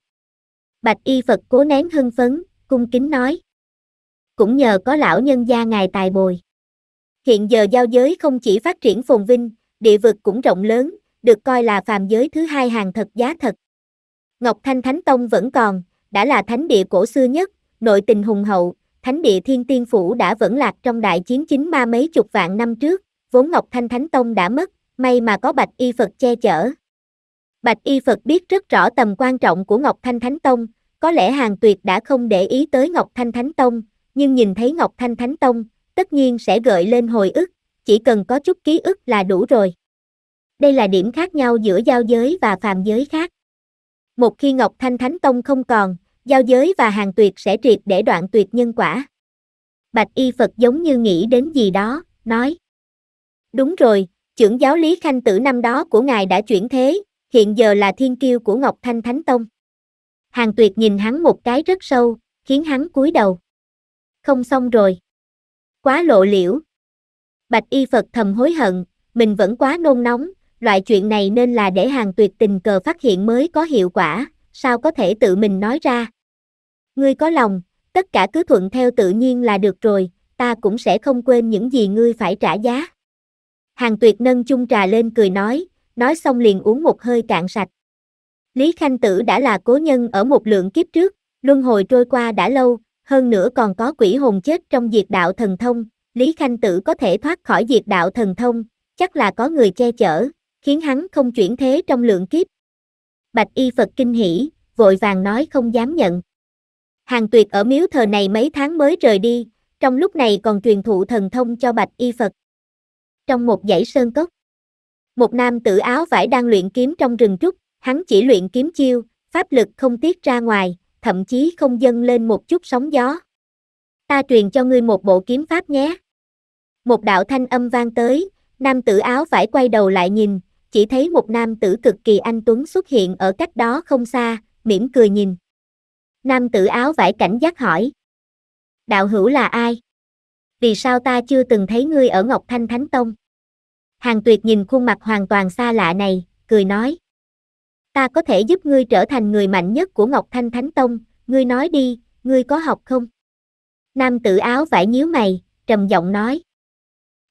Bạch Y Phật cố nén hưng phấn, cung kính nói. Cũng nhờ có lão nhân gia ngài tài bồi. Hiện giờ giao giới không chỉ phát triển phồn vinh, địa vực cũng rộng lớn, được coi là phàm giới thứ hai hàng thật giá thật. Ngọc Thanh Thánh Tông vẫn còn, đã là thánh địa cổ xưa nhất, nội tình hùng hậu, thánh địa thiên tiên phủ đã vẫn lạc trong đại chiến chính ma mấy chục vạn năm trước, vốn Ngọc Thanh Thánh Tông đã mất, may mà có Bạch Y Phật che chở. Bạch Y Phật biết rất rõ tầm quan trọng của Ngọc Thanh Thánh Tông, có lẽ Hàng Tuyệt đã không để ý tới Ngọc Thanh Thánh Tông, nhưng nhìn thấy Ngọc Thanh Thánh Tông, tất nhiên sẽ gợi lên hồi ức, chỉ cần có chút ký ức là đủ rồi. Đây là điểm khác nhau giữa giao giới và phàm giới khác. Một khi Ngọc Thanh Thánh Tông không còn, giao giới và hàng tuyệt sẽ triệt để đoạn tuyệt nhân quả. Bạch Y Phật giống như nghĩ đến gì đó, nói. Đúng rồi, trưởng giáo Lý Khanh Tử năm đó của ngài đã chuyển thế, hiện giờ là thiên kiêu của Ngọc Thanh Thánh Tông. Hàng tuyệt nhìn hắn một cái rất sâu, khiến hắn cúi đầu. Không xong rồi. Quá lộ liễu. Bạch Y Phật thầm hối hận, mình vẫn quá nôn nóng, loại chuyện này nên là để hàng tuyệt tình cờ phát hiện mới có hiệu quả, sao có thể tự mình nói ra. Ngươi có lòng, tất cả cứ thuận theo tự nhiên là được rồi, ta cũng sẽ không quên những gì ngươi phải trả giá. Hàng tuyệt nâng chung trà lên cười nói, nói xong liền uống một hơi cạn sạch. Lý Khanh Tử đã là cố nhân ở một lượng kiếp trước, luân hồi trôi qua đã lâu, hơn nữa còn có quỷ hồn chết trong diệt đạo thần thông, Lý Khanh Tử có thể thoát khỏi diệt đạo thần thông, chắc là có người che chở, khiến hắn không chuyển thế trong lượng kiếp. Bạch Y Phật kinh hỉ, vội vàng nói không dám nhận. Hàng tuyệt ở miếu thờ này mấy tháng mới rời đi, trong lúc này còn truyền thụ thần thông cho bạch y Phật. Trong một dãy sơn cốc, một nam tử áo vải đang luyện kiếm trong rừng trúc, hắn chỉ luyện kiếm chiêu, pháp lực không tiết ra ngoài, thậm chí không dâng lên một chút sóng gió. Ta truyền cho ngươi một bộ kiếm pháp nhé. Một đạo thanh âm vang tới, nam tử áo vải quay đầu lại nhìn, chỉ thấy một nam tử cực kỳ anh tuấn xuất hiện ở cách đó không xa, mỉm cười nhìn. Nam tử áo vải cảnh giác hỏi. Đạo hữu là ai? Vì sao ta chưa từng thấy ngươi ở Ngọc Thanh Thánh Tông? Hàng tuyệt nhìn khuôn mặt hoàn toàn xa lạ này, cười nói. Ta có thể giúp ngươi trở thành người mạnh nhất của Ngọc Thanh Thánh Tông, ngươi nói đi, ngươi có học không? Nam tử áo vải nhíu mày, trầm giọng nói.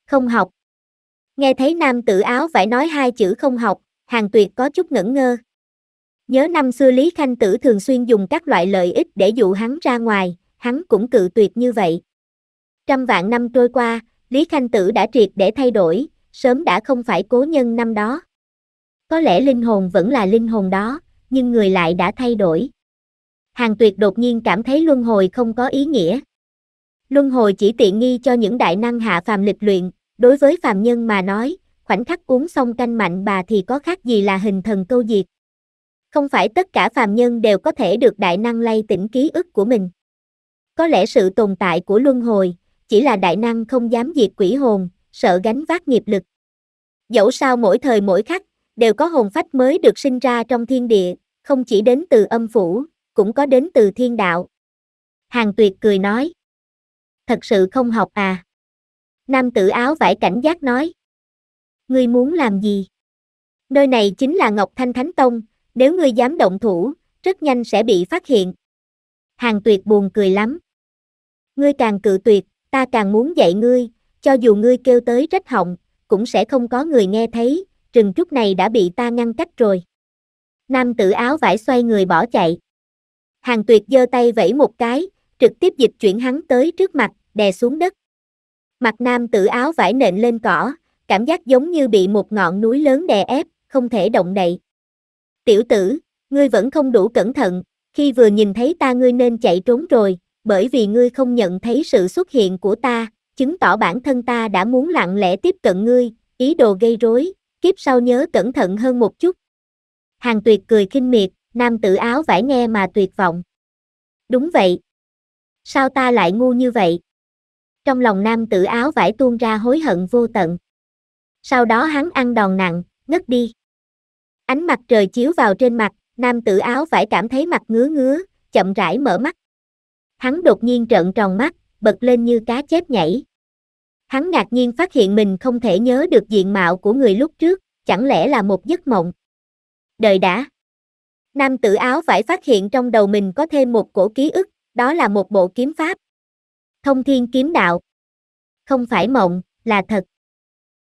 Không học. Nghe thấy nam tử áo vải nói hai chữ không học, hàng tuyệt có chút ngẩn ngơ. Nhớ năm xưa Lý Khanh Tử thường xuyên dùng các loại lợi ích để dụ hắn ra ngoài, hắn cũng cự tuyệt như vậy. Trăm vạn năm trôi qua, Lý Khanh Tử đã triệt để thay đổi, sớm đã không phải cố nhân năm đó. Có lẽ linh hồn vẫn là linh hồn đó, nhưng người lại đã thay đổi. Hàng tuyệt đột nhiên cảm thấy luân hồi không có ý nghĩa. Luân hồi chỉ tiện nghi cho những đại năng hạ phàm lịch luyện, đối với phàm nhân mà nói, khoảnh khắc uống xong canh mạnh bà thì có khác gì là hình thần câu diệt. Không phải tất cả phàm nhân đều có thể được đại năng lay tỉnh ký ức của mình. Có lẽ sự tồn tại của luân hồi, chỉ là đại năng không dám diệt quỷ hồn, sợ gánh vác nghiệp lực. Dẫu sao mỗi thời mỗi khắc, đều có hồn phách mới được sinh ra trong thiên địa, không chỉ đến từ âm phủ, cũng có đến từ thiên đạo. Hàng tuyệt cười nói. Thật sự không học à? Nam tử áo vải cảnh giác nói. Ngươi muốn làm gì? Nơi này chính là Ngọc Thanh Thánh Tông, nếu ngươi dám động thủ, rất nhanh sẽ bị phát hiện. Hàng tuyệt buồn cười lắm. Ngươi càng cự tuyệt, ta càng muốn dạy ngươi, cho dù ngươi kêu tới rách họng, cũng sẽ không có người nghe thấy, rừng trúc này đã bị ta ngăn cách rồi. Nam tử áo vải xoay người bỏ chạy. Hàng tuyệt giơ tay vẫy một cái, trực tiếp dịch chuyển hắn tới trước mặt, đè xuống đất. Mặt nam tử áo vải nện lên cỏ, cảm giác giống như bị một ngọn núi lớn đè ép, không thể động đậy. Tiểu tử, ngươi vẫn không đủ cẩn thận, khi vừa nhìn thấy ta ngươi nên chạy trốn rồi, bởi vì ngươi không nhận thấy sự xuất hiện của ta, chứng tỏ bản thân ta đã muốn lặng lẽ tiếp cận ngươi, ý đồ gây rối, kiếp sau nhớ cẩn thận hơn một chút. Hàng tuyệt cười khinh miệt, nam tử áo vải nghe mà tuyệt vọng. Đúng vậy. Sao ta lại ngu như vậy? Trong lòng nam tử áo vải tuôn ra hối hận vô tận. Sau đó hắn ăn đòn nặng, ngất đi. Ánh mặt trời chiếu vào trên mặt, nam tử áo phải cảm thấy mặt ngứa ngứa, chậm rãi mở mắt. Hắn đột nhiên trợn tròn mắt, bật lên như cá chép nhảy. Hắn ngạc nhiên phát hiện mình không thể nhớ được diện mạo của người lúc trước, chẳng lẽ là một giấc mộng. Đời đã. Nam tử áo phải phát hiện trong đầu mình có thêm một cổ ký ức, đó là một bộ kiếm pháp. Thông thiên kiếm đạo. Không phải mộng, là thật.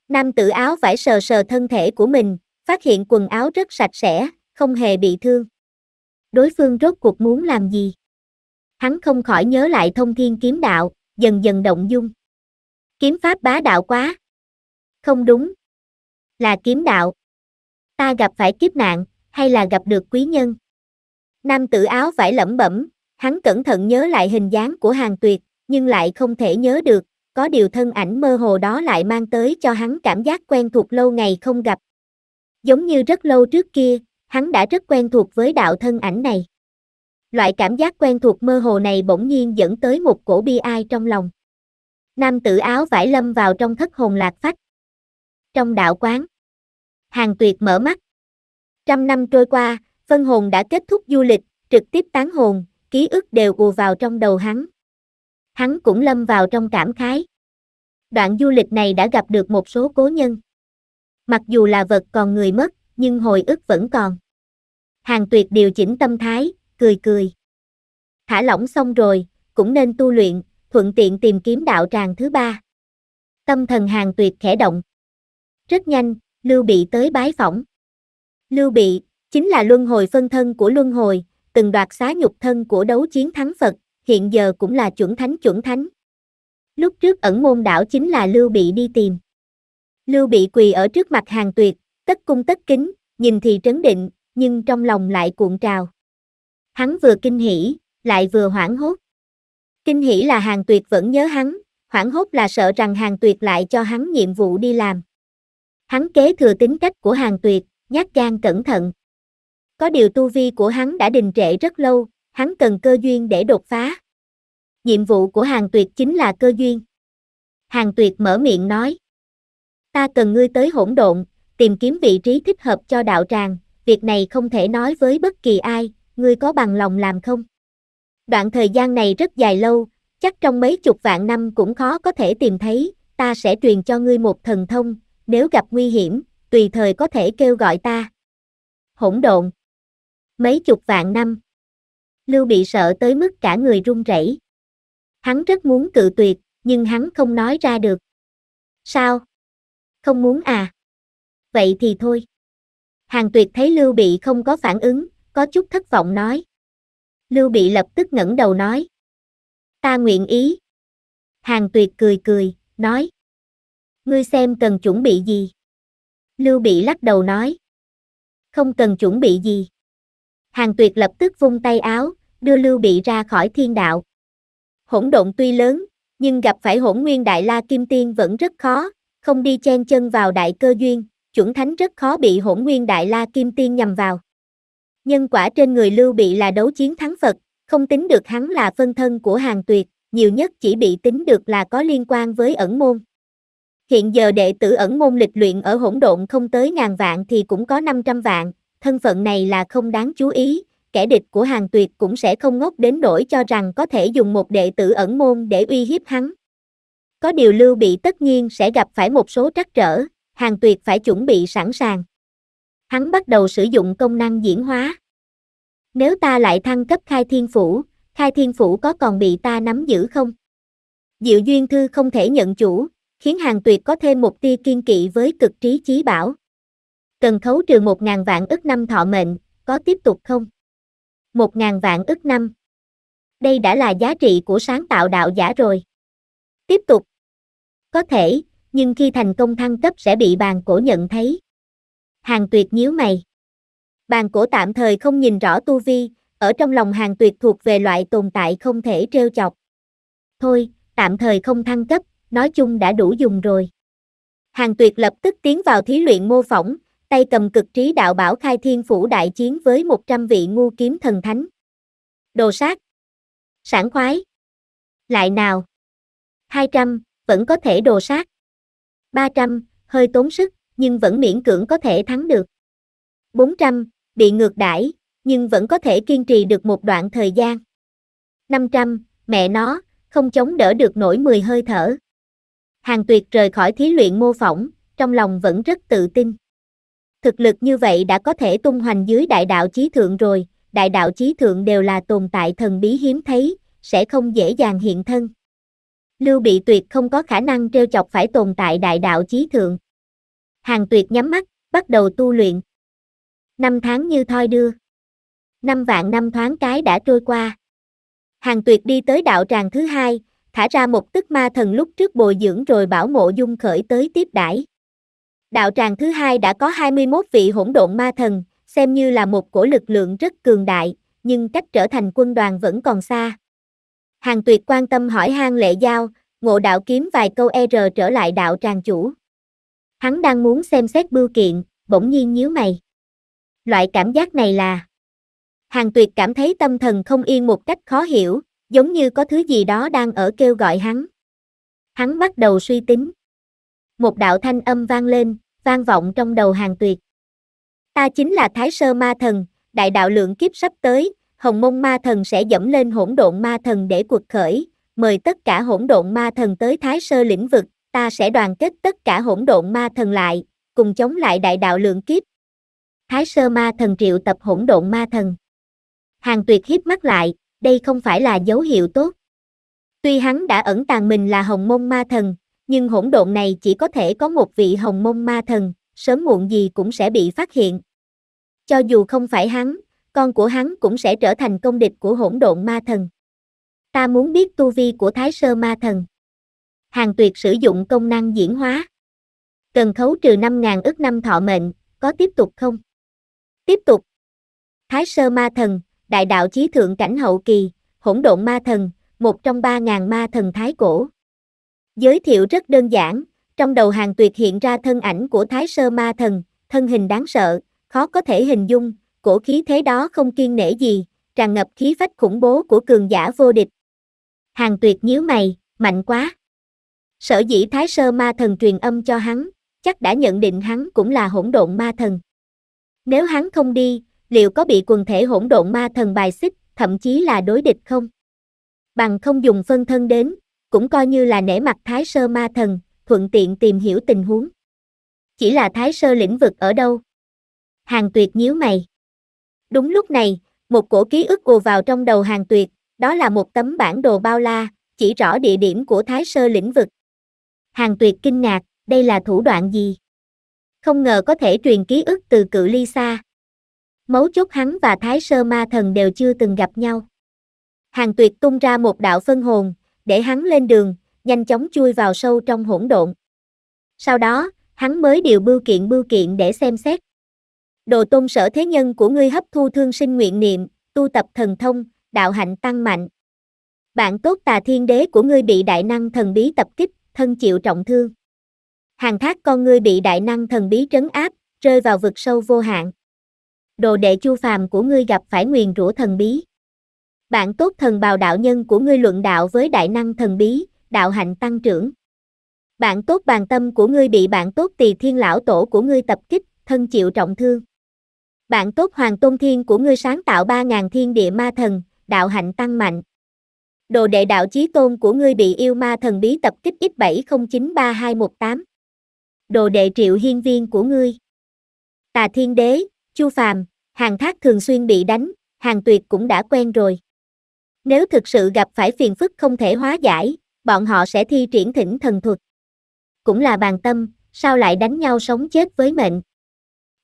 Nam tử áo phải sờ sờ thân thể của mình, phát hiện quần áo rất sạch sẽ, không hề bị thương. Đối phương rốt cuộc muốn làm gì? Hắn không khỏi nhớ lại thông thiên kiếm đạo, dần dần động dung. Kiếm pháp bá đạo quá. Không đúng. Là kiếm đạo. Ta gặp phải kiếp nạn, hay là gặp được quý nhân? Nam tử áo vải lẩm bẩm, hắn cẩn thận nhớ lại hình dáng của hàng tuyệt, nhưng lại không thể nhớ được, có điều thân ảnh mơ hồ đó lại mang tới cho hắn cảm giác quen thuộc lâu ngày không gặp, Giống như rất lâu trước kia, hắn đã rất quen thuộc với đạo thân ảnh này. Loại cảm giác quen thuộc mơ hồ này bỗng nhiên dẫn tới một cổ bi ai trong lòng. Nam tử áo vải lâm vào trong thất hồn lạc phách. Trong đạo quán, hàng tuyệt mở mắt. Trăm năm trôi qua, phân hồn đã kết thúc du lịch, trực tiếp tán hồn, ký ức đều ùa vào trong đầu hắn. Hắn cũng lâm vào trong cảm khái. Đoạn du lịch này đã gặp được một số cố nhân. Mặc dù là vật còn người mất, nhưng hồi ức vẫn còn. Hàng tuyệt điều chỉnh tâm thái, cười cười. Thả lỏng xong rồi, cũng nên tu luyện, thuận tiện tìm kiếm đạo tràng thứ ba. Tâm thần hàng tuyệt khẽ động. Rất nhanh, Lưu Bị tới bái phỏng. Lưu Bị, chính là luân hồi phân thân của luân hồi, từng đoạt xá nhục thân của đấu chiến thắng Phật, hiện giờ cũng là chuẩn thánh chuẩn thánh. Lúc trước ẩn môn đảo chính là Lưu Bị đi tìm. Lưu bị quỳ ở trước mặt hàng tuyệt, tất cung tất kính, nhìn thì trấn định, nhưng trong lòng lại cuộn trào. Hắn vừa kinh hỉ, lại vừa hoảng hốt. Kinh hỉ là hàng tuyệt vẫn nhớ hắn, hoảng hốt là sợ rằng hàng tuyệt lại cho hắn nhiệm vụ đi làm. Hắn kế thừa tính cách của hàng tuyệt, nhát gan cẩn thận. Có điều tu vi của hắn đã đình trệ rất lâu, hắn cần cơ duyên để đột phá. Nhiệm vụ của hàng tuyệt chính là cơ duyên. Hàng tuyệt mở miệng nói ta cần ngươi tới hỗn độn, tìm kiếm vị trí thích hợp cho đạo tràng, việc này không thể nói với bất kỳ ai, ngươi có bằng lòng làm không? Đoạn thời gian này rất dài lâu, chắc trong mấy chục vạn năm cũng khó có thể tìm thấy, ta sẽ truyền cho ngươi một thần thông, nếu gặp nguy hiểm, tùy thời có thể kêu gọi ta. Hỗn độn. Mấy chục vạn năm. Lưu bị sợ tới mức cả người run rẩy. Hắn rất muốn cự tuyệt, nhưng hắn không nói ra được. Sao? không muốn à. Vậy thì thôi. Hàng tuyệt thấy Lưu Bị không có phản ứng, có chút thất vọng nói. Lưu Bị lập tức ngẩng đầu nói. Ta nguyện ý. Hàng tuyệt cười cười, nói. Ngươi xem cần chuẩn bị gì? Lưu Bị lắc đầu nói. Không cần chuẩn bị gì. Hàng tuyệt lập tức vung tay áo, đưa Lưu Bị ra khỏi thiên đạo. Hỗn độn tuy lớn, nhưng gặp phải hỗn nguyên đại la kim tiên vẫn rất khó, không đi chen chân vào đại cơ duyên, chuẩn thánh rất khó bị hỗn nguyên đại la kim tiên nhằm vào. Nhân quả trên người Lưu Bị là đấu chiến thắng Phật, không tính được hắn là phân thân của hàng tuyệt, nhiều nhất chỉ bị tính được là có liên quan với ẩn môn. Hiện giờ đệ tử ẩn môn lịch luyện ở hỗn độn không tới ngàn vạn thì cũng có 500 vạn, thân phận này là không đáng chú ý, kẻ địch của hàng tuyệt cũng sẽ không ngốc đến nỗi cho rằng có thể dùng một đệ tử ẩn môn để uy hiếp hắn. Có điều Lưu Bị tất nhiên sẽ gặp phải một số trắc trở, Hàng Tuyệt phải chuẩn bị sẵn sàng. Hắn bắt đầu sử dụng công năng diễn hóa. Nếu ta lại thăng cấp khai thiên phủ, khai thiên phủ có còn bị ta nắm giữ không? Diệu duyên thư không thể nhận chủ, khiến hàng tuyệt có thêm một tia kiên kỵ với cực trí chí bảo. Cần khấu trừ một ngàn vạn ức năm thọ mệnh, có tiếp tục không? Một ngàn vạn ức năm. Đây đã là giá trị của sáng tạo đạo giả rồi. Tiếp tục, có thể, nhưng khi thành công thăng cấp sẽ bị bàn cổ nhận thấy. Hàng tuyệt nhíu mày. Bàn cổ tạm thời không nhìn rõ tu vi, ở trong lòng hàng tuyệt thuộc về loại tồn tại không thể trêu chọc. Thôi, tạm thời không thăng cấp, nói chung đã đủ dùng rồi. Hàng tuyệt lập tức tiến vào thí luyện mô phỏng, tay cầm cực trí đạo bảo khai thiên phủ đại chiến với 100 vị ngu kiếm thần thánh. Đồ sát. Sảng khoái. Lại nào. 200, vẫn có thể đồ sát. 300, hơi tốn sức, nhưng vẫn miễn cưỡng có thể thắng được. 400, bị ngược đãi, nhưng vẫn có thể kiên trì được một đoạn thời gian. 500, mẹ nó, không chống đỡ được nổi 10 hơi thở. Hàng tuyệt rời khỏi thí luyện mô phỏng, trong lòng vẫn rất tự tin. Thực lực như vậy đã có thể tung hoành dưới đại đạo chí thượng rồi, đại đạo chí thượng đều là tồn tại thần bí hiếm thấy, sẽ không dễ dàng hiện thân. Lưu Bị tuyệt không có khả năng trêu chọc phải tồn tại đại đạo chí thượng. Hàng tuyệt nhắm mắt, bắt đầu tu luyện. Năm tháng như thoi đưa. Năm vạn năm thoáng cái đã trôi qua. Hàng tuyệt đi tới đạo tràng thứ hai, thả ra một tức ma thần lúc trước bồi dưỡng rồi bảo mộ dung khởi tới tiếp đãi. Đạo tràng thứ hai đã có 21 vị hỗn độn ma thần, xem như là một cổ lực lượng rất cường đại, nhưng cách trở thành quân đoàn vẫn còn xa. Hàng tuyệt quan tâm hỏi hang lệ giao, ngộ đạo kiếm vài câu e R trở lại đạo tràng chủ. Hắn đang muốn xem xét bưu kiện, bỗng nhiên nhíu mày. Loại cảm giác này là... Hàng tuyệt cảm thấy tâm thần không yên một cách khó hiểu, giống như có thứ gì đó đang ở kêu gọi hắn. Hắn bắt đầu suy tính. Một đạo thanh âm vang lên, vang vọng trong đầu hàng tuyệt. Ta chính là Thái Sơ Ma Thần, đại đạo lượng kiếp sắp tới, hồng mông ma thần sẽ dẫm lên hỗn độn ma thần để cuộc khởi, mời tất cả hỗn độn ma thần tới thái sơ lĩnh vực, ta sẽ đoàn kết tất cả hỗn độn ma thần lại, cùng chống lại đại đạo lượng kiếp. Thái sơ ma thần triệu tập hỗn độn ma thần. Hàng tuyệt hiếp mắt lại, đây không phải là dấu hiệu tốt. Tuy hắn đã ẩn tàng mình là hồng mông ma thần, nhưng hỗn độn này chỉ có thể có một vị hồng mông ma thần, sớm muộn gì cũng sẽ bị phát hiện. Cho dù không phải hắn, con của hắn cũng sẽ trở thành công địch của hỗn độn ma thần. Ta muốn biết tu vi của Thái Sơ ma thần. Hàng tuyệt sử dụng công năng diễn hóa. Cần khấu trừ 5.000 ức năm thọ mệnh, có tiếp tục không? Tiếp tục. Thái Sơ ma thần, đại đạo chí thượng cảnh hậu kỳ, hỗn độn ma thần, một trong 3.000 ma thần thái cổ. Giới thiệu rất đơn giản, trong đầu hàng tuyệt hiện ra thân ảnh của Thái Sơ ma thần, thân hình đáng sợ, khó có thể hình dung, cổ khí thế đó không kiên nể gì, tràn ngập khí phách khủng bố của cường giả vô địch. Hàng tuyệt nhíu mày, mạnh quá. Sở dĩ Thái Sơ Ma Thần truyền âm cho hắn, chắc đã nhận định hắn cũng là hỗn độn ma thần. Nếu hắn không đi, liệu có bị quần thể hỗn độn ma thần bài xích, thậm chí là đối địch không? Bằng không dùng phân thân đến, cũng coi như là nể mặt Thái Sơ Ma Thần, thuận tiện tìm hiểu tình huống. Chỉ là Thái Sơ lĩnh vực ở đâu? Hàng tuyệt nhíu mày. Đúng lúc này, một cổ ký ức ùa vào trong đầu hàng tuyệt, đó là một tấm bản đồ bao la, chỉ rõ địa điểm của Thái Sơ lĩnh vực. Hàng tuyệt kinh ngạc, đây là thủ đoạn gì? Không ngờ có thể truyền ký ức từ cự ly xa. Mấu chốt hắn và Thái Sơ Ma Thần đều chưa từng gặp nhau. Hàng tuyệt tung ra một đạo phân hồn, để hắn lên đường, nhanh chóng chui vào sâu trong hỗn độn. Sau đó, hắn mới điều bưu kiện bưu kiện để xem xét. Đồ tôn sở thế nhân của ngươi hấp thu thương sinh nguyện niệm, tu tập thần thông, đạo hạnh tăng mạnh. Bạn tốt tà thiên đế của ngươi bị đại năng thần bí tập kích, thân chịu trọng thương. Hàng thác con ngươi bị đại năng thần bí trấn áp, rơi vào vực sâu vô hạn. Đồ đệ chu phàm của ngươi gặp phải nguyền rủa thần bí. Bạn tốt thần bào đạo nhân của ngươi luận đạo với đại năng thần bí, đạo hạnh tăng trưởng. Bạn tốt bàn tâm của ngươi bị bạn tốt tỳ thiên lão tổ của ngươi tập kích, thân chịu trọng thương. Bạn tốt Hoàng Tôn Thiên của ngươi sáng tạo ba ngàn thiên địa ma thần, đạo hạnh tăng mạnh. Đồ đệ đạo chí tôn của ngươi bị yêu ma thần bí tập kích X70932118. Đồ đệ triệu hiên viên của ngươi. Tà Thiên Đế, Chu Phàm, hàng thác thường xuyên bị đánh, hàng tuyệt cũng đã quen rồi. Nếu thực sự gặp phải phiền phức không thể hóa giải, bọn họ sẽ thi triển thỉnh thần thuật. Cũng là bàn tâm, sao lại đánh nhau sống chết với mệnh.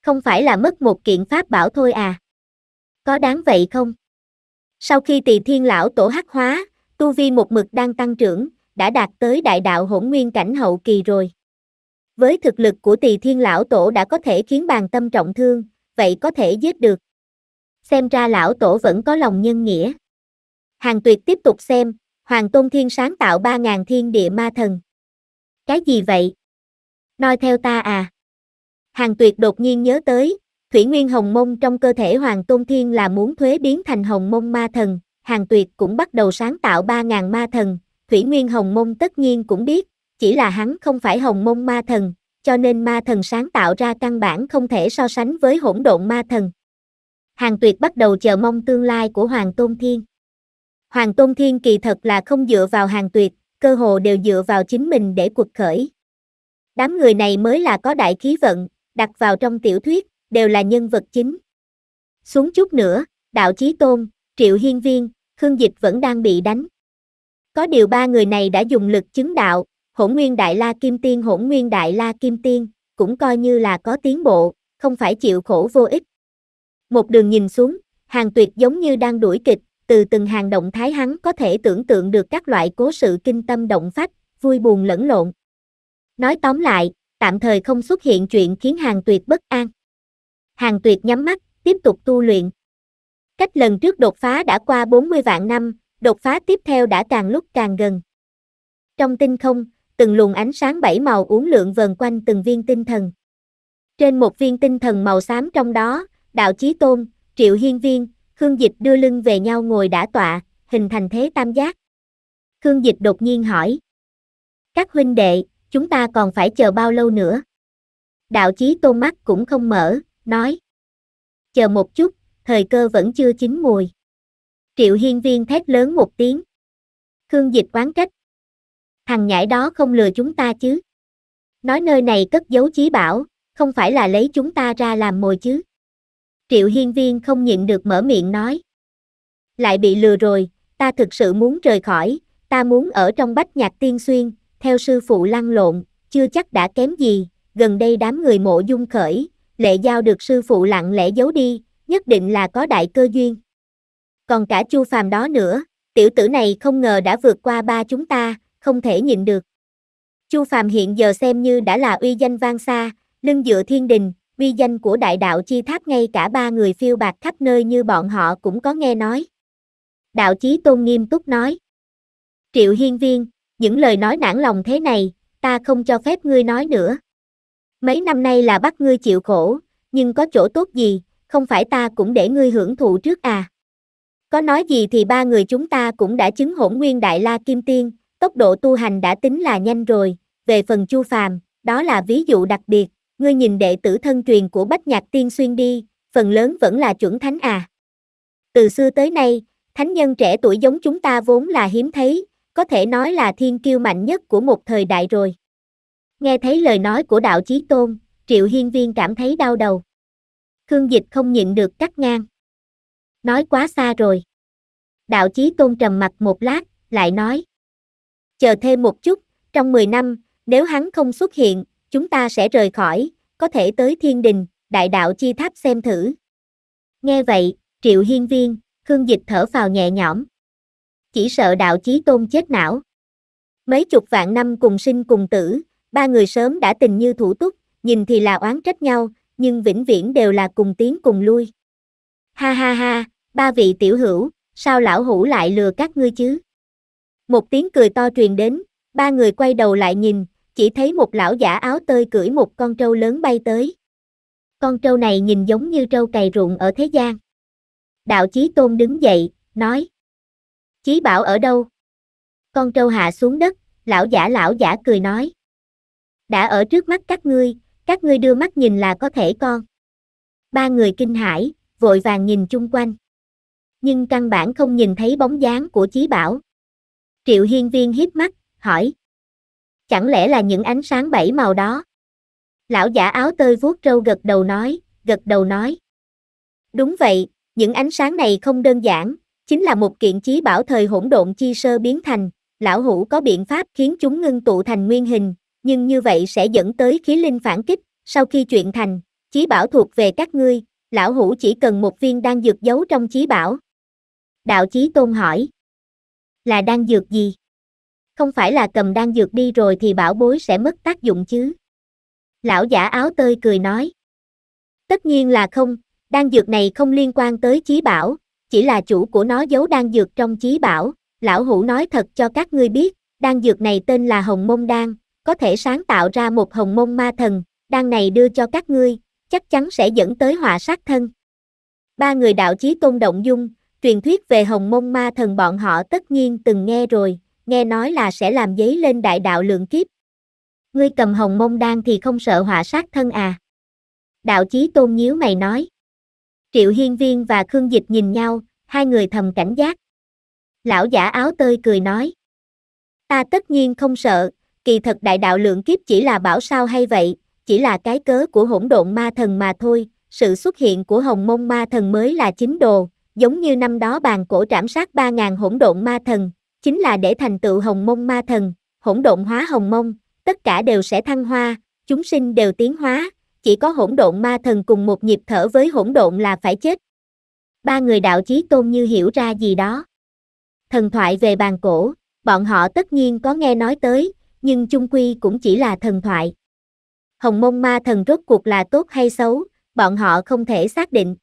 Không phải là mất một kiện pháp bảo thôi à? Có đáng vậy không? Sau khi tỳ thiên lão tổ hắc hóa, tu vi một mực đang tăng trưởng, đã đạt tới đại đạo hỗn nguyên cảnh hậu kỳ rồi. Với thực lực của tỳ thiên lão tổ đã có thể khiến bàn tâm trọng thương, vậy có thể giết được. Xem ra lão tổ vẫn có lòng nhân nghĩa. Hàng tuyệt tiếp tục xem, Hoàng Tôn Thiên sáng tạo 3.000 thiên địa ma thần. Cái gì vậy? Nói theo ta à? Hàng Tuyệt đột nhiên nhớ tới, Thủy Nguyên Hồng Mông trong cơ thể Hoàng Tôn Thiên là muốn thuế biến thành Hồng Mông Ma Thần, Hàng Tuyệt cũng bắt đầu sáng tạo 3.000 Ma Thần, Thủy Nguyên Hồng Mông tất nhiên cũng biết, chỉ là hắn không phải Hồng Mông Ma Thần, cho nên Ma Thần sáng tạo ra căn bản không thể so sánh với hỗn độn Ma Thần. Hàng Tuyệt bắt đầu chờ mong tương lai của Hoàng Tôn Thiên. Hoàng Tôn Thiên kỳ thật là không dựa vào Hàng Tuyệt, cơ hồ đều dựa vào chính mình để cuộc khởi. Đám người này mới là có đại khí vận, đặt vào trong tiểu thuyết, đều là nhân vật chính. Xuống chút nữa, Đạo Chí Tôn, Triệu Hiên Viên, Khương Dịch vẫn đang bị đánh. Có điều ba người này đã dùng lực chứng đạo, hỗn nguyên đại la kim tiên hỗn nguyên đại la kim tiên, cũng coi như là có tiến bộ, không phải chịu khổ vô ích. Một đường nhìn xuống, hàng tuyệt giống như đang đuổi kịch, từ từng hàng động thái hắn có thể tưởng tượng được các loại cố sự kinh tâm động phách, vui buồn lẫn lộn. Nói tóm lại, tạm thời không xuất hiện chuyện khiến hàng tuyệt bất an. Hàng tuyệt nhắm mắt, tiếp tục tu luyện. Cách lần trước đột phá đã qua 40 vạn năm, đột phá tiếp theo đã càng lúc càng gần. Trong tinh không, từng luồng ánh sáng bảy màu uốn lượn vần quanh từng viên tinh thần. Trên một viên tinh thần màu xám trong đó, Đạo Chí Tôn, Triệu Hiên Viên, Khương Dịch đưa lưng về nhau ngồi đã tọa, hình thành thế tam giác. Khương Dịch đột nhiên hỏi. Các huynh đệ, chúng ta còn phải chờ bao lâu nữa? Đạo chí tôn mắt cũng không mở, nói. Chờ một chút, thời cơ vẫn chưa chín mùi. Triệu hiên viên thét lớn một tiếng. Khương dịch quán trách. Thằng nhãi đó không lừa chúng ta chứ. Nói nơi này cất giấu chí bảo, không phải là lấy chúng ta ra làm mồi chứ. Triệu hiên viên không nhịn được mở miệng nói. Lại bị lừa rồi, ta thực sự muốn rời khỏi, ta muốn ở trong bách nhạc tiên xuyên, theo sư phụ lăn lộn, chưa chắc đã kém gì, gần đây đám người mộ dung khởi, lệ giao được sư phụ lặng lẽ giấu đi, nhất định là có đại cơ duyên. Còn cả chu phàm đó nữa, tiểu tử này không ngờ đã vượt qua ba chúng ta, không thể nhịn được. Chu phàm hiện giờ xem như đã là uy danh vang xa, lưng dựa thiên đình, uy danh của đại đạo chi tháp ngay cả ba người phiêu bạc khắp nơi như bọn họ cũng có nghe nói. Đạo chí tôn nghiêm túc nói. Triệu hiên viên, những lời nói nản lòng thế này, ta không cho phép ngươi nói nữa. Mấy năm nay là bắt ngươi chịu khổ, nhưng có chỗ tốt gì, không phải ta cũng để ngươi hưởng thụ trước à. Có nói gì thì ba người chúng ta cũng đã chứng hỗn nguyên đại la kim tiên, tốc độ tu hành đã tính là nhanh rồi, về phần chu phàm, đó là ví dụ đặc biệt, ngươi nhìn đệ tử thân truyền của Bách Nhạc Tiên Xuyên đi, phần lớn vẫn là chuẩn thánh à. Từ xưa tới nay, thánh nhân trẻ tuổi giống chúng ta vốn là hiếm thấy, có thể nói là thiên kiêu mạnh nhất của một thời đại rồi. Nghe thấy lời nói của đạo chí tôn, Triệu Hiên Viên cảm thấy đau đầu. Khương Dịch không nhịn được cắt ngang. Nói quá xa rồi. Đạo chí tôn trầm mặt một lát, lại nói. Chờ thêm một chút, trong 10 năm, nếu hắn không xuất hiện, chúng ta sẽ rời khỏi, có thể tới thiên đình, đại đạo chi tháp xem thử. Nghe vậy, Triệu Hiên Viên, Khương Dịch thở vào nhẹ nhõm chỉ sợ đạo chí tôn chết não. Mấy chục vạn năm cùng sinh cùng tử, ba người sớm đã tình như thủ túc, nhìn thì là oán trách nhau, nhưng vĩnh viễn đều là cùng tiến cùng lui. Ha ha ha, ba vị tiểu hữu, sao lão hủ lại lừa các ngươi chứ? Một tiếng cười to truyền đến, ba người quay đầu lại nhìn, chỉ thấy một lão giả áo tơi cưỡi một con trâu lớn bay tới. Con trâu này nhìn giống như trâu cày ruộng ở thế gian. Đạo Chí Tôn đứng dậy, nói. Chí bảo ở đâu? Con trâu hạ xuống đất, lão giả lão giả cười nói. Đã ở trước mắt các ngươi, các ngươi đưa mắt nhìn là có thể con. Ba người kinh hãi, vội vàng nhìn chung quanh. Nhưng căn bản không nhìn thấy bóng dáng của Chí Bảo. Triệu Hiên Viên hiếp mắt, hỏi. Chẳng lẽ là những ánh sáng bảy màu đó? Lão giả áo tơi vuốt trâu gật đầu nói, gật đầu nói. Đúng vậy, những ánh sáng này không đơn giản, chính là một kiện chí bảo thời hỗn độn chi sơ biến thành, lão hủ có biện pháp khiến chúng ngưng tụ thành nguyên hình, nhưng như vậy sẽ dẫn tới khí linh phản kích, sau khi chuyện thành, chí bảo thuộc về các ngươi, lão hủ chỉ cần một viên đan dược giấu trong chí bảo. Đạo chí tôn hỏi, là đan dược gì? Không phải là cầm đan dược đi rồi thì bảo bối sẽ mất tác dụng chứ? Lão giả áo tơi cười nói, tất nhiên là không, đan dược này không liên quan tới chí bảo, chỉ là chủ của nó giấu đan dược trong chí bảo, lão hủ nói thật cho các ngươi biết, đan dược này tên là hồng mông đan, có thể sáng tạo ra một hồng mông ma thần, đan này đưa cho các ngươi, chắc chắn sẽ dẫn tới họa sát thân. Ba người đạo chí tôn động dung, truyền thuyết về hồng mông ma thần bọn họ tất nhiên từng nghe rồi, nghe nói là sẽ làm giấy lên đại đạo lượng kiếp. Ngươi cầm hồng mông đan thì không sợ họa sát thân à? Đạo chí tôn nhíu mày nói. Triệu Hiên Viên và Khương Dịch nhìn nhau, hai người thầm cảnh giác. Lão giả áo tơi cười nói. Ta tất nhiên không sợ, kỳ thật đại đạo lượng kiếp chỉ là bảo sao hay vậy, chỉ là cái cớ của hỗn độn ma thần mà thôi, sự xuất hiện của hồng mông ma thần mới là chính đồ, giống như năm đó bàn cổ trảm sát 3.000 hỗn độn ma thần, chính là để thành tựu hồng mông ma thần, hỗn độn hóa hồng mông, tất cả đều sẽ thăng hoa, chúng sinh đều tiến hóa, chỉ có hỗn độn ma thần cùng một nhịp thở với hỗn độn là phải chết. Ba người đạo chí tôn như hiểu ra gì đó. Thần thoại về bàn cổ, bọn họ tất nhiên có nghe nói tới, nhưng chung quy cũng chỉ là thần thoại. Hồng mông ma thần rốt cuộc là tốt hay xấu, bọn họ không thể xác định.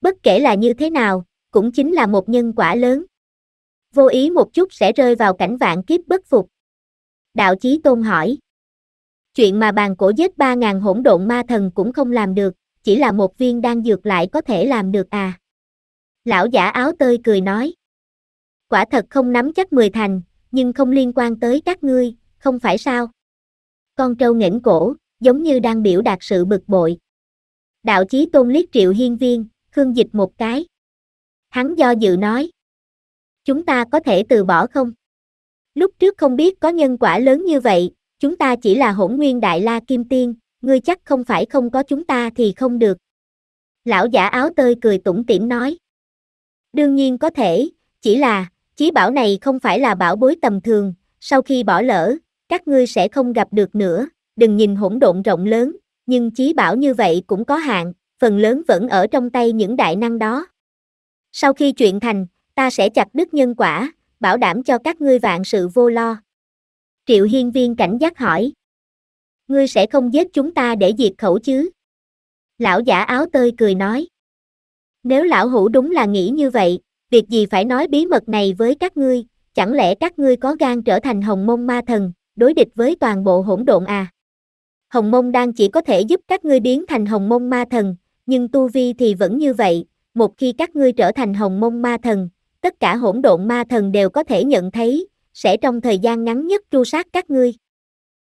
Bất kể là như thế nào, cũng chính là một nhân quả lớn. Vô ý một chút sẽ rơi vào cảnh vạn kiếp bất phục. Đạo chí tôn hỏi chuyện mà bàn cổ giết 3.000 hỗn độn ma thần cũng không làm được, chỉ là một viên đang dược lại có thể làm được à. Lão giả áo tơi cười nói. Quả thật không nắm chắc mười thành, nhưng không liên quan tới các ngươi, không phải sao. Con trâu nghển cổ, giống như đang biểu đạt sự bực bội. Đạo chí tôn liếc triệu hiên viên, khương dịch một cái. Hắn do dự nói. Chúng ta có thể từ bỏ không? Lúc trước không biết có nhân quả lớn như vậy, Chúng ta chỉ là hỗn nguyên đại la kim tiên, ngươi chắc không phải không có chúng ta thì không được. Lão giả áo tơi cười tủm tỉm nói. Đương nhiên có thể, chỉ là, chí bảo này không phải là bảo bối tầm thường, sau khi bỏ lỡ, các ngươi sẽ không gặp được nữa, đừng nhìn hỗn độn rộng lớn, nhưng chí bảo như vậy cũng có hạn, phần lớn vẫn ở trong tay những đại năng đó. Sau khi chuyện thành, ta sẽ chặt đứt nhân quả, bảo đảm cho các ngươi vạn sự vô lo. Triệu Hiên Viên cảnh giác hỏi. Ngươi sẽ không giết chúng ta để diệt khẩu chứ? Lão giả áo tơi cười nói. Nếu lão hủ đúng là nghĩ như vậy, việc gì phải nói bí mật này với các ngươi, chẳng lẽ các ngươi có gan trở thành hồng mông ma thần, đối địch với toàn bộ hỗn độn à? Hồng mông đang chỉ có thể giúp các ngươi biến thành hồng mông ma thần, nhưng tu vi thì vẫn như vậy, một khi các ngươi trở thành hồng mông ma thần, tất cả hỗn độn ma thần đều có thể nhận thấy, sẽ trong thời gian ngắn nhất tru sát các ngươi.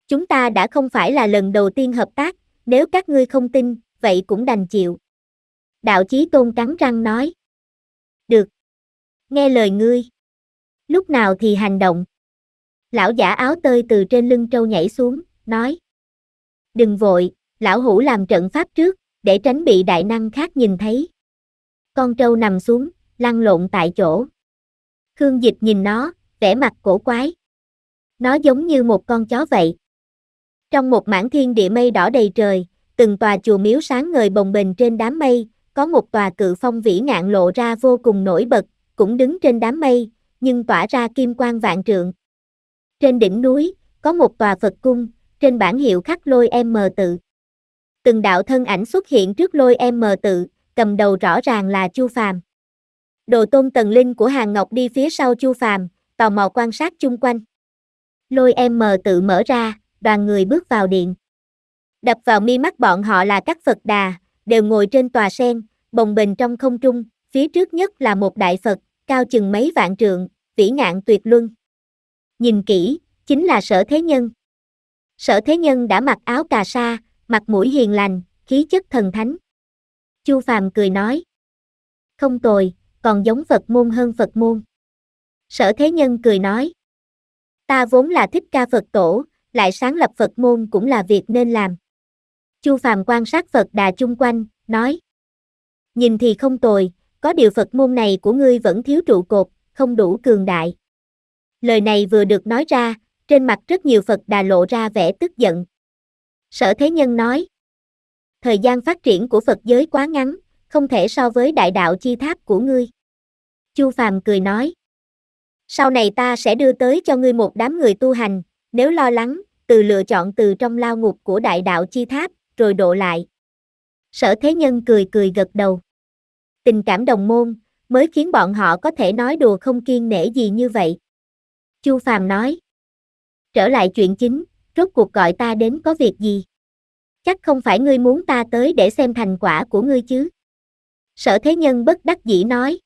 Chúng ta đã không phải là lần đầu tiên hợp tác, nếu các ngươi không tin, vậy cũng đành chịu. Đạo chí tôn cắn răng nói. Được. Nghe lời ngươi. Lúc nào thì hành động. Lão giả áo tơi từ trên lưng trâu nhảy xuống, nói. Đừng vội, lão hủ làm trận pháp trước, để tránh bị đại năng khác nhìn thấy. Con trâu nằm xuống, lăn lộn tại chỗ. Khương Dịch nhìn nó, vẻ mặt cổ quái. Nó giống như một con chó vậy. Trong một mảng thiên địa mây đỏ đầy trời, từng tòa chùa miếu sáng ngời bồng bềnh trên đám mây, có một tòa cự phong vĩ ngạn lộ ra vô cùng nổi bật, cũng đứng trên đám mây, nhưng tỏa ra kim quang vạn trượng. Trên đỉnh núi, có một tòa Phật cung, trên bản hiệu khắc lôi em mờ tự. Từng đạo thân ảnh xuất hiện trước lôi em mờ tự, cầm đầu rõ ràng là Chu Phàm. Đồ tôn tần linh của Hàng Ngọc đi phía sau Chu Phàm, tò mò quan sát chung quanh. Lôi em mờ tự mở ra, đoàn người bước vào điện. Đập vào mi mắt bọn họ là các Phật đà, đều ngồi trên tòa sen, bồng bềnh trong không trung, phía trước nhất là một đại Phật, cao chừng mấy vạn trượng, vĩ ngạn tuyệt luân. Nhìn kỹ, chính là sở thế nhân. Sở thế nhân đã mặc áo cà sa, mặt mũi hiền lành, khí chất thần thánh. Chu Phàm cười nói. Không tồi, còn giống Phật môn hơn Phật môn. Sở Thế Nhân cười nói. Ta vốn là thích ca Phật tổ, lại sáng lập Phật môn cũng là việc nên làm. Chu Phàm quan sát Phật đà chung quanh, nói. Nhìn thì không tồi, có điều Phật môn này của ngươi vẫn thiếu trụ cột, không đủ cường đại. Lời này vừa được nói ra, trên mặt rất nhiều Phật đà lộ ra vẻ tức giận. Sở Thế Nhân nói. Thời gian phát triển của Phật giới quá ngắn, không thể so với đại đạo chi tháp của ngươi. Chu Phàm cười nói. Sau này ta sẽ đưa tới cho ngươi một đám người tu hành, nếu lo lắng, từ lựa chọn từ trong lao ngục của đại đạo chi tháp, rồi độ lại. Sở thế nhân cười cười gật đầu. Tình cảm đồng môn, mới khiến bọn họ có thể nói đùa không kiên nể gì như vậy. Chu Phàm nói. Trở lại chuyện chính, rốt cuộc gọi ta đến có việc gì? Chắc không phải ngươi muốn ta tới để xem thành quả của ngươi chứ? Sở thế nhân bất đắc dĩ nói.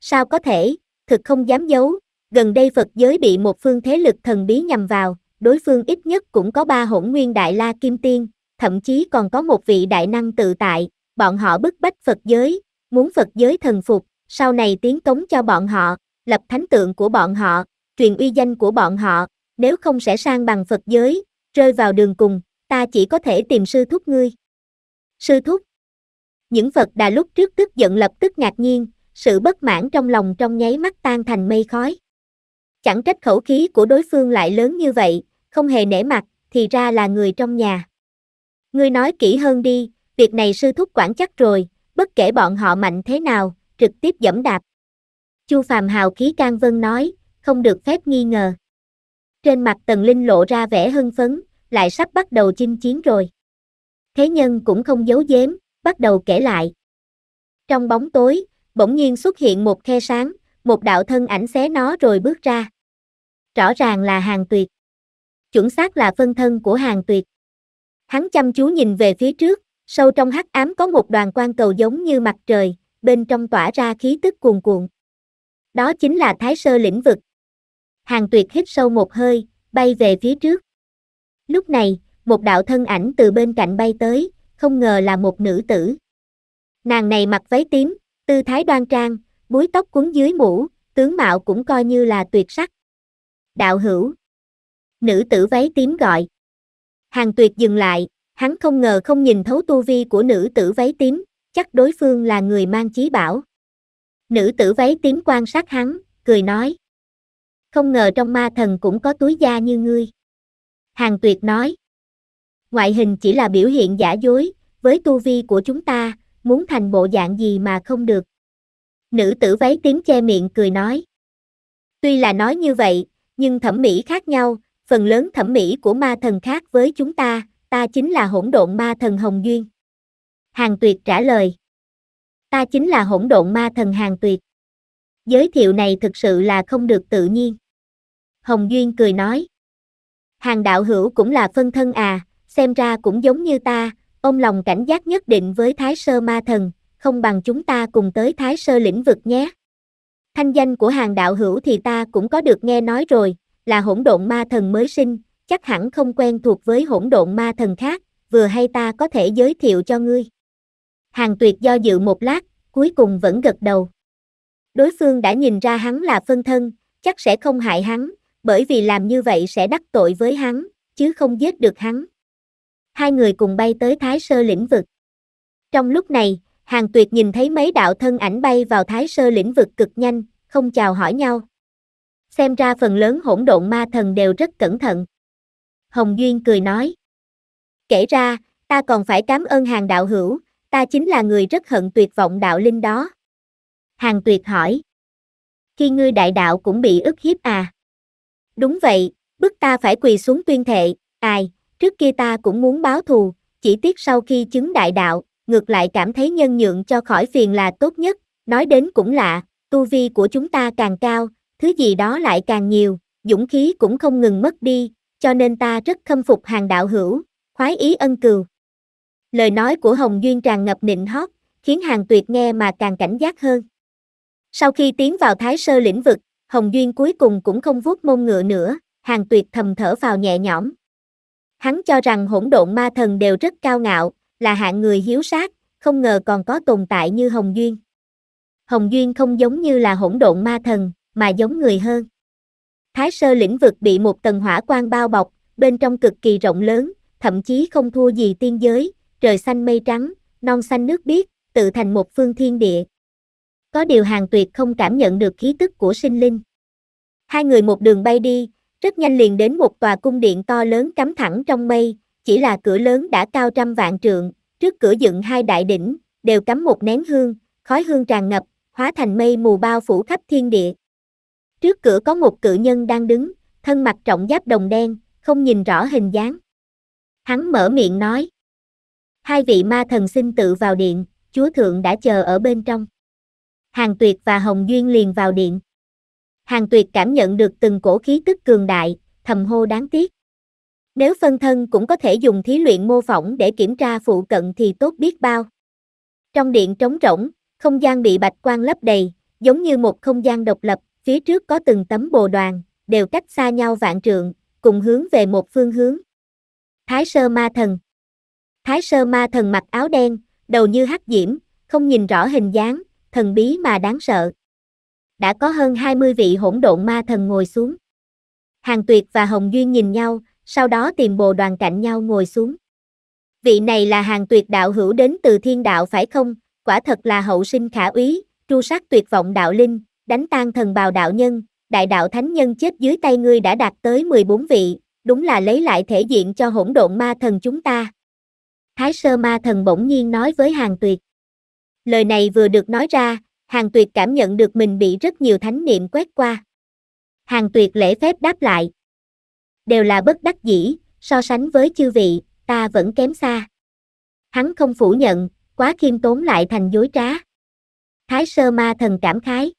Sao có thể, thực không dám giấu, gần đây Phật giới bị một phương thế lực thần bí nhằm vào, đối phương ít nhất cũng có ba hỗn nguyên đại la kim tiên, thậm chí còn có một vị đại năng tự tại, bọn họ bức bách Phật giới, muốn Phật giới thần phục, sau này tiến cống cho bọn họ, lập thánh tượng của bọn họ, truyền uy danh của bọn họ, nếu không sẽ sang bằng Phật giới, rơi vào đường cùng, ta chỉ có thể tìm sư thúc ngươi. Sư thúc Những Phật đà lúc trước tức giận lập tức ngạc nhiên, sự bất mãn trong lòng trong nháy mắt tan thành mây khói. Chẳng trách khẩu khí của đối phương lại lớn như vậy, không hề nể mặt, thì ra là người trong nhà. Ngươi nói kỹ hơn đi, việc này sư thúc quản chắc rồi, bất kể bọn họ mạnh thế nào, trực tiếp dẫm đạp. Chu Phàm hào khí can vân nói, không được phép nghi ngờ. Trên mặt Tần Linh lộ ra vẻ hưng phấn, lại sắp bắt đầu chinh chiến rồi. Thế nhân cũng không giấu giếm, bắt đầu kể lại. Trong bóng tối, bỗng nhiên xuất hiện một khe sáng, một đạo thân ảnh xé nó rồi bước ra. Rõ ràng là hàng tuyệt. Chuẩn xác là phân thân của hàng tuyệt. Hắn chăm chú nhìn về phía trước, sâu trong hắc ám có một đoàn quan cầu giống như mặt trời, bên trong tỏa ra khí tức cuồn cuộn. Đó chính là thái sơ lĩnh vực. Hàng tuyệt hít sâu một hơi, bay về phía trước. Lúc này, một đạo thân ảnh từ bên cạnh bay tới, không ngờ là một nữ tử. Nàng này mặc váy tím, Tư thái đoan trang, búi tóc cuốn dưới mũ, tướng mạo cũng coi như là tuyệt sắc. Đạo hữu. Nữ tử váy tím gọi. Hàng tuyệt dừng lại, hắn không ngờ không nhìn thấu tu vi của nữ tử váy tím, chắc đối phương là người mang chí bảo. Nữ tử váy tím quan sát hắn, cười nói. Không ngờ trong ma thần cũng có túi da như ngươi. Hàng tuyệt nói. Ngoại hình chỉ là biểu hiện giả dối, với tu vi của chúng ta, muốn thành bộ dạng gì mà không được. Nữ tử váy tím che miệng cười nói. Tuy là nói như vậy, nhưng thẩm mỹ khác nhau, phần lớn thẩm mỹ của ma thần khác với chúng ta, ta chính là hỗn độn ma thần Hồng Duyên. Hàng Tuyệt trả lời. Ta chính là hỗn độn ma thần Hàng Tuyệt. Giới thiệu này thực sự là không được tự nhiên. Hồng Duyên cười nói. Hàng đạo hữu cũng là phân thân à, xem ra cũng giống như ta, Ông lòng cảnh giác nhất định với Thái Sơ Ma Thần, không bằng chúng ta cùng tới Thái Sơ lĩnh vực nhé. Thanh danh của hàng đạo hữu thì ta cũng có được nghe nói rồi, là hỗn độn ma thần mới sinh, chắc hẳn không quen thuộc với hỗn độn ma thần khác, vừa hay ta có thể giới thiệu cho ngươi. Hàng tuyệt do dự một lát, cuối cùng vẫn gật đầu. Đối phương đã nhìn ra hắn là phân thân, chắc sẽ không hại hắn, bởi vì làm như vậy sẽ đắc tội với hắn, chứ không giết được hắn hai người cùng bay tới Thái Sơ lĩnh vực. Trong lúc này, Hàng Tuyệt nhìn thấy mấy đạo thân ảnh bay vào Thái Sơ lĩnh vực cực nhanh, không chào hỏi nhau. Xem ra phần lớn hỗn độn ma thần đều rất cẩn thận. Hồng Duyên cười nói. Kể ra, ta còn phải cảm ơn hàng đạo hữu, ta chính là người rất hận tuyệt vọng đạo linh đó. Hàng tuyệt hỏi. Khi ngươi đại đạo cũng bị ức hiếp à? Đúng vậy, bức ta phải quỳ xuống tuyên thệ, ai, trước kia ta cũng muốn báo thù, chỉ tiếc sau khi chứng đại đạo, ngược lại cảm thấy nhân nhượng cho khỏi phiền là tốt nhất, nói đến cũng lạ, tu vi của chúng ta càng cao, thứ gì đó lại càng nhiều, dũng khí cũng không ngừng mất đi, cho nên ta rất khâm phục hàng đạo hữu, khoái ý ân cừu. Lời nói của Hồng Duyên tràn ngập nịnh hót, khiến hàng tuyệt nghe mà càng cảnh giác hơn. Sau khi tiến vào thái sơ lĩnh vực, Hồng Duyên cuối cùng cũng không vuốt mông ngựa nữa, hàng tuyệt thầm thở vào nhẹ nhõm, Hắn cho rằng hỗn độn ma thần đều rất cao ngạo, là hạng người hiếu sát, không ngờ còn có tồn tại như Hồng Duyên. Hồng Duyên không giống như là hỗn độn ma thần, mà giống người hơn. Thái sơ lĩnh vực bị một tầng hỏa quang bao bọc, bên trong cực kỳ rộng lớn, thậm chí không thua gì tiên giới, trời xanh mây trắng, non xanh nước biếc, tự thành một phương thiên địa. Có điều hàng tuyệt không cảm nhận được khí tức của sinh linh. Hai người một đường bay đi, rất nhanh liền đến một tòa cung điện to lớn cắm thẳng trong mây, chỉ là cửa lớn đã cao trăm vạn trượng, trước cửa dựng hai đại đỉnh, đều cắm một nén hương, khói hương tràn ngập, hóa thành mây mù bao phủ khắp thiên địa. Trước cửa có một cự nhân đang đứng, thân mặt trọng giáp đồng đen, không nhìn rõ hình dáng. Hắn mở miệng nói. Hai vị ma thần xin tự vào điện, chúa thượng đã chờ ở bên trong. Hàng Tuyệt và Hồng Duyên liền vào điện. Hàng tuyệt cảm nhận được từng cổ khí tức cường đại, thầm hô đáng tiếc. Nếu phân thân cũng có thể dùng thí luyện mô phỏng để kiểm tra phụ cận thì tốt biết bao. Trong điện trống rỗng, không gian bị bạch quang lấp đầy, giống như một không gian độc lập, phía trước có từng tấm bồ đoàn, đều cách xa nhau vạn trượng, cùng hướng về một phương hướng. Thái sơ ma thần Thái sơ ma thần mặc áo đen, đầu như hắc diễm, không nhìn rõ hình dáng, thần bí mà đáng sợ đã có hơn 20 vị hỗn độn ma thần ngồi xuống. Hàng Tuyệt và Hồng Duyên nhìn nhau, sau đó tìm bồ đoàn cạnh nhau ngồi xuống. Vị này là hàng tuyệt đạo hữu đến từ thiên đạo phải không? Quả thật là hậu sinh khả úy, tru sát tuyệt vọng đạo linh, đánh tan thần bào đạo nhân, đại đạo thánh nhân chết dưới tay ngươi đã đạt tới 14 vị, đúng là lấy lại thể diện cho hỗn độn ma thần chúng ta. Thái sơ ma thần bỗng nhiên nói với hàng tuyệt. Lời này vừa được nói ra, hàng tuyệt cảm nhận được mình bị rất nhiều thánh niệm quét qua. Hàng tuyệt lễ phép đáp lại. Đều là bất đắc dĩ, so sánh với chư vị, ta vẫn kém xa. Hắn không phủ nhận, quá khiêm tốn lại thành dối trá. Thái sơ ma thần cảm khái.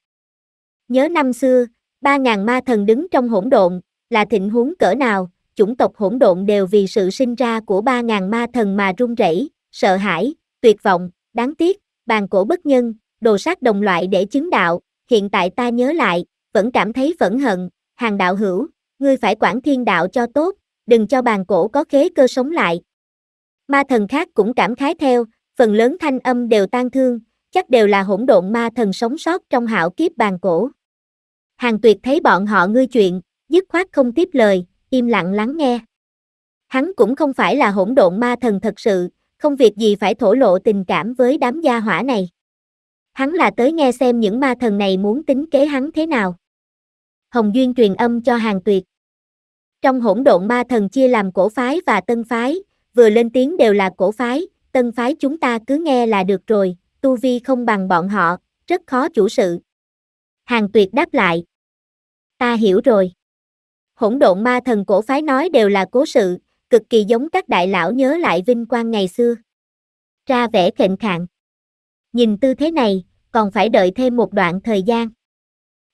Nhớ năm xưa, ba ngàn ma thần đứng trong hỗn độn, là thịnh huống cỡ nào, chủng tộc hỗn độn đều vì sự sinh ra của ba ngàn ma thần mà run rẩy, sợ hãi, tuyệt vọng, đáng tiếc, bàn cổ bất nhân, đồ sát đồng loại để chứng đạo, hiện tại ta nhớ lại, vẫn cảm thấy phẫn hận, hàng đạo hữu, ngươi phải quản thiên đạo cho tốt, đừng cho bàn cổ có khế cơ sống lại. Ma thần khác cũng cảm khái theo, phần lớn thanh âm đều tan thương, chắc đều là hỗn độn ma thần sống sót trong hạo kiếp bàn cổ. Hàng tuyệt thấy bọn họ ngươi chuyện, dứt khoát không tiếp lời, im lặng lắng nghe. Hắn cũng không phải là hỗn độn ma thần thật sự, không việc gì phải thổ lộ tình cảm với đám gia hỏa này hắn là tới nghe xem những ma thần này muốn tính kế hắn thế nào. Hồng Duyên truyền âm cho hàng tuyệt. Trong hỗn độn ma thần chia làm cổ phái và tân phái, vừa lên tiếng đều là cổ phái, tân phái chúng ta cứ nghe là được rồi, tu vi không bằng bọn họ, rất khó chủ sự. Hàng tuyệt đáp lại. Ta hiểu rồi. Hỗn độn ma thần cổ phái nói đều là cố sự, cực kỳ giống các đại lão nhớ lại vinh quang ngày xưa. Ra vẻ khệnh khạng nhìn tư thế này, còn phải đợi thêm một đoạn thời gian.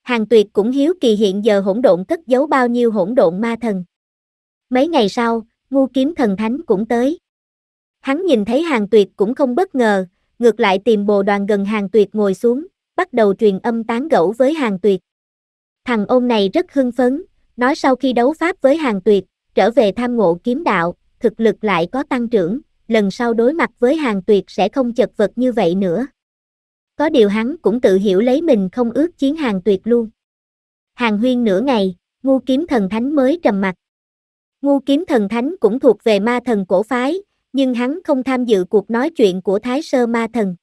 Hàng tuyệt cũng hiếu kỳ hiện giờ hỗn độn cất giấu bao nhiêu hỗn độn ma thần. Mấy ngày sau, ngu kiếm thần thánh cũng tới. Hắn nhìn thấy hàng tuyệt cũng không bất ngờ, ngược lại tìm bồ đoàn gần hàng tuyệt ngồi xuống, bắt đầu truyền âm tán gẫu với hàng tuyệt. Thằng ôn này rất hưng phấn, nói sau khi đấu pháp với hàng tuyệt, trở về tham ngộ kiếm đạo, thực lực lại có tăng trưởng, lần sau đối mặt với hàng tuyệt sẽ không chật vật như vậy nữa. Có điều hắn cũng tự hiểu lấy mình không ước chiến hàng tuyệt luôn. Hàng huyên nửa ngày, ngu kiếm thần thánh mới trầm mặt. Ngu kiếm thần thánh cũng thuộc về ma thần cổ phái, nhưng hắn không tham dự cuộc nói chuyện của thái sơ ma thần.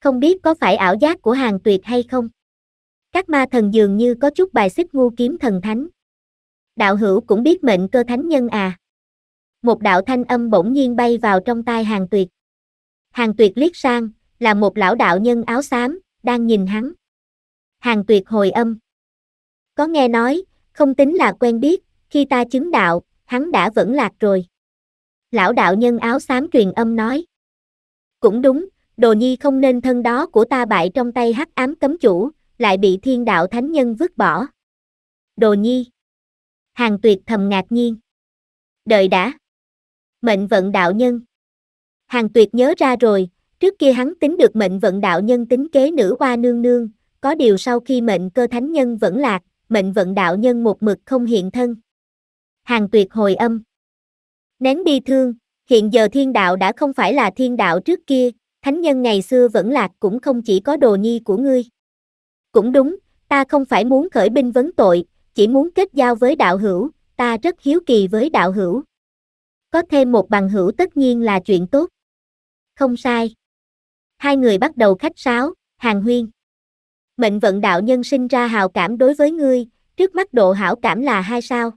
Không biết có phải ảo giác của hàng tuyệt hay không? Các ma thần dường như có chút bài xích ngu kiếm thần thánh. Đạo hữu cũng biết mệnh cơ thánh nhân à một đạo thanh âm bỗng nhiên bay vào trong tai hàng tuyệt. Hàng tuyệt liếc sang, là một lão đạo nhân áo xám, đang nhìn hắn. Hàng tuyệt hồi âm. Có nghe nói, không tính là quen biết, khi ta chứng đạo, hắn đã vẫn lạc rồi. Lão đạo nhân áo xám truyền âm nói. Cũng đúng, đồ nhi không nên thân đó của ta bại trong tay hắc ám cấm chủ, lại bị thiên đạo thánh nhân vứt bỏ. Đồ nhi. Hàng tuyệt thầm ngạc nhiên. Đợi đã. Mệnh vận đạo nhân Hàng tuyệt nhớ ra rồi, trước kia hắn tính được mệnh vận đạo nhân tính kế nữ hoa nương nương, có điều sau khi mệnh cơ thánh nhân vẫn lạc, mệnh vận đạo nhân một mực không hiện thân. Hàng tuyệt hồi âm Nén bi thương, hiện giờ thiên đạo đã không phải là thiên đạo trước kia, thánh nhân ngày xưa vẫn lạc cũng không chỉ có đồ nhi của ngươi. Cũng đúng, ta không phải muốn khởi binh vấn tội, chỉ muốn kết giao với đạo hữu, ta rất hiếu kỳ với đạo hữu. Có thêm một bằng hữu tất nhiên là chuyện tốt. Không sai. Hai người bắt đầu khách sáo, hàng huyên. Mệnh vận đạo nhân sinh ra hào cảm đối với ngươi, trước mắt độ hảo cảm là hai sao.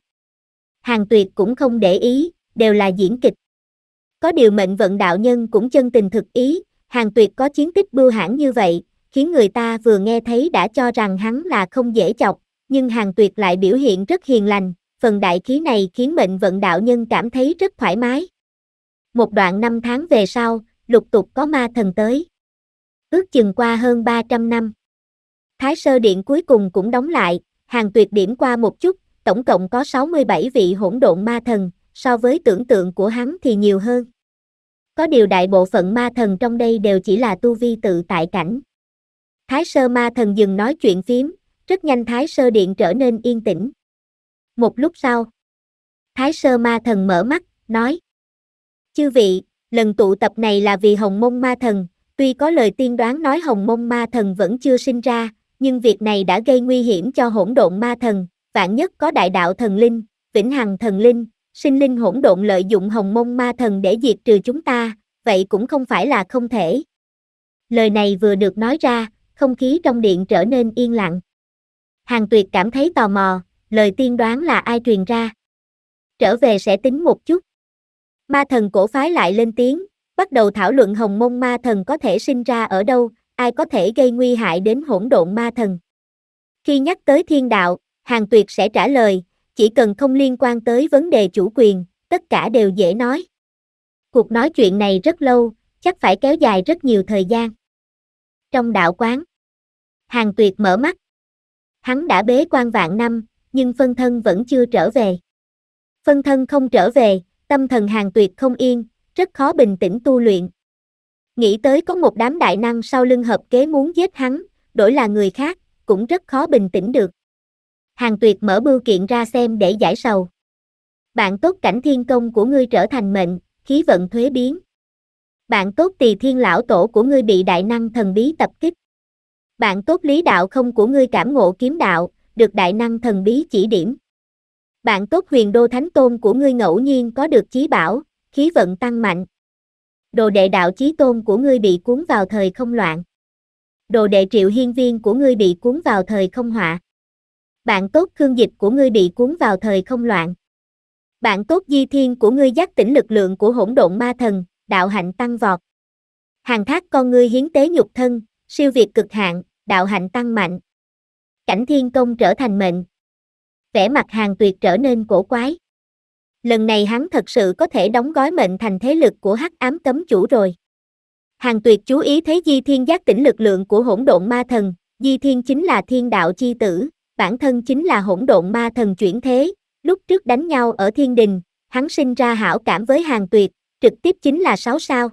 Hàng tuyệt cũng không để ý, đều là diễn kịch. Có điều mệnh vận đạo nhân cũng chân tình thực ý, hàng tuyệt có chiến tích bưu hãn như vậy, khiến người ta vừa nghe thấy đã cho rằng hắn là không dễ chọc, nhưng hàng tuyệt lại biểu hiện rất hiền lành, phần đại khí này khiến mệnh vận đạo nhân cảm thấy rất thoải mái. Một đoạn năm tháng về sau, lục tục có ma thần tới. Ước chừng qua hơn 300 năm. Thái sơ điện cuối cùng cũng đóng lại, hàng tuyệt điểm qua một chút, tổng cộng có 67 vị hỗn độn ma thần, so với tưởng tượng của hắn thì nhiều hơn. Có điều đại bộ phận ma thần trong đây đều chỉ là tu vi tự tại cảnh. Thái sơ ma thần dừng nói chuyện phím, rất nhanh Thái sơ điện trở nên yên tĩnh. Một lúc sau, Thái Sơ Ma Thần mở mắt, nói. Chư vị, lần tụ tập này là vì Hồng Mông Ma Thần, tuy có lời tiên đoán nói Hồng Mông Ma Thần vẫn chưa sinh ra, nhưng việc này đã gây nguy hiểm cho hỗn độn ma thần, vạn nhất có đại đạo thần linh, vĩnh hằng thần linh, sinh linh hỗn độn lợi dụng Hồng Mông Ma Thần để diệt trừ chúng ta, vậy cũng không phải là không thể. Lời này vừa được nói ra, không khí trong điện trở nên yên lặng. Hàng Tuyệt cảm thấy tò mò, lời tiên đoán là ai truyền ra. Trở về sẽ tính một chút. Ma thần cổ phái lại lên tiếng, bắt đầu thảo luận hồng mông ma thần có thể sinh ra ở đâu, ai có thể gây nguy hại đến hỗn độn ma thần. Khi nhắc tới thiên đạo, Hàng Tuyệt sẽ trả lời, chỉ cần không liên quan tới vấn đề chủ quyền, tất cả đều dễ nói. Cuộc nói chuyện này rất lâu, chắc phải kéo dài rất nhiều thời gian. Trong đạo quán, Hàng Tuyệt mở mắt. Hắn đã bế quan vạn năm, nhưng phân thân vẫn chưa trở về. Phân thân không trở về, tâm thần hàng tuyệt không yên, rất khó bình tĩnh tu luyện. Nghĩ tới có một đám đại năng sau lưng hợp kế muốn giết hắn, đổi là người khác, cũng rất khó bình tĩnh được. Hàng tuyệt mở bưu kiện ra xem để giải sầu. Bạn tốt cảnh thiên công của ngươi trở thành mệnh, khí vận thuế biến. Bạn tốt tỳ thiên lão tổ của ngươi bị đại năng thần bí tập kích. Bạn tốt lý đạo không của ngươi cảm ngộ kiếm đạo, được đại năng thần bí chỉ điểm. Bạn tốt huyền đô thánh tôn của ngươi ngẫu nhiên có được chí bảo, khí vận tăng mạnh. Đồ đệ đạo chí tôn của ngươi bị cuốn vào thời không loạn. Đồ đệ triệu hiên viên của ngươi bị cuốn vào thời không họa. Bạn tốt khương dịch của ngươi bị cuốn vào thời không loạn. Bạn tốt di thiên của ngươi giác tỉnh lực lượng của hỗn độn ma thần, đạo hạnh tăng vọt. Hàng thác con ngươi hiến tế nhục thân, siêu việt cực hạn, đạo hạnh tăng mạnh, cảnh thiên công trở thành mệnh. Vẻ mặt hàng tuyệt trở nên cổ quái. Lần này hắn thật sự có thể đóng gói mệnh thành thế lực của hắc ám cấm chủ rồi. Hàng tuyệt chú ý thấy di thiên giác tỉnh lực lượng của hỗn độn ma thần, di thiên chính là thiên đạo chi tử, bản thân chính là hỗn độn ma thần chuyển thế, lúc trước đánh nhau ở thiên đình, hắn sinh ra hảo cảm với hàng tuyệt, trực tiếp chính là sáu sao.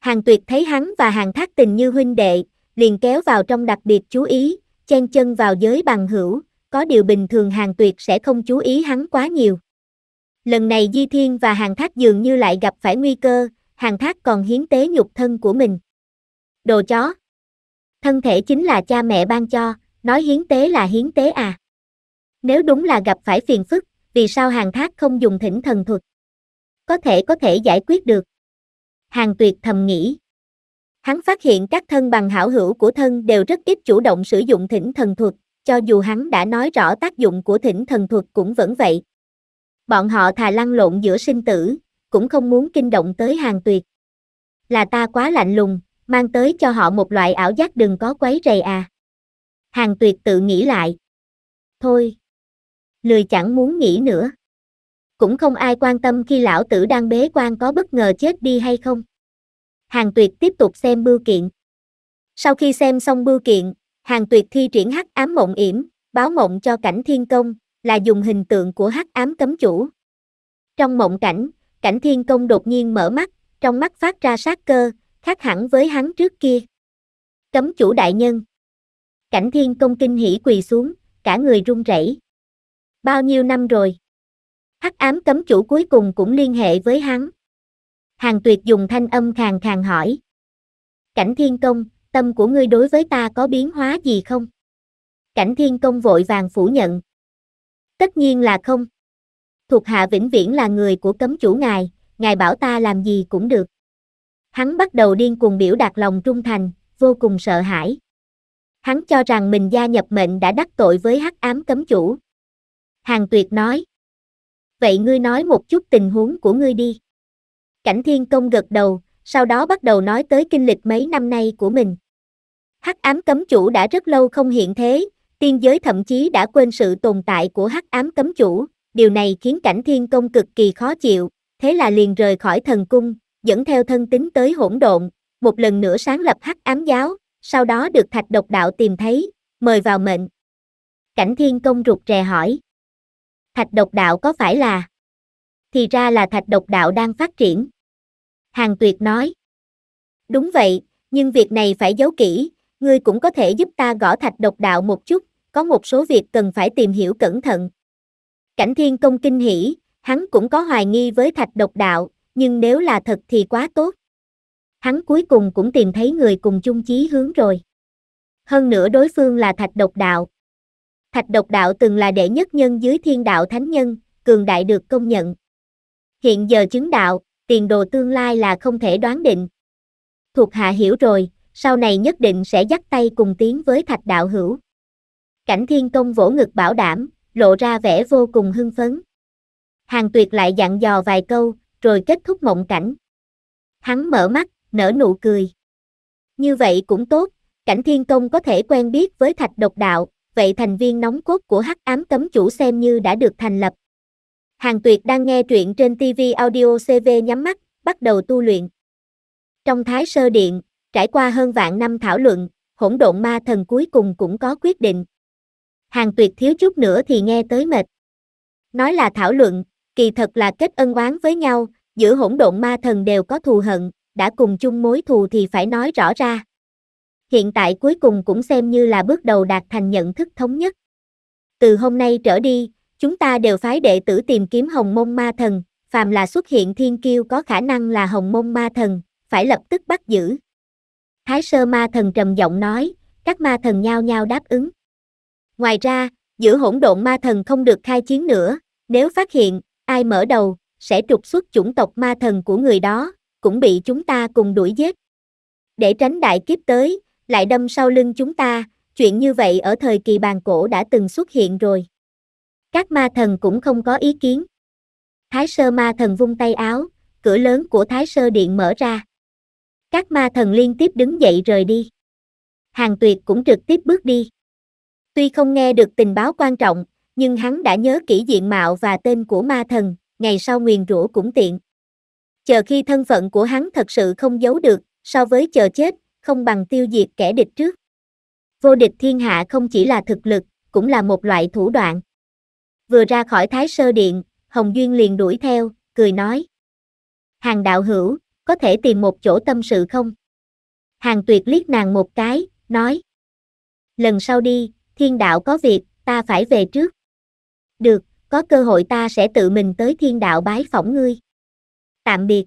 Hàng tuyệt thấy hắn và hàng thác tình như huynh đệ, liền kéo vào trong đặc biệt chú ý, chen chân vào giới bằng hữu, có điều bình thường hàng tuyệt sẽ không chú ý hắn quá nhiều. Lần này Di Thiên và hàng thác dường như lại gặp phải nguy cơ, hàng thác còn hiến tế nhục thân của mình. Đồ chó! Thân thể chính là cha mẹ ban cho, nói hiến tế là hiến tế à. Nếu đúng là gặp phải phiền phức, vì sao hàng thác không dùng thỉnh thần thuật? Có thể có thể giải quyết được. Hàng tuyệt thầm nghĩ hắn phát hiện các thân bằng hảo hữu của thân đều rất ít chủ động sử dụng thỉnh thần thuật, cho dù hắn đã nói rõ tác dụng của thỉnh thần thuật cũng vẫn vậy. Bọn họ thà lăn lộn giữa sinh tử, cũng không muốn kinh động tới hàng tuyệt. Là ta quá lạnh lùng, mang tới cho họ một loại ảo giác đừng có quấy rầy à. Hàng tuyệt tự nghĩ lại. Thôi. Lười chẳng muốn nghĩ nữa. Cũng không ai quan tâm khi lão tử đang bế quan có bất ngờ chết đi hay không. Hàng Tuyệt tiếp tục xem bưu kiện. Sau khi xem xong bưu kiện, Hàng Tuyệt thi triển hắc ám mộng yểm, báo mộng cho cảnh thiên công, là dùng hình tượng của hắc ám cấm chủ. Trong mộng cảnh, cảnh thiên công đột nhiên mở mắt, trong mắt phát ra sát cơ, khác hẳn với hắn trước kia. Cấm chủ đại nhân. Cảnh thiên công kinh hỉ quỳ xuống, cả người run rẩy. Bao nhiêu năm rồi? Hắc ám cấm chủ cuối cùng cũng liên hệ với hắn. Hàng tuyệt dùng thanh âm khàn khàn hỏi. Cảnh thiên công, tâm của ngươi đối với ta có biến hóa gì không? Cảnh thiên công vội vàng phủ nhận. Tất nhiên là không. Thuộc hạ vĩnh viễn là người của cấm chủ ngài, ngài bảo ta làm gì cũng được. Hắn bắt đầu điên cuồng biểu đạt lòng trung thành, vô cùng sợ hãi. Hắn cho rằng mình gia nhập mệnh đã đắc tội với hắc ám cấm chủ. Hàng tuyệt nói. Vậy ngươi nói một chút tình huống của ngươi đi. Cảnh Thiên Công gật đầu, sau đó bắt đầu nói tới kinh lịch mấy năm nay của mình. Hắc ám cấm chủ đã rất lâu không hiện thế, tiên giới thậm chí đã quên sự tồn tại của hắc ám cấm chủ, điều này khiến cảnh thiên công cực kỳ khó chịu, thế là liền rời khỏi thần cung, dẫn theo thân tính tới hỗn độn, một lần nữa sáng lập hắc ám giáo, sau đó được thạch độc đạo tìm thấy, mời vào mệnh. Cảnh thiên công rụt rè hỏi. Thạch độc đạo có phải là? Thì ra là thạch độc đạo đang phát triển. Hàng Tuyệt nói. Đúng vậy, nhưng việc này phải giấu kỹ, ngươi cũng có thể giúp ta gõ thạch độc đạo một chút, có một số việc cần phải tìm hiểu cẩn thận. Cảnh Thiên Công kinh hỉ, hắn cũng có hoài nghi với thạch độc đạo, nhưng nếu là thật thì quá tốt. Hắn cuối cùng cũng tìm thấy người cùng chung chí hướng rồi. Hơn nữa đối phương là thạch độc đạo. Thạch độc đạo từng là đệ nhất nhân dưới thiên đạo thánh nhân, cường đại được công nhận. Hiện giờ chứng đạo, tiền đồ tương lai là không thể đoán định. Thuộc hạ hiểu rồi, sau này nhất định sẽ dắt tay cùng tiến với thạch đạo hữu. Cảnh thiên công vỗ ngực bảo đảm, lộ ra vẻ vô cùng hưng phấn. Hàng tuyệt lại dặn dò vài câu, rồi kết thúc mộng cảnh. Hắn mở mắt, nở nụ cười. Như vậy cũng tốt, cảnh thiên công có thể quen biết với thạch độc đạo, vậy thành viên nóng cốt của hắc ám cấm chủ xem như đã được thành lập. Hàng Tuyệt đang nghe truyện trên TV Audio CV nhắm mắt, bắt đầu tu luyện. Trong Thái Sơ Điện, trải qua hơn vạn năm thảo luận, hỗn độn ma thần cuối cùng cũng có quyết định. Hàng Tuyệt thiếu chút nữa thì nghe tới mệt. Nói là thảo luận, kỳ thật là kết ân oán với nhau, giữa hỗn độn ma thần đều có thù hận, đã cùng chung mối thù thì phải nói rõ ra. Hiện tại cuối cùng cũng xem như là bước đầu đạt thành nhận thức thống nhất. Từ hôm nay trở đi, chúng ta đều phái đệ tử tìm kiếm hồng môn ma thần, phàm là xuất hiện thiên kiêu có khả năng là hồng môn ma thần, phải lập tức bắt giữ. Thái sơ ma thần trầm giọng nói, các ma thần nhao nhao đáp ứng. Ngoài ra, giữ hỗn độn ma thần không được khai chiến nữa, nếu phát hiện, ai mở đầu, sẽ trục xuất chủng tộc ma thần của người đó, cũng bị chúng ta cùng đuổi giết. Để tránh đại kiếp tới, lại đâm sau lưng chúng ta, chuyện như vậy ở thời kỳ bàn cổ đã từng xuất hiện rồi. Các ma thần cũng không có ý kiến. Thái sơ ma thần vung tay áo, cửa lớn của Thái sơ điện mở ra. Các ma thần liên tiếp đứng dậy rời đi. Hàng tuyệt cũng trực tiếp bước đi. Tuy không nghe được tình báo quan trọng, nhưng hắn đã nhớ kỹ diện mạo và tên của ma thần, ngày sau nguyền rủa cũng tiện. Chờ khi thân phận của hắn thật sự không giấu được, so với chờ chết, không bằng tiêu diệt kẻ địch trước. Vô địch thiên hạ không chỉ là thực lực, cũng là một loại thủ đoạn. Vừa ra khỏi Thái Sơ Điện, Hồng Duyên liền đuổi theo, cười nói. Hàng đạo hữu, có thể tìm một chỗ tâm sự không? Hàng tuyệt liếc nàng một cái, nói. Lần sau đi, thiên đạo có việc, ta phải về trước. Được, có cơ hội ta sẽ tự mình tới thiên đạo bái phỏng ngươi. Tạm biệt.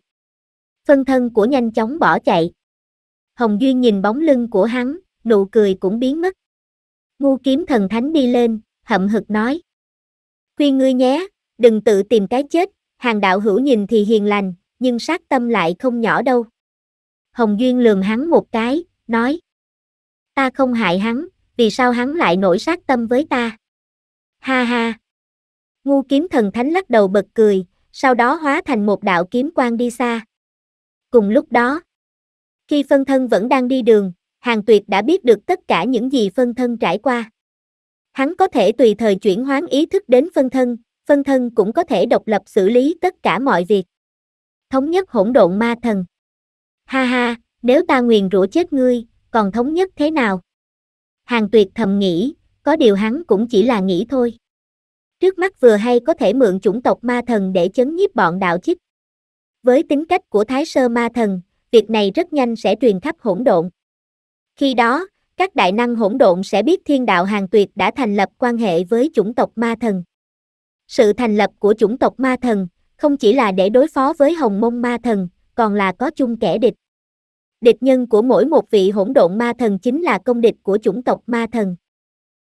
Phân thân của nhanh chóng bỏ chạy. Hồng Duyên nhìn bóng lưng của hắn, nụ cười cũng biến mất. Ngu kiếm thần thánh đi lên, hậm hực nói khuyên ngươi nhé, đừng tự tìm cái chết, hàng đạo hữu nhìn thì hiền lành, nhưng sát tâm lại không nhỏ đâu. Hồng Duyên lườm hắn một cái, nói. Ta không hại hắn, vì sao hắn lại nổi sát tâm với ta? Ha ha! Ngu kiếm thần thánh lắc đầu bật cười, sau đó hóa thành một đạo kiếm quang đi xa. Cùng lúc đó, khi phân thân vẫn đang đi đường, hàng tuyệt đã biết được tất cả những gì phân thân trải qua. Hắn có thể tùy thời chuyển hoán ý thức đến phân thân, phân thân cũng có thể độc lập xử lý tất cả mọi việc. Thống nhất hỗn độn ma thần. Ha ha, nếu ta nguyền rủa chết ngươi, còn thống nhất thế nào? Hàng tuyệt thầm nghĩ, có điều hắn cũng chỉ là nghĩ thôi. Trước mắt vừa hay có thể mượn chủng tộc ma thần để chấn nhiếp bọn đạo chích. Với tính cách của Thái Sơ ma thần, việc này rất nhanh sẽ truyền khắp hỗn độn. Khi đó, các đại năng hỗn độn sẽ biết thiên đạo hàng tuyệt đã thành lập quan hệ với chủng tộc ma thần. Sự thành lập của chủng tộc ma thần không chỉ là để đối phó với hồng mông ma thần, còn là có chung kẻ địch. Địch nhân của mỗi một vị hỗn độn ma thần chính là công địch của chủng tộc ma thần.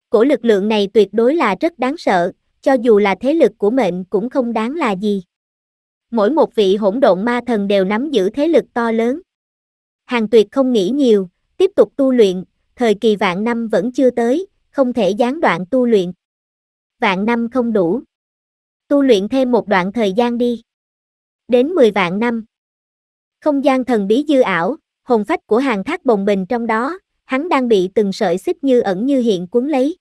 Cổ lực lượng này tuyệt đối là rất đáng sợ, cho dù là thế lực của mệnh cũng không đáng là gì. Mỗi một vị hỗn độn ma thần đều nắm giữ thế lực to lớn. Hàng tuyệt không nghĩ nhiều, tiếp tục tu luyện, thời kỳ vạn năm vẫn chưa tới, không thể gián đoạn tu luyện. Vạn năm không đủ. Tu luyện thêm một đoạn thời gian đi. Đến 10 vạn năm. Không gian thần bí dư ảo, hồn phách của hàng thác bồng bình trong đó, hắn đang bị từng sợi xích như ẩn như hiện cuốn lấy.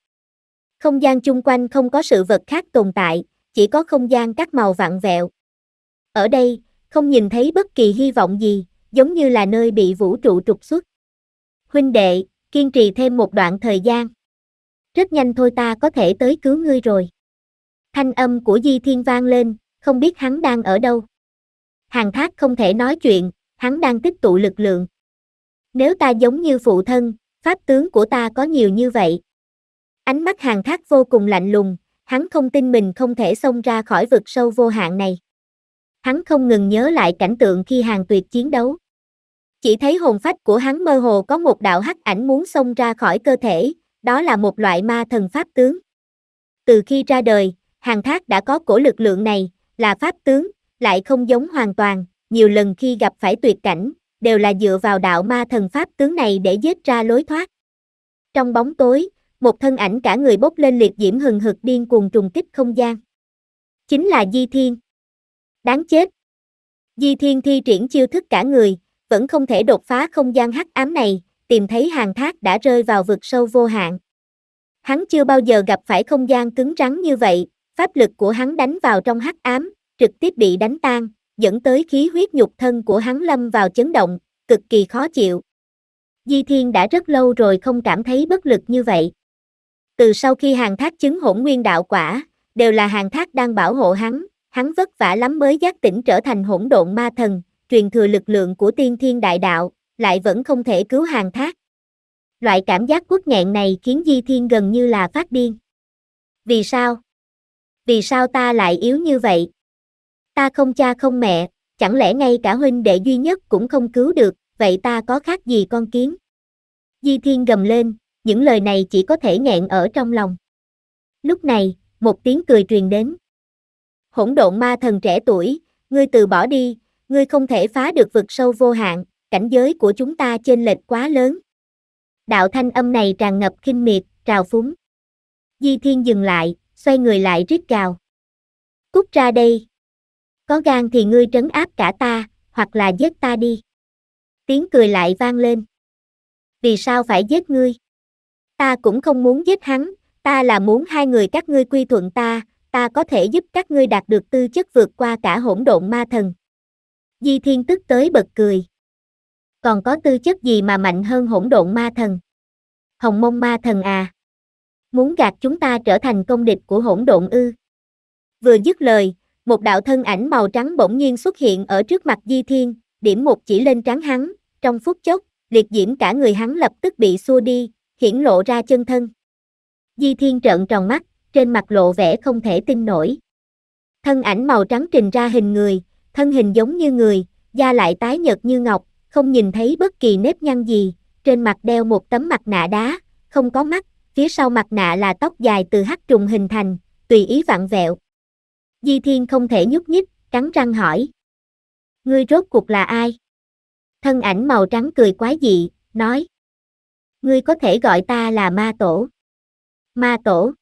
Không gian chung quanh không có sự vật khác tồn tại, chỉ có không gian các màu vạn vẹo. Ở đây, không nhìn thấy bất kỳ hy vọng gì, giống như là nơi bị vũ trụ trục xuất. Huynh đệ, kiên trì thêm một đoạn thời gian. Rất nhanh thôi ta có thể tới cứu ngươi rồi. Thanh âm của Di Thiên vang lên, không biết hắn đang ở đâu. Hàng thác không thể nói chuyện, hắn đang tích tụ lực lượng. Nếu ta giống như phụ thân, pháp tướng của ta có nhiều như vậy. Ánh mắt hàng thác vô cùng lạnh lùng, hắn không tin mình không thể xông ra khỏi vực sâu vô hạn này. Hắn không ngừng nhớ lại cảnh tượng khi hàng tuyệt chiến đấu. Chỉ thấy hồn phách của hắn mơ hồ có một đạo hắc ảnh muốn xông ra khỏi cơ thể, đó là một loại ma thần pháp tướng. Từ khi ra đời, hàng thác đã có cổ lực lượng này, là pháp tướng, lại không giống hoàn toàn, nhiều lần khi gặp phải tuyệt cảnh, đều là dựa vào đạo ma thần pháp tướng này để giết ra lối thoát. Trong bóng tối, một thân ảnh cả người bốc lên liệt diễm hừng hực điên cuồng trùng kích không gian. Chính là Di Thiên. Đáng chết. Di Thiên thi triển chiêu thức cả người, vẫn không thể đột phá không gian hắc ám này, tìm thấy hàng thác đã rơi vào vực sâu vô hạn. Hắn chưa bao giờ gặp phải không gian cứng rắn như vậy, pháp lực của hắn đánh vào trong hắc ám, trực tiếp bị đánh tan, dẫn tới khí huyết nhục thân của hắn lâm vào chấn động, cực kỳ khó chịu. Di Thiên đã rất lâu rồi không cảm thấy bất lực như vậy. Từ sau khi hàng thác chứng hỗn nguyên đạo quả, đều là hàng thác đang bảo hộ hắn, hắn vất vả lắm mới giác tỉnh trở thành hỗn độn ma thần, truyền thừa lực lượng của tiên thiên đại đạo, lại vẫn không thể cứu hàng thác. Loại cảm giác quất nghẹn này khiến Di Thiên gần như là phát điên. Vì sao? Vì sao ta lại yếu như vậy? Ta không cha không mẹ, chẳng lẽ ngay cả huynh đệ duy nhất cũng không cứu được, vậy ta có khác gì con kiến? Di Thiên gầm lên, những lời này chỉ có thể nghẹn ở trong lòng. Lúc này, một tiếng cười truyền đến. Hỗn độn ma thần trẻ tuổi, ngươi từ bỏ đi, ngươi không thể phá được vực sâu vô hạn, cảnh giới của chúng ta chênh lệch quá lớn. Đạo thanh âm này tràn ngập khinh miệt, trào phúng. Di Thiên dừng lại, xoay người lại rít gào. Cút ra đây. Có gan thì ngươi trấn áp cả ta, hoặc là giết ta đi. Tiếng cười lại vang lên. Vì sao phải giết ngươi? Ta cũng không muốn giết hắn, ta là muốn hai người các ngươi quy thuận ta, ta có thể giúp các ngươi đạt được tư chất vượt qua cả hỗn độn ma thần. Di Thiên tức tới bật cười. Còn có tư chất gì mà mạnh hơn hỗn độn ma thần? Hồng mông ma thần à? Muốn gạt chúng ta trở thành công địch của hỗn độn ư? Vừa dứt lời, một đạo thân ảnh màu trắng bỗng nhiên xuất hiện ở trước mặt Di Thiên, điểm một chỉ lên trán hắn, trong phút chốc, liệt diễm cả người hắn lập tức bị xua đi, hiển lộ ra chân thân. Di Thiên trợn tròn mắt, trên mặt lộ vẻ không thể tin nổi. Thân ảnh màu trắng trình ra hình người, thân hình giống như người, da lại tái nhợt như ngọc, không nhìn thấy bất kỳ nếp nhăn gì, trên mặt đeo một tấm mặt nạ đá, không có mắt, phía sau mặt nạ là tóc dài từ hắc trùng hình thành, tùy ý vặn vẹo. Di Thiên không thể nhúc nhích, cắn răng hỏi. Ngươi rốt cuộc là ai? Thân ảnh màu trắng cười quái dị, nói. Ngươi có thể gọi ta là ma tổ. Ma tổ.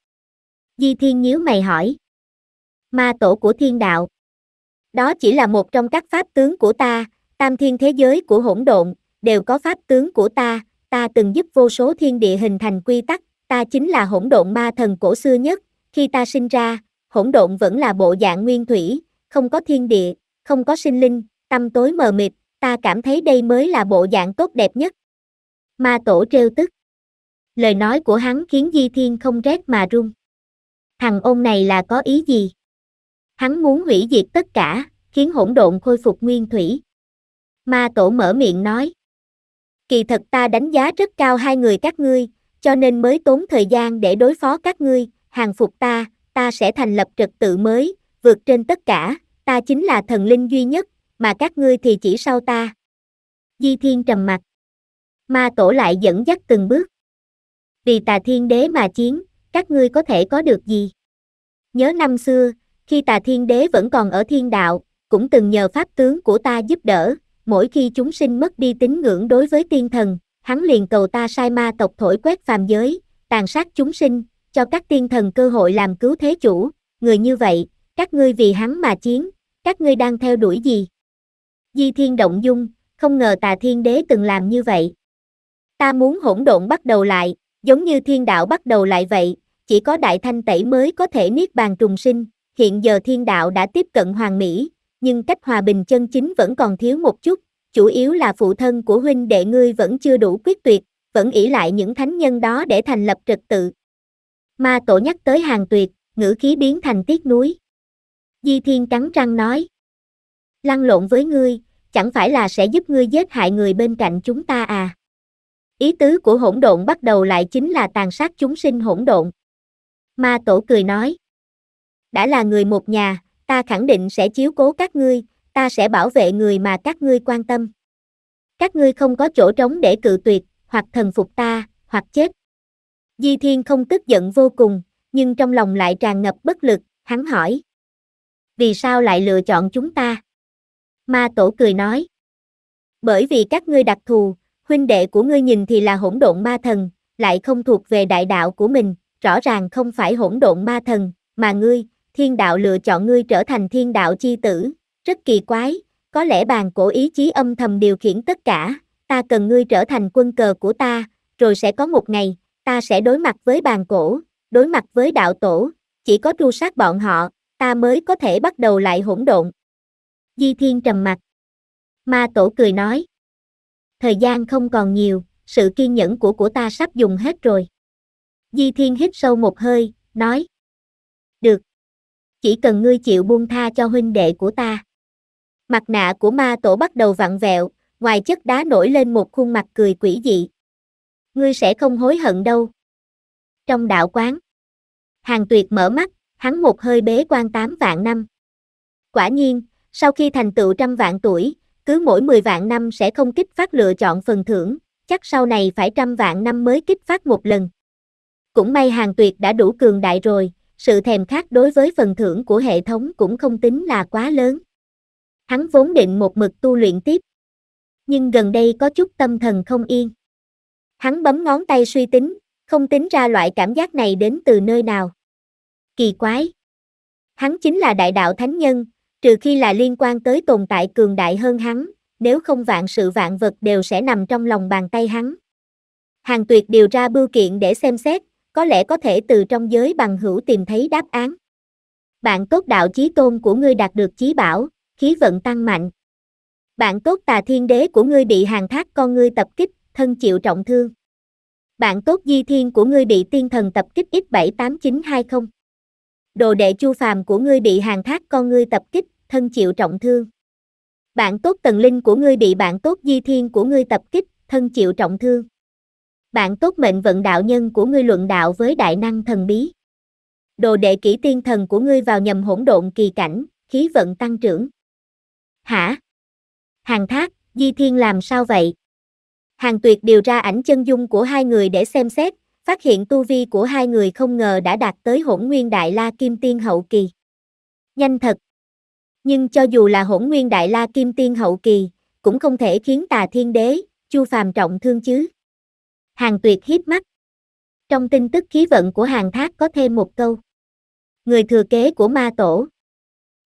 Di Thiên nhíu mày hỏi. Ma tổ của thiên đạo, đó chỉ là một trong các pháp tướng của ta, tam thiên thế giới của hỗn độn, đều có pháp tướng của ta, ta từng giúp vô số thiên địa hình thành quy tắc, ta chính là hỗn độn ma thần cổ xưa nhất, khi ta sinh ra, hỗn độn vẫn là bộ dạng nguyên thủy, không có thiên địa, không có sinh linh, tâm tối mờ mịt, ta cảm thấy đây mới là bộ dạng tốt đẹp nhất. Ma tổ trêu tức. Lời nói của hắn khiến Di Thiên không rét mà run. Thằng ôn này là có ý gì? Hắn muốn hủy diệt tất cả, khiến hỗn độn khôi phục nguyên thủy. Ma tổ mở miệng nói. Kỳ thật ta đánh giá rất cao hai người các ngươi, cho nên mới tốn thời gian để đối phó các ngươi, hàng phục ta, ta sẽ thành lập trật tự mới, vượt trên tất cả, ta chính là thần linh duy nhất, mà các ngươi thì chỉ sau ta. Di Thiên trầm mặt. Ma tổ lại dẫn dắt từng bước. Vì tà thiên đế mà chiến, các ngươi có thể có được gì? Nhớ năm xưa, khi tà thiên đế vẫn còn ở thiên đạo, cũng từng nhờ pháp tướng của ta giúp đỡ, mỗi khi chúng sinh mất đi tín ngưỡng đối với tiên thần, hắn liền cầu ta sai ma tộc thổi quét phàm giới, tàn sát chúng sinh, cho các tiên thần cơ hội làm cứu thế chủ, người như vậy, các ngươi vì hắn mà chiến, các ngươi đang theo đuổi gì? Di thiên động dung, không ngờ tà thiên đế từng làm như vậy. Ta muốn hỗn độn bắt đầu lại, giống như thiên đạo bắt đầu lại vậy, chỉ có đại thanh tẩy mới có thể niết bàn trùng sinh, hiện giờ thiên đạo đã tiếp cận hoàng mỹ, nhưng cách hòa bình chân chính vẫn còn thiếu một chút, chủ yếu là phụ thân của huynh đệ ngươi vẫn chưa đủ quyết tuyệt, vẫn ỷ lại những thánh nhân đó để thành lập trật tự. Ma tổ nhắc tới hàng tuyệt, ngữ khí biến thành tiếc núi. Di thiên cắn răng nói. Lăn lộn với ngươi, chẳng phải là sẽ giúp ngươi giết hại người bên cạnh chúng ta à? Ý tứ của hỗn độn bắt đầu lại chính là tàn sát chúng sinh hỗn độn. Ma tổ cười nói đã là người một nhà, ta khẳng định sẽ chiếu cố các ngươi, ta sẽ bảo vệ người mà các ngươi quan tâm. Các ngươi không có chỗ trống để cự tuyệt, hoặc thần phục ta, hoặc chết. Di Thiên không tức giận vô cùng, nhưng trong lòng lại tràn ngập bất lực, hắn hỏi. Vì sao lại lựa chọn chúng ta? Ma Tổ cười nói. Bởi vì các ngươi đặc thù, huynh đệ của ngươi nhìn thì là hỗn độn ma thần, lại không thuộc về đại đạo của mình, rõ ràng không phải hỗn độn ma thần, mà ngươi, thiên đạo lựa chọn ngươi trở thành thiên đạo chi tử, rất kỳ quái, có lẽ bàn cổ ý chí âm thầm điều khiển tất cả, ta cần ngươi trở thành quân cờ của ta, rồi sẽ có một ngày, ta sẽ đối mặt với bàn cổ, đối mặt với đạo tổ, chỉ có tru sát bọn họ, ta mới có thể bắt đầu lại hỗn độn. Di Thiên trầm mặt. Ma tổ cười nói. Thời gian không còn nhiều, sự kiên nhẫn của của ta sắp dùng hết rồi. Di Thiên hít sâu một hơi, nói chỉ cần ngươi chịu buông tha cho huynh đệ của ta. Mặt nạ của ma tổ bắt đầu vặn vẹo, ngoài chất đá nổi lên một khuôn mặt cười quỷ dị. Ngươi sẽ không hối hận đâu. Trong đạo quán, hàng tuyệt mở mắt, hắn một hơi bế quan tám vạn năm. Quả nhiên, sau khi thành tựu trăm vạn tuổi, cứ mỗi mười vạn năm sẽ không kích phát lựa chọn phần thưởng, chắc sau này phải trăm vạn năm mới kích phát một lần. Cũng may hàng tuyệt đã đủ cường đại rồi, sự thèm khát đối với phần thưởng của hệ thống cũng không tính là quá lớn. Hắn vốn định một mực tu luyện tiếp. Nhưng gần đây có chút tâm thần không yên. Hắn bấm ngón tay suy tính, không tính ra loại cảm giác này đến từ nơi nào. Kỳ quái. Hắn chính là đại đạo thánh nhân, trừ khi là liên quan tới tồn tại cường đại hơn hắn, nếu không vạn sự vạn vật đều sẽ nằm trong lòng bàn tay hắn. Hàng tuyệt điều ra bưu kiện để xem xét, có lẽ có thể từ trong giới bằng hữu tìm thấy đáp án. Bạn tốt đạo chí tôn của ngươi đạt được chí bảo, khí vận tăng mạnh. Bạn tốt tà thiên đế của ngươi bị hàng thác con ngươi tập kích, thân chịu trọng thương. Bạn tốt di thiên của ngươi bị tiên thần tập kích X78920. Đồ đệ chu phàm của ngươi bị hàng thác con ngươi tập kích, thân chịu trọng thương. Bạn tốt tần linh của ngươi bị bạn tốt di thiên của ngươi tập kích, thân chịu trọng thương. Bạn tốt mệnh vận đạo nhân của ngươi luận đạo với đại năng thần bí. Đồ đệ kỹ tiên thần của ngươi vào nhầm hỗn độn kỳ cảnh, khí vận tăng trưởng. Hả? Hàng thác, Di Thiên làm sao vậy? Hàng tuyệt điều ra ảnh chân dung của hai người để xem xét, phát hiện tu vi của hai người không ngờ đã đạt tới hỗn nguyên đại la kim tiên hậu kỳ. Nhanh thật! Nhưng cho dù là hỗn nguyên đại la kim tiên hậu kỳ, cũng không thể khiến tà thiên đế, chu phàm trọng thương chứ. Hàng tuyệt hiếp mắt. Trong tin tức khí vận của hàng thác có thêm một câu. Người thừa kế của ma tổ.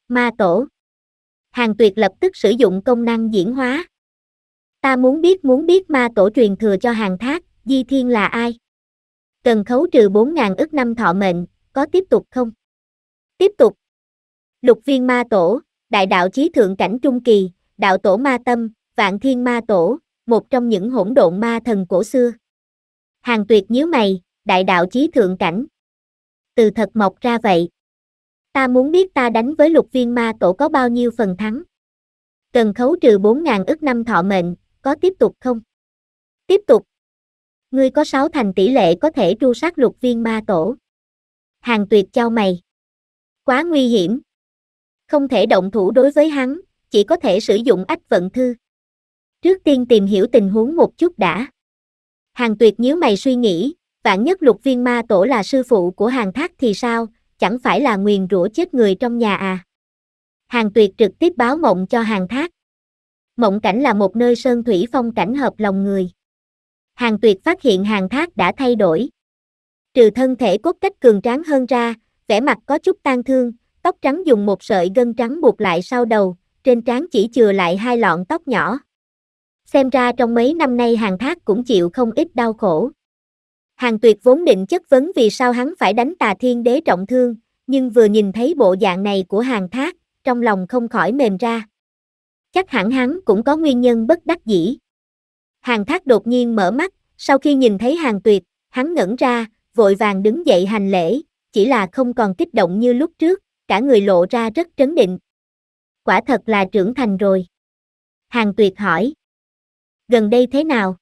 Ma tổ. Hàng tuyệt lập tức sử dụng công năng diễn hóa. Ta muốn biết muốn biết ma tổ truyền thừa cho hàng thác, di thiên là ai? Cần khấu trừ 4.000 ức năm thọ mệnh, có tiếp tục không? Tiếp tục. Lục viên ma tổ, đại đạo chí thượng cảnh trung kỳ, đạo tổ ma tâm, vạn thiên ma tổ, một trong những hỗn độn ma thần cổ xưa. Hàng tuyệt nhíu mày, đại đạo chí thượng cảnh. Từ thật mọc ra vậy. Ta muốn biết ta đánh với lục viên ma tổ có bao nhiêu phần thắng. Cần khấu trừ 4.000 ức năm thọ mệnh, có tiếp tục không? Tiếp tục. Ngươi có 6 thành tỷ lệ có thể tru sát lục viên ma tổ. Hàng tuyệt trao mày. Quá nguy hiểm. Không thể động thủ đối với hắn, chỉ có thể sử dụng ách vận thư. Trước tiên tìm hiểu tình huống một chút đã. Hàng tuyệt nhíu mày suy nghĩ, vạn nhất lục viên ma tổ là sư phụ của hàng thác thì sao, chẳng phải là nguyền rủa chết người trong nhà à. Hàng tuyệt trực tiếp báo mộng cho hàng thác. Mộng cảnh là một nơi sơn thủy phong cảnh hợp lòng người. Hàng tuyệt phát hiện hàng thác đã thay đổi. Trừ thân thể cốt cách cường tráng hơn ra, vẻ mặt có chút tan thương, tóc trắng dùng một sợi gân trắng buộc lại sau đầu, trên trán chỉ chừa lại hai lọn tóc nhỏ xem ra trong mấy năm nay hàng thác cũng chịu không ít đau khổ. Hàng tuyệt vốn định chất vấn vì sao hắn phải đánh tà thiên đế trọng thương, nhưng vừa nhìn thấy bộ dạng này của hàng thác, trong lòng không khỏi mềm ra. Chắc hẳn hắn cũng có nguyên nhân bất đắc dĩ. Hàng thác đột nhiên mở mắt, sau khi nhìn thấy hàng tuyệt, hắn ngẩn ra, vội vàng đứng dậy hành lễ, chỉ là không còn kích động như lúc trước, cả người lộ ra rất trấn định. Quả thật là trưởng thành rồi. Hàng tuyệt hỏi gần đây thế nào?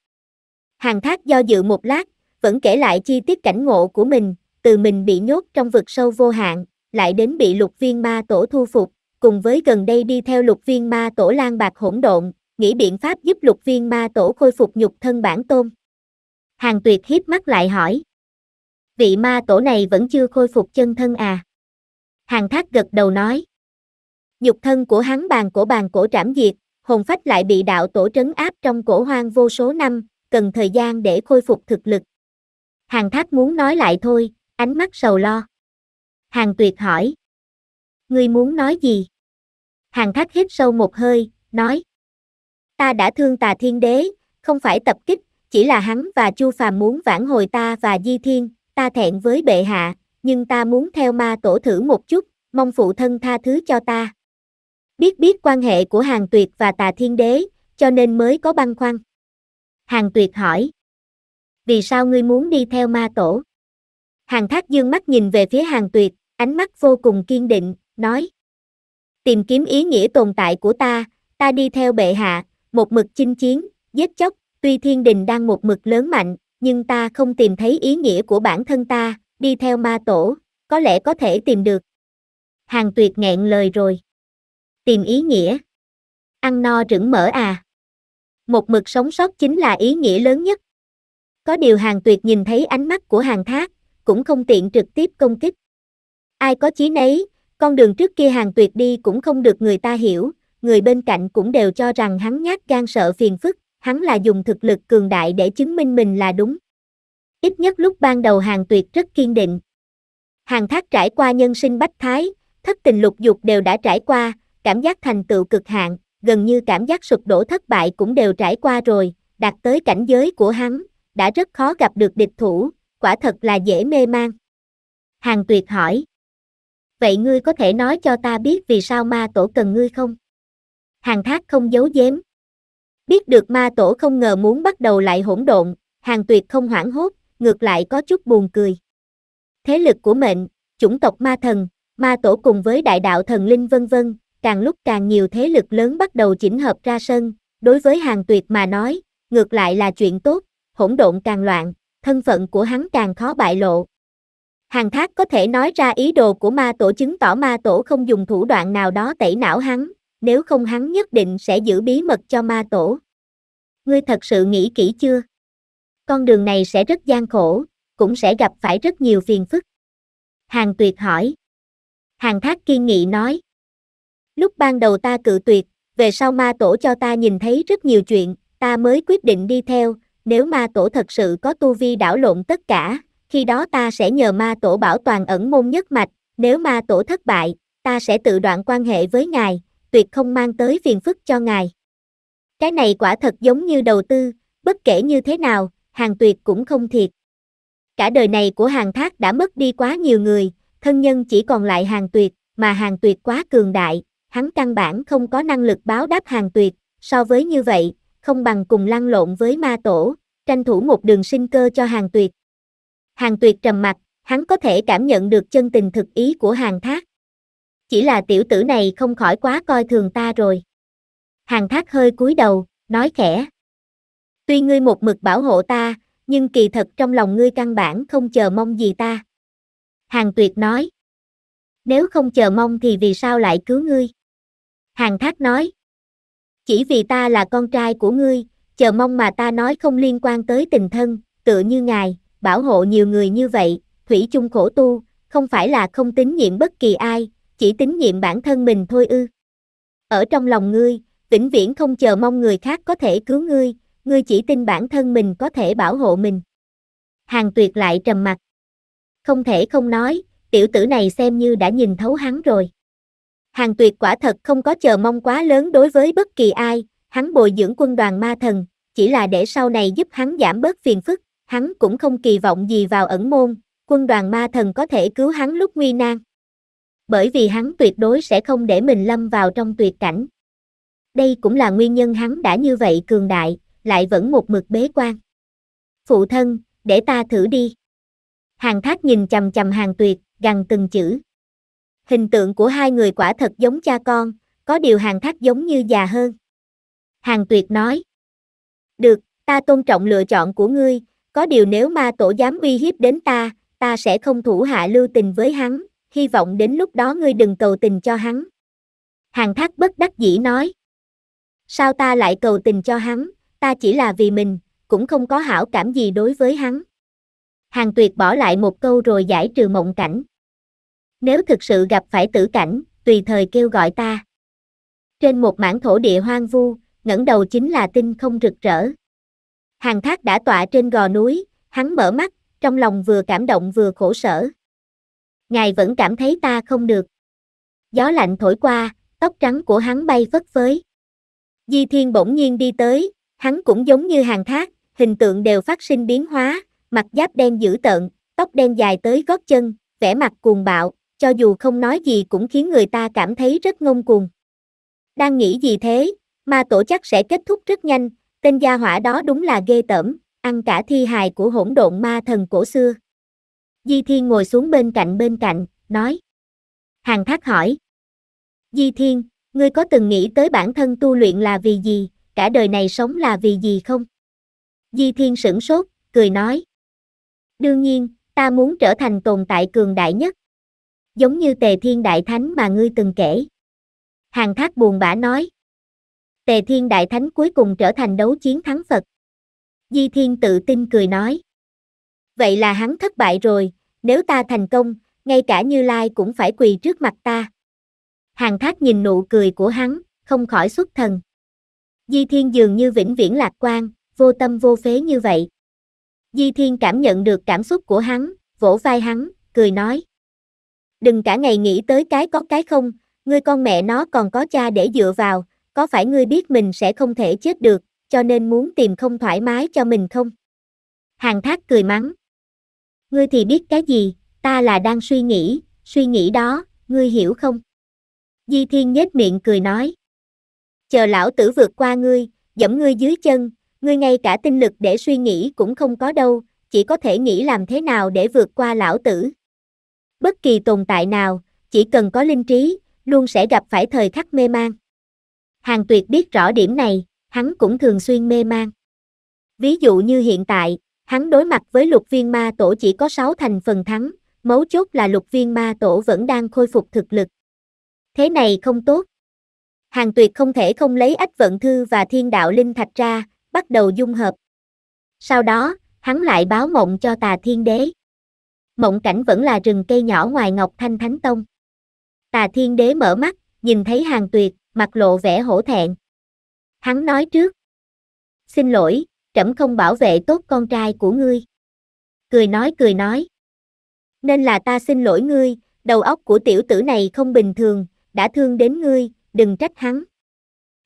Hàng thác do dự một lát, vẫn kể lại chi tiết cảnh ngộ của mình, từ mình bị nhốt trong vực sâu vô hạn, lại đến bị lục viên ma tổ thu phục, cùng với gần đây đi theo lục viên ma tổ lan bạc hỗn độn, nghĩ biện pháp giúp lục viên ma tổ khôi phục nhục thân bản tôn. Hàng tuyệt hiếp mắt lại hỏi. Vị ma tổ này vẫn chưa khôi phục chân thân à? Hàng thác gật đầu nói. Nhục thân của hắn bàn cổ bàn cổ trảm diệt, hồn phách lại bị đạo tổ trấn áp trong cổ hoang vô số năm, cần thời gian để khôi phục thực lực. Hàng thác muốn nói lại thôi, ánh mắt sầu lo. Hàng tuyệt hỏi. Ngươi muốn nói gì? Hàng thác hít sâu một hơi, nói. Ta đã thương tà thiên đế, không phải tập kích, chỉ là hắn và Chu Phàm muốn vãn hồi ta và Di Thiên, ta thẹn với bệ hạ, nhưng ta muốn theo ma tổ thử một chút, mong phụ thân tha thứ cho ta. Biết biết quan hệ của Hàng Tuyệt và Tà Thiên Đế, cho nên mới có băn khoăn. Hàng Tuyệt hỏi. Vì sao ngươi muốn đi theo ma tổ? Hàng Thác dương mắt nhìn về phía Hàng Tuyệt, ánh mắt vô cùng kiên định, nói. Tìm kiếm ý nghĩa tồn tại của ta, ta đi theo bệ hạ, một mực chinh chiến, giết chóc, tuy thiên đình đang một mực lớn mạnh, nhưng ta không tìm thấy ý nghĩa của bản thân ta, đi theo ma tổ, có lẽ có thể tìm được. Hàng tuyệt nghẹn lời rồi tìm ý nghĩa. Ăn no rửng mỡ à. Một mực sống sót chính là ý nghĩa lớn nhất. Có điều hàng tuyệt nhìn thấy ánh mắt của hàng thác, cũng không tiện trực tiếp công kích. Ai có chí nấy, con đường trước kia hàng tuyệt đi cũng không được người ta hiểu, người bên cạnh cũng đều cho rằng hắn nhát gan sợ phiền phức, hắn là dùng thực lực cường đại để chứng minh mình là đúng. Ít nhất lúc ban đầu hàng tuyệt rất kiên định. Hàng thác trải qua nhân sinh bách thái, thất tình lục dục đều đã trải qua, cảm giác thành tựu cực hạn, gần như cảm giác sụp đổ thất bại cũng đều trải qua rồi, đạt tới cảnh giới của hắn, đã rất khó gặp được địch thủ, quả thật là dễ mê man. Hàng tuyệt hỏi. Vậy ngươi có thể nói cho ta biết vì sao ma tổ cần ngươi không? Hàng thác không giấu giếm. Biết được ma tổ không ngờ muốn bắt đầu lại hỗn độn, hàng tuyệt không hoảng hốt, ngược lại có chút buồn cười. Thế lực của mệnh, chủng tộc ma thần, ma tổ cùng với đại đạo thần linh vân vân, càng lúc càng nhiều thế lực lớn bắt đầu chỉnh hợp ra sân, đối với hàng tuyệt mà nói, ngược lại là chuyện tốt, hỗn độn càng loạn, thân phận của hắn càng khó bại lộ. Hàng thác có thể nói ra ý đồ của ma tổ chứng tỏ ma tổ không dùng thủ đoạn nào đó tẩy não hắn, nếu không hắn nhất định sẽ giữ bí mật cho ma tổ. Ngươi thật sự nghĩ kỹ chưa? Con đường này sẽ rất gian khổ, cũng sẽ gặp phải rất nhiều phiền phức. Hàng tuyệt hỏi. Hàng thác kiên nghị nói. Lúc ban đầu ta cự tuyệt, về sau ma tổ cho ta nhìn thấy rất nhiều chuyện, ta mới quyết định đi theo, nếu ma tổ thật sự có tu vi đảo lộn tất cả, khi đó ta sẽ nhờ ma tổ bảo toàn ẩn môn nhất mạch, nếu ma tổ thất bại, ta sẽ tự đoạn quan hệ với ngài, tuyệt không mang tới phiền phức cho ngài. Cái này quả thật giống như đầu tư, bất kể như thế nào, hàng tuyệt cũng không thiệt. Cả đời này của hàng thác đã mất đi quá nhiều người, thân nhân chỉ còn lại hàng tuyệt, mà hàng tuyệt quá cường đại, hắn căn bản không có năng lực báo đáp hàng tuyệt, so với như vậy, không bằng cùng lăn lộn với ma tổ, tranh thủ một đường sinh cơ cho hàng tuyệt. Hàng tuyệt trầm mặt, hắn có thể cảm nhận được chân tình thực ý của hàng thác. Chỉ là tiểu tử này không khỏi quá coi thường ta rồi. Hàng thác hơi cúi đầu, nói khẽ. Tuy ngươi một mực bảo hộ ta, nhưng kỳ thật trong lòng ngươi căn bản không chờ mong gì ta. Hàng tuyệt nói nếu không chờ mong thì vì sao lại cứu ngươi? Hàng thác nói, chỉ vì ta là con trai của ngươi, chờ mong mà ta nói không liên quan tới tình thân, tựa như ngài, bảo hộ nhiều người như vậy, thủy chung khổ tu, không phải là không tín nhiệm bất kỳ ai, chỉ tín nhiệm bản thân mình thôi ư. Ở trong lòng ngươi, vĩnh viễn không chờ mong người khác có thể cứu ngươi, ngươi chỉ tin bản thân mình có thể bảo hộ mình. Hàng tuyệt lại trầm mặt. Không thể không nói, tiểu tử này xem như đã nhìn thấu hắn rồi. Hàng tuyệt quả thật không có chờ mong quá lớn đối với bất kỳ ai, hắn bồi dưỡng quân đoàn ma thần, chỉ là để sau này giúp hắn giảm bớt phiền phức, hắn cũng không kỳ vọng gì vào ẩn môn, quân đoàn ma thần có thể cứu hắn lúc nguy nan. Bởi vì hắn tuyệt đối sẽ không để mình lâm vào trong tuyệt cảnh. Đây cũng là nguyên nhân hắn đã như vậy cường đại, lại vẫn một mực bế quan. Phụ thân, để ta thử đi. Hàng thác nhìn chầm chầm hàng tuyệt, gằn từng chữ. Hình tượng của hai người quả thật giống cha con, có điều hàng thác giống như già hơn. Hàng tuyệt nói. Được, ta tôn trọng lựa chọn của ngươi, có điều nếu ma tổ dám uy hiếp đến ta, ta sẽ không thủ hạ lưu tình với hắn, hy vọng đến lúc đó ngươi đừng cầu tình cho hắn. Hàng thác bất đắc dĩ nói. Sao ta lại cầu tình cho hắn, ta chỉ là vì mình, cũng không có hảo cảm gì đối với hắn hàng tuyệt bỏ lại một câu rồi giải trừ mộng cảnh. Nếu thực sự gặp phải tử cảnh, tùy thời kêu gọi ta. Trên một mảng thổ địa hoang vu, ngẩng đầu chính là tinh không rực rỡ. Hàng thác đã tọa trên gò núi, hắn mở mắt, trong lòng vừa cảm động vừa khổ sở. Ngài vẫn cảm thấy ta không được. Gió lạnh thổi qua, tóc trắng của hắn bay phất phới. Di Thiên bỗng nhiên đi tới, hắn cũng giống như hàng thác, hình tượng đều phát sinh biến hóa, mặt giáp đen dữ tợn, tóc đen dài tới gót chân, vẻ mặt cuồng bạo, cho dù không nói gì cũng khiến người ta cảm thấy rất ngông cuồng. Đang nghĩ gì thế, ma tổ chắc sẽ kết thúc rất nhanh, tên gia hỏa đó đúng là ghê tởm, ăn cả thi hài của hỗn độn ma thần cổ xưa. Di Thiên ngồi xuống bên cạnh bên cạnh, nói. Hàng Thác hỏi. Di Thiên, ngươi có từng nghĩ tới bản thân tu luyện là vì gì, cả đời này sống là vì gì không? Di Thiên sửng sốt, cười nói. Đương nhiên, ta muốn trở thành tồn tại cường đại nhất. Giống như Tề Thiên Đại Thánh mà ngươi từng kể. Hàng Thác buồn bã nói. Tề Thiên Đại Thánh cuối cùng trở thành đấu chiến thắng Phật. Di Thiên tự tin cười nói. Vậy là hắn thất bại rồi, nếu ta thành công, ngay cả Như Lai cũng phải quỳ trước mặt ta. Hàng Thác nhìn nụ cười của hắn, không khỏi xuất thần. Di Thiên dường như vĩnh viễn lạc quan, vô tâm vô phế như vậy. Di Thiên cảm nhận được cảm xúc của hắn, vỗ vai hắn, cười nói. Đừng cả ngày nghĩ tới cái có cái không, ngươi con mẹ nó còn có cha để dựa vào, có phải ngươi biết mình sẽ không thể chết được, cho nên muốn tìm không thoải mái cho mình không? Hàng thác cười mắng. Ngươi thì biết cái gì, ta là đang suy nghĩ, suy nghĩ đó, ngươi hiểu không? Di Thiên nhếch miệng cười nói. Chờ lão tử vượt qua ngươi, dẫm ngươi dưới chân, ngươi ngay cả tinh lực để suy nghĩ cũng không có đâu, chỉ có thể nghĩ làm thế nào để vượt qua lão tử. Bất kỳ tồn tại nào, chỉ cần có linh trí, luôn sẽ gặp phải thời khắc mê man. Hàng tuyệt biết rõ điểm này, hắn cũng thường xuyên mê man. Ví dụ như hiện tại, hắn đối mặt với lục viên ma tổ chỉ có 6 thành phần thắng, mấu chốt là lục viên ma tổ vẫn đang khôi phục thực lực. Thế này không tốt. Hàng tuyệt không thể không lấy ách vận thư và thiên đạo linh thạch ra, bắt đầu dung hợp. Sau đó, hắn lại báo mộng cho tà thiên đế. Mộng cảnh vẫn là rừng cây nhỏ ngoài Ngọc Thanh Thánh Tông. Tà thiên đế mở mắt, nhìn thấy hàng tuyệt, mặt lộ vẻ hổ thẹn. Hắn nói trước. Xin lỗi, trẫm không bảo vệ tốt con trai của ngươi. Cười nói cười nói. Nên là ta xin lỗi ngươi, đầu óc của tiểu tử này không bình thường, đã thương đến ngươi, đừng trách hắn.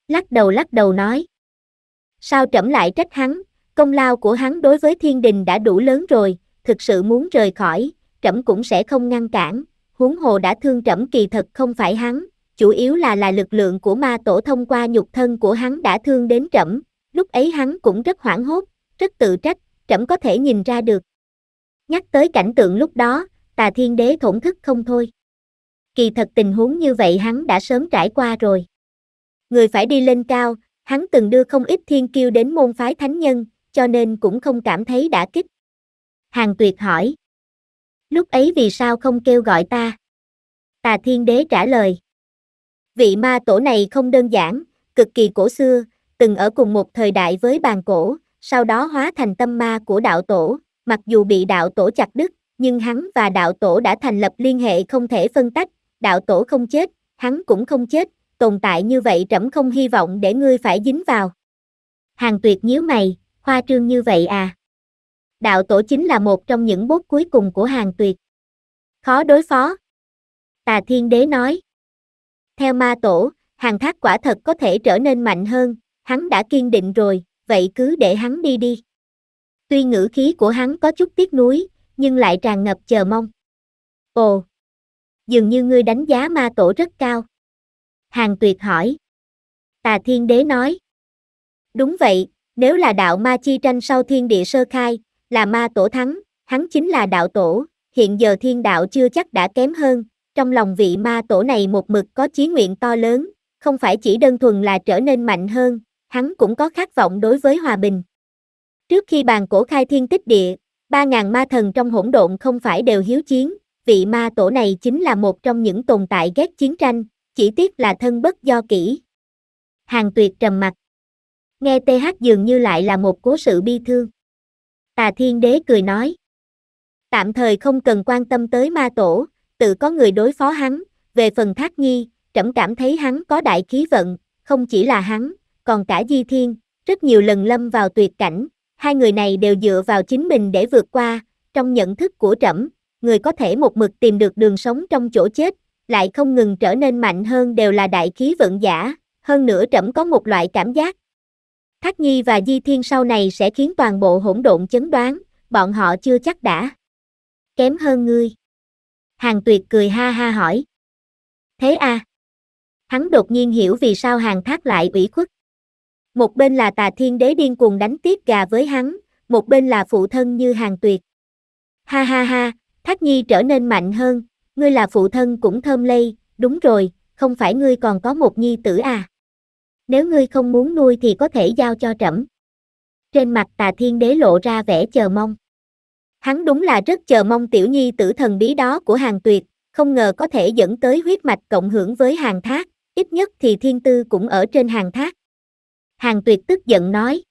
Lắc đầu lắc đầu nói. Sao trẫm lại trách hắn, công lao của hắn đối với thiên đình đã đủ lớn rồi, thực sự muốn rời khỏi, trẫm cũng sẽ không ngăn cản, huống hồ đã thương trẫm kỳ thật không phải hắn, chủ yếu là là lực lượng của ma tổ thông qua nhục thân của hắn đã thương đến trẫm, lúc ấy hắn cũng rất hoảng hốt, rất tự trách, trẫm có thể nhìn ra được. Nhắc tới cảnh tượng lúc đó, tà thiên đế thổn thức không thôi. Kỳ thật tình huống như vậy hắn đã sớm trải qua rồi. Người phải đi lên cao, hắn từng đưa không ít thiên kiêu đến môn phái thánh nhân, cho nên cũng không cảm thấy đã kích. Hàng tuyệt hỏi. Lúc ấy vì sao không kêu gọi ta? Tà thiên đế trả lời. Vị ma tổ này không đơn giản, cực kỳ cổ xưa, từng ở cùng một thời đại với bàn cổ, sau đó hóa thành tâm ma của đạo tổ, mặc dù bị đạo tổ chặt đứt, nhưng hắn và đạo tổ đã thành lập liên hệ không thể phân tách, đạo tổ không chết, hắn cũng không chết, tồn tại như vậy trẫm không hy vọng để ngươi phải dính vào. Hàng tuyệt nhíu mày, khoa trương như vậy à? Đạo tổ chính là một trong những bốt cuối cùng của hàng tuyệt. Khó đối phó. Tà thiên đế nói. Theo ma tổ, hàng thác quả thật có thể trở nên mạnh hơn, hắn đã kiên định rồi, vậy cứ để hắn đi đi. Tuy ngữ khí của hắn có chút tiếc nuối, nhưng lại tràn ngập chờ mong. Ồ! Dường như ngươi đánh giá ma tổ rất cao. Hàng Tuyệt hỏi. Tà Thiên Đế nói. Đúng vậy, nếu là đạo ma chi tranh sau thiên địa sơ khai, là ma tổ thắng, hắn chính là đạo tổ, hiện giờ thiên đạo chưa chắc đã kém hơn, trong lòng vị ma tổ này một mực có chí nguyện to lớn, không phải chỉ đơn thuần là trở nên mạnh hơn, hắn cũng có khát vọng đối với hòa bình. Trước khi bàn cổ khai thiên tích địa, ba ngàn ma thần trong hỗn độn không phải đều hiếu chiến, vị ma tổ này chính là một trong những tồn tại ghét chiến tranh, chỉ tiếc là thân bất do kỹ. Hàng tuyệt trầm mặt. Nghe TH dường như lại là một cố sự bi thương. Tà Thiên Đế cười nói. Tạm thời không cần quan tâm tới ma tổ, tự có người đối phó hắn, về phần thác nhi trẫm cảm thấy hắn có đại khí vận, không chỉ là hắn, còn cả Di Thiên, rất nhiều lần lâm vào tuyệt cảnh, hai người này đều dựa vào chính mình để vượt qua, trong nhận thức của trẫm, người có thể một mực tìm được đường sống trong chỗ chết, lại không ngừng trở nên mạnh hơn đều là đại khí vận giả, hơn nữa trẫm có một loại cảm giác. Thác Nhi và Di Thiên sau này sẽ khiến toàn bộ hỗn độn chấn đoán, bọn họ chưa chắc đã. Kém hơn ngươi. Hàng tuyệt cười ha ha hỏi. Thế à? Hắn đột nhiên hiểu vì sao hàng thác lại ủy khuất. Một bên là tà thiên đế điên cuồng đánh tiếp gà với hắn, một bên là phụ thân như hàng tuyệt. Ha ha ha, Thác Nhi trở nên mạnh hơn, ngươi là phụ thân cũng thơm lây, đúng rồi, không phải ngươi còn có một nhi tử à. Nếu ngươi không muốn nuôi thì có thể giao cho trẫm. Trên mặt tà thiên đế lộ ra vẻ chờ mong. Hắn đúng là rất chờ mong tiểu nhi tử thần bí đó của hàng tuyệt, không ngờ có thể dẫn tới huyết mạch cộng hưởng với hàng thác, ít nhất thì thiên tư cũng ở trên hàng thác. Hàng tuyệt tức giận nói.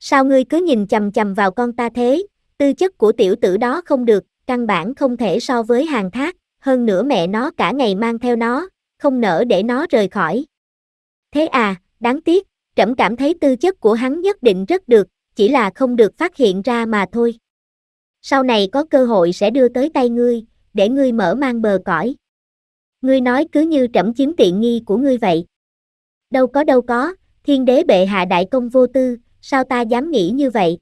Sao ngươi cứ nhìn chầm chầm vào con ta thế, tư chất của tiểu tử đó không được, căn bản không thể so với hàng thác, hơn nữa mẹ nó cả ngày mang theo nó, không nỡ để nó rời khỏi. Thế à, đáng tiếc, trẫm cảm thấy tư chất của hắn nhất định rất được, chỉ là không được phát hiện ra mà thôi. Sau này có cơ hội sẽ đưa tới tay ngươi, để ngươi mở mang bờ cõi. Ngươi nói cứ như trẫm chiếm tiện nghi của ngươi vậy. Đâu có đâu có, thiên đế bệ hạ đại công vô tư, sao ta dám nghĩ như vậy?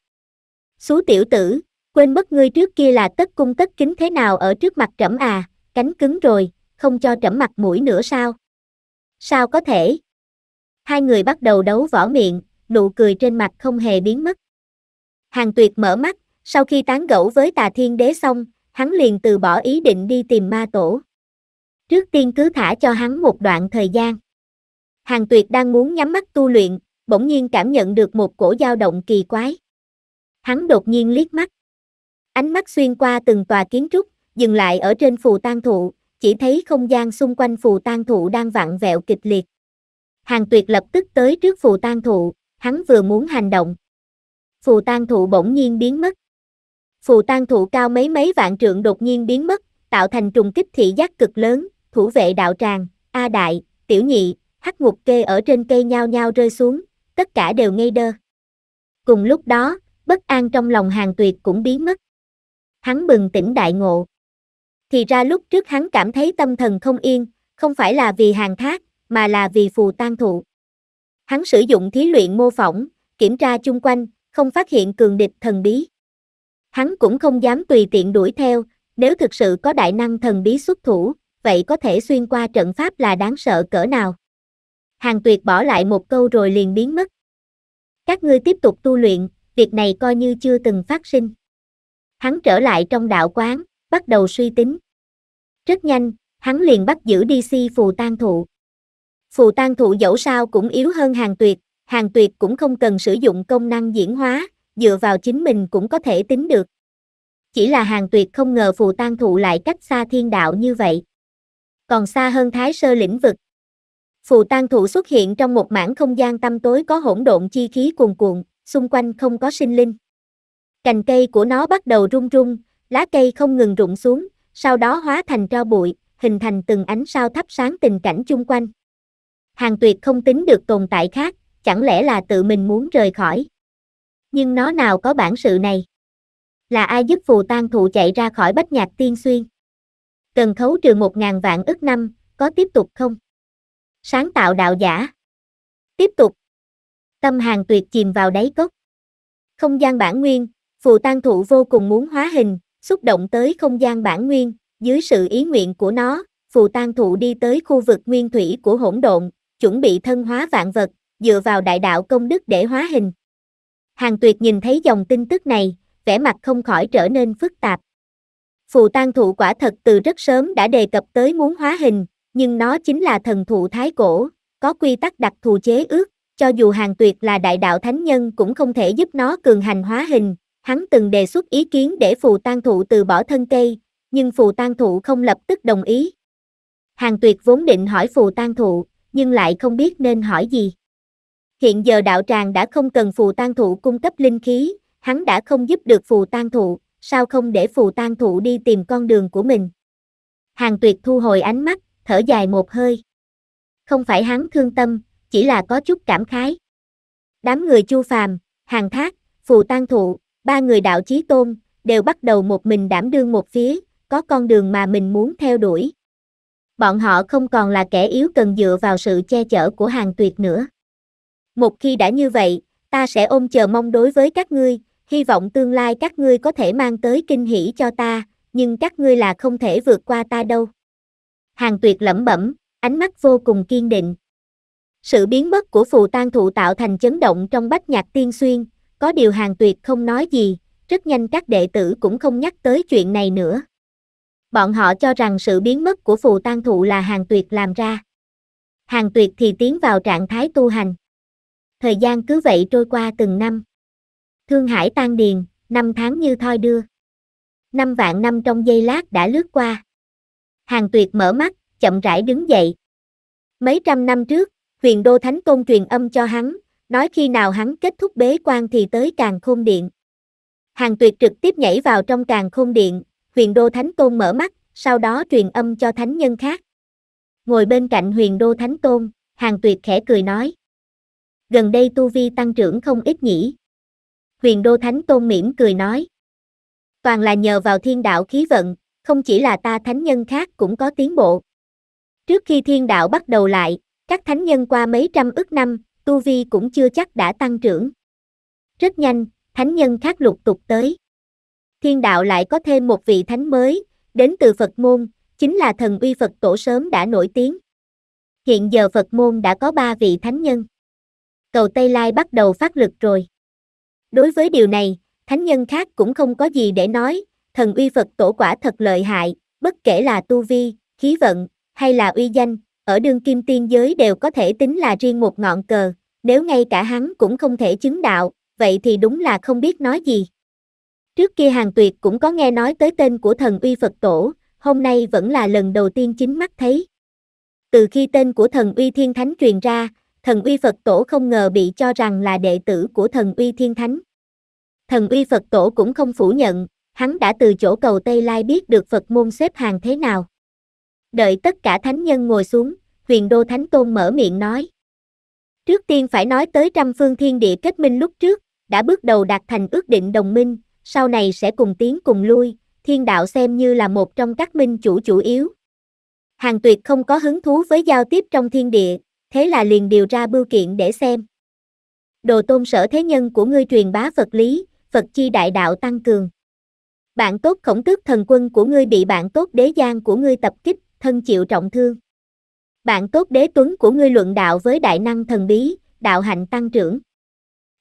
Xú tiểu tử, quên mất ngươi trước kia là tất cung tất kính thế nào ở trước mặt trẫm à, cánh cứng rồi, không cho trẫm mặt mũi nữa sao? Sao có thể? Hai người bắt đầu đấu võ miệng, nụ cười trên mặt không hề biến mất. Hàng tuyệt mở mắt, sau khi tán gẫu với tà thiên đế xong, hắn liền từ bỏ ý định đi tìm ma tổ. Trước tiên cứ thả cho hắn một đoạn thời gian. Hàng tuyệt đang muốn nhắm mắt tu luyện, bỗng nhiên cảm nhận được một cổ dao động kỳ quái. Hắn đột nhiên liếc mắt. Ánh mắt xuyên qua từng tòa kiến trúc, dừng lại ở trên phù tang thụ, chỉ thấy không gian xung quanh phù tang thụ đang vặn vẹo kịch liệt. Hàng tuyệt lập tức tới trước phù tang thụ, hắn vừa muốn hành động. Phù tang thụ bỗng nhiên biến mất. Phù tang thụ cao mấy mấy vạn trượng đột nhiên biến mất, tạo thành trùng kích thị giác cực lớn, thủ vệ đạo tràng, A Đại, Tiểu Nhị, hắc ngục kê ở trên cây nhao nhao rơi xuống, tất cả đều ngây đơ. Cùng lúc đó, bất an trong lòng hàng tuyệt cũng biến mất hắn bừng tỉnh đại ngộ. Thì ra lúc trước hắn cảm thấy tâm thần không yên, không phải là vì hàng thác, mà là vì phù tan thụ. Hắn sử dụng thí luyện mô phỏng, kiểm tra chung quanh, không phát hiện cường địch thần bí. Hắn cũng không dám tùy tiện đuổi theo, nếu thực sự có đại năng thần bí xuất thủ, vậy có thể xuyên qua trận pháp là đáng sợ cỡ nào. Hàng tuyệt bỏ lại một câu rồi liền biến mất. Các ngươi tiếp tục tu luyện, việc này coi như chưa từng phát sinh hắn trở lại trong đạo quán, bắt đầu suy tính. Rất nhanh, hắn liền bắt giữ DC phù tan thụ. Phù tan thụ dẫu sao cũng yếu hơn hàng tuyệt, hàng tuyệt cũng không cần sử dụng công năng diễn hóa, dựa vào chính mình cũng có thể tính được. Chỉ là hàng tuyệt không ngờ phù tan thụ lại cách xa thiên đạo như vậy. Còn xa hơn thái sơ lĩnh vực. Phù tan thụ xuất hiện trong một mảng không gian tâm tối có hỗn độn chi khí cuồn cuộn, xung quanh không có sinh linh. Cành cây của nó bắt đầu rung rung, lá cây không ngừng rụng xuống, sau đó hóa thành tro bụi, hình thành từng ánh sao thắp sáng tình cảnh chung quanh. Hàng tuyệt không tính được tồn tại khác, chẳng lẽ là tự mình muốn rời khỏi. Nhưng nó nào có bản sự này? Là ai giúp phù tan thụ chạy ra khỏi bách nhạc tiên xuyên? Cần khấu trừ một ngàn vạn ức năm, có tiếp tục không? Sáng tạo đạo giả. Tiếp tục. Tâm hàng tuyệt chìm vào đáy cốc. Không gian bản nguyên, Phù tang thụ vô cùng muốn hóa hình, xúc động tới không gian bản nguyên, dưới sự ý nguyện của nó, phù tang thụ đi tới khu vực nguyên thủy của hỗn độn, chuẩn bị thân hóa vạn vật, dựa vào đại đạo công đức để hóa hình. Hàng tuyệt nhìn thấy dòng tin tức này, vẻ mặt không khỏi trở nên phức tạp. Phù tang thụ quả thật từ rất sớm đã đề cập tới muốn hóa hình, nhưng nó chính là thần thụ thái cổ, có quy tắc đặc thù chế ước, cho dù hàng tuyệt là đại đạo thánh nhân cũng không thể giúp nó cường hành hóa hình, Hắn từng đề xuất ý kiến để phù tan thụ từ bỏ thân cây, nhưng phù tan thụ không lập tức đồng ý. Hàng tuyệt vốn định hỏi phù tan thụ, nhưng lại không biết nên hỏi gì. Hiện giờ đạo tràng đã không cần phù tan thụ cung cấp linh khí, hắn đã không giúp được phù tan thụ, sao không để phù tan thụ đi tìm con đường của mình. Hàng tuyệt thu hồi ánh mắt, thở dài một hơi. Không phải hắn thương tâm, chỉ là có chút cảm khái. Đám người chu phàm, hàng thác, phù tan thụ, ba người đạo chí tôn, đều bắt đầu một mình đảm đương một phía, có con đường mà mình muốn theo đuổi. Bọn họ không còn là kẻ yếu cần dựa vào sự che chở của hàng tuyệt nữa. Một khi đã như vậy, ta sẽ ôm chờ mong đối với các ngươi, hy vọng tương lai các ngươi có thể mang tới kinh hỷ cho ta, nhưng các ngươi là không thể vượt qua ta đâu. Hàng tuyệt lẩm bẩm, ánh mắt vô cùng kiên định. Sự biến mất của phù tan thụ tạo thành chấn động trong bách nhạc tiên xuyên, có điều hàng tuyệt không nói gì, rất nhanh các đệ tử cũng không nhắc tới chuyện này nữa. Bọn họ cho rằng sự biến mất của phù tang thụ là hàng tuyệt làm ra. Hàng tuyệt thì tiến vào trạng thái tu hành. Thời gian cứ vậy trôi qua từng năm. Thương hải tan điền, năm tháng như thoi đưa. Năm vạn năm trong giây lát đã lướt qua. Hàng tuyệt mở mắt, chậm rãi đứng dậy. Mấy trăm năm trước, huyền đô thánh tôn truyền âm cho hắn, nói khi nào hắn kết thúc bế quan thì tới càng khôn điện. Hàng tuyệt trực tiếp nhảy vào trong càng khôn điện, huyền đô thánh tôn mở mắt, sau đó truyền âm cho thánh nhân khác. Ngồi bên cạnh huyền đô thánh tôn, hàng tuyệt khẽ cười nói. Gần đây tu vi tăng trưởng không ít nhỉ. Huyền đô thánh tôn mỉm cười nói. Toàn là nhờ vào thiên đạo khí vận, không chỉ là ta thánh nhân khác cũng có tiến bộ. Trước khi thiên đạo bắt đầu lại, các thánh nhân qua mấy trăm ức năm, tu vi cũng chưa chắc đã tăng trưởng. Rất nhanh, thánh nhân khác lục tục tới. Thiên đạo lại có thêm một vị thánh mới, đến từ Phật môn, chính là thần uy Phật tổ sớm đã nổi tiếng. Hiện giờ Phật môn đã có ba vị thánh nhân. Cầu Tây Lai bắt đầu phát lực rồi. Đối với điều này, thánh nhân khác cũng không có gì để nói, thần uy Phật tổ quả thật lợi hại, bất kể là tu vi, khí vận, hay là uy danh, ở đương kim tiên giới đều có thể tính là riêng một ngọn cờ nếu ngay cả hắn cũng không thể chứng đạo, vậy thì đúng là không biết nói gì. Trước kia Hàng Tuyệt cũng có nghe nói tới tên của thần uy Phật Tổ, hôm nay vẫn là lần đầu tiên chính mắt thấy. Từ khi tên của thần uy Thiên Thánh truyền ra, thần uy Phật Tổ không ngờ bị cho rằng là đệ tử của thần uy Thiên Thánh. Thần uy Phật Tổ cũng không phủ nhận, hắn đã từ chỗ cầu Tây Lai biết được Phật môn xếp hàng thế nào. Đợi tất cả thánh nhân ngồi xuống, huyền đô thánh tôn mở miệng nói. Trước tiên phải nói tới trăm phương thiên địa kết minh lúc trước, đã bước đầu đạt thành ước định đồng minh, sau này sẽ cùng tiến cùng lui, thiên đạo xem như là một trong các minh chủ chủ yếu. Hàng tuyệt không có hứng thú với giao tiếp trong thiên địa, thế là liền điều ra bưu kiện để xem. Đồ tôn sở thế nhân của ngươi truyền bá Phật lý, Phật chi đại đạo tăng cường. Bạn tốt khổng tước thần quân của ngươi bị bạn tốt đế giang của ngươi tập kích, thân chịu trọng thương. Bạn tốt đế tuấn của ngươi luận đạo với đại năng thần bí, đạo hạnh tăng trưởng.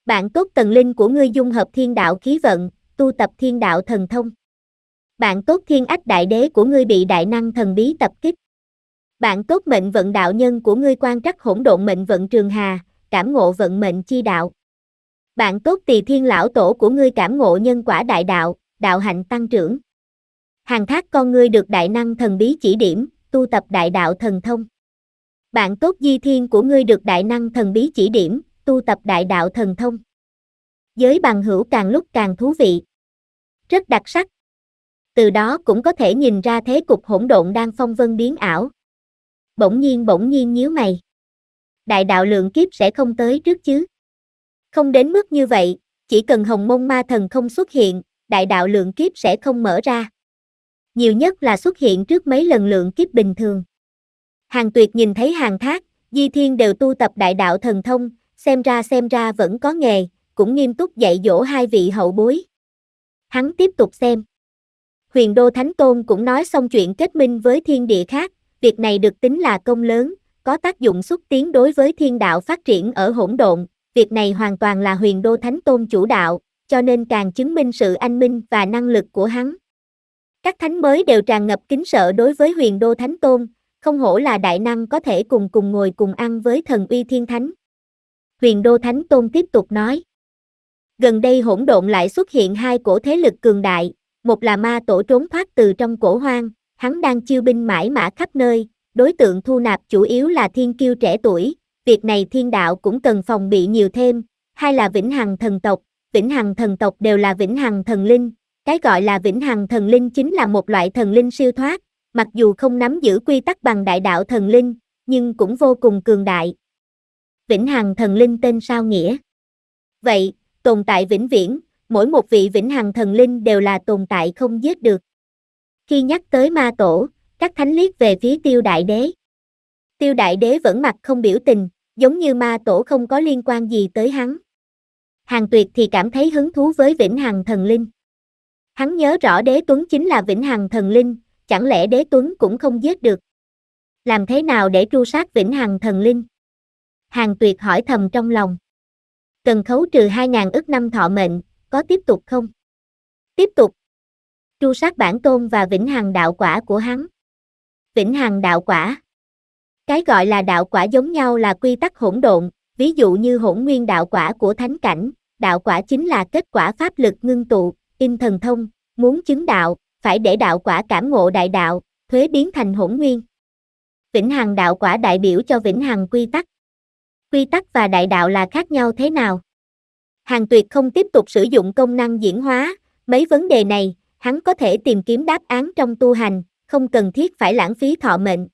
Bạn tốt tần linh của ngươi dung hợp thiên đạo khí vận, tu tập thiên đạo thần thông. Bạn tốt thiên ách đại đế của ngươi bị đại năng thần bí tập kích. Bạn tốt mệnh vận đạo nhân của ngươi quan trắc hỗn độn mệnh vận trường hà, cảm ngộ vận mệnh chi đạo. Bạn tốt tỳ thiên lão tổ của ngươi cảm ngộ nhân quả đại đạo, đạo hạnh tăng trưởng. Hàng thác con ngươi được đại năng thần bí chỉ điểm, tu tập đại đạo thần thông. Bạn tốt di thiên của ngươi được đại năng thần bí chỉ điểm, tu tập đại đạo thần thông. Giới bằng hữu càng lúc càng thú vị. Rất đặc sắc. Từ đó cũng có thể nhìn ra thế cục hỗn độn đang phong vân biến ảo. Bỗng nhiên bỗng nhiên nhíu mày. Đại đạo lượng kiếp sẽ không tới trước chứ. Không đến mức như vậy, chỉ cần hồng mông ma thần không xuất hiện, đại đạo lượng kiếp sẽ không mở ra. Nhiều nhất là xuất hiện trước mấy lần lượng kiếp bình thường. Hàng tuyệt nhìn thấy hàng thác, di thiên đều tu tập đại đạo thần thông, xem ra xem ra vẫn có nghề, cũng nghiêm túc dạy dỗ hai vị hậu bối. Hắn tiếp tục xem. Huyền Đô Thánh Tôn cũng nói xong chuyện kết minh với thiên địa khác, việc này được tính là công lớn, có tác dụng xúc tiến đối với thiên đạo phát triển ở hỗn độn, việc này hoàn toàn là huyền Đô Thánh Tôn chủ đạo, cho nên càng chứng minh sự anh minh và năng lực của hắn. Các thánh mới đều tràn ngập kính sợ đối với huyền Đô Thánh Tôn, không hổ là đại năng có thể cùng cùng ngồi cùng ăn với thần uy thiên thánh. Huyền Đô Thánh Tôn tiếp tục nói. Gần đây hỗn độn lại xuất hiện hai cổ thế lực cường đại, một là ma tổ trốn thoát từ trong cổ hoang, hắn đang chiêu binh mãi mã khắp nơi, đối tượng thu nạp chủ yếu là thiên kiêu trẻ tuổi, việc này thiên đạo cũng cần phòng bị nhiều thêm, hai là vĩnh hằng thần tộc, vĩnh hằng thần tộc đều là vĩnh hằng thần linh, cái gọi là vĩnh hằng thần linh chính là một loại thần linh siêu thoát, mặc dù không nắm giữ quy tắc bằng đại đạo thần linh, nhưng cũng vô cùng cường đại. Vĩnh Hằng thần linh tên sao nghĩa? Vậy, tồn tại vĩnh viễn, mỗi một vị vĩnh hằng thần linh đều là tồn tại không giết được. Khi nhắc tới ma tổ, các thánh liếc về phía tiêu đại đế. Tiêu đại đế vẫn mặt không biểu tình, giống như ma tổ không có liên quan gì tới hắn. Hàng tuyệt thì cảm thấy hứng thú với vĩnh hằng thần linh. Hắn nhớ rõ đế tuấn chính là vĩnh hằng thần linh, chẳng lẽ đế tuấn cũng không giết được? Làm thế nào để tru sát vĩnh hằng thần linh? Hàng tuyệt hỏi thầm trong lòng. Cần khấu trừ hai ngàn ức năm thọ mệnh, có tiếp tục không? Tiếp tục. Tru sát bản tôn và vĩnh hằng đạo quả của hắn. Vĩnh hằng đạo quả. Cái gọi là đạo quả giống nhau là quy tắc hỗn độn, ví dụ như hỗn nguyên đạo quả của thánh cảnh, đạo quả chính là kết quả pháp lực ngưng tụ, in thần thông, muốn chứng đạo, phải để đạo quả cảm ngộ đại đạo, thuế biến thành hỗn nguyên. Vĩnh hằng đạo quả đại biểu cho vĩnh hằng quy tắc. Quy tắc và đại đạo là khác nhau thế nào? Hàng tuyệt không tiếp tục sử dụng công năng diễn hóa, mấy vấn đề này, hắn có thể tìm kiếm đáp án trong tu hành, không cần thiết phải lãng phí thọ mệnh.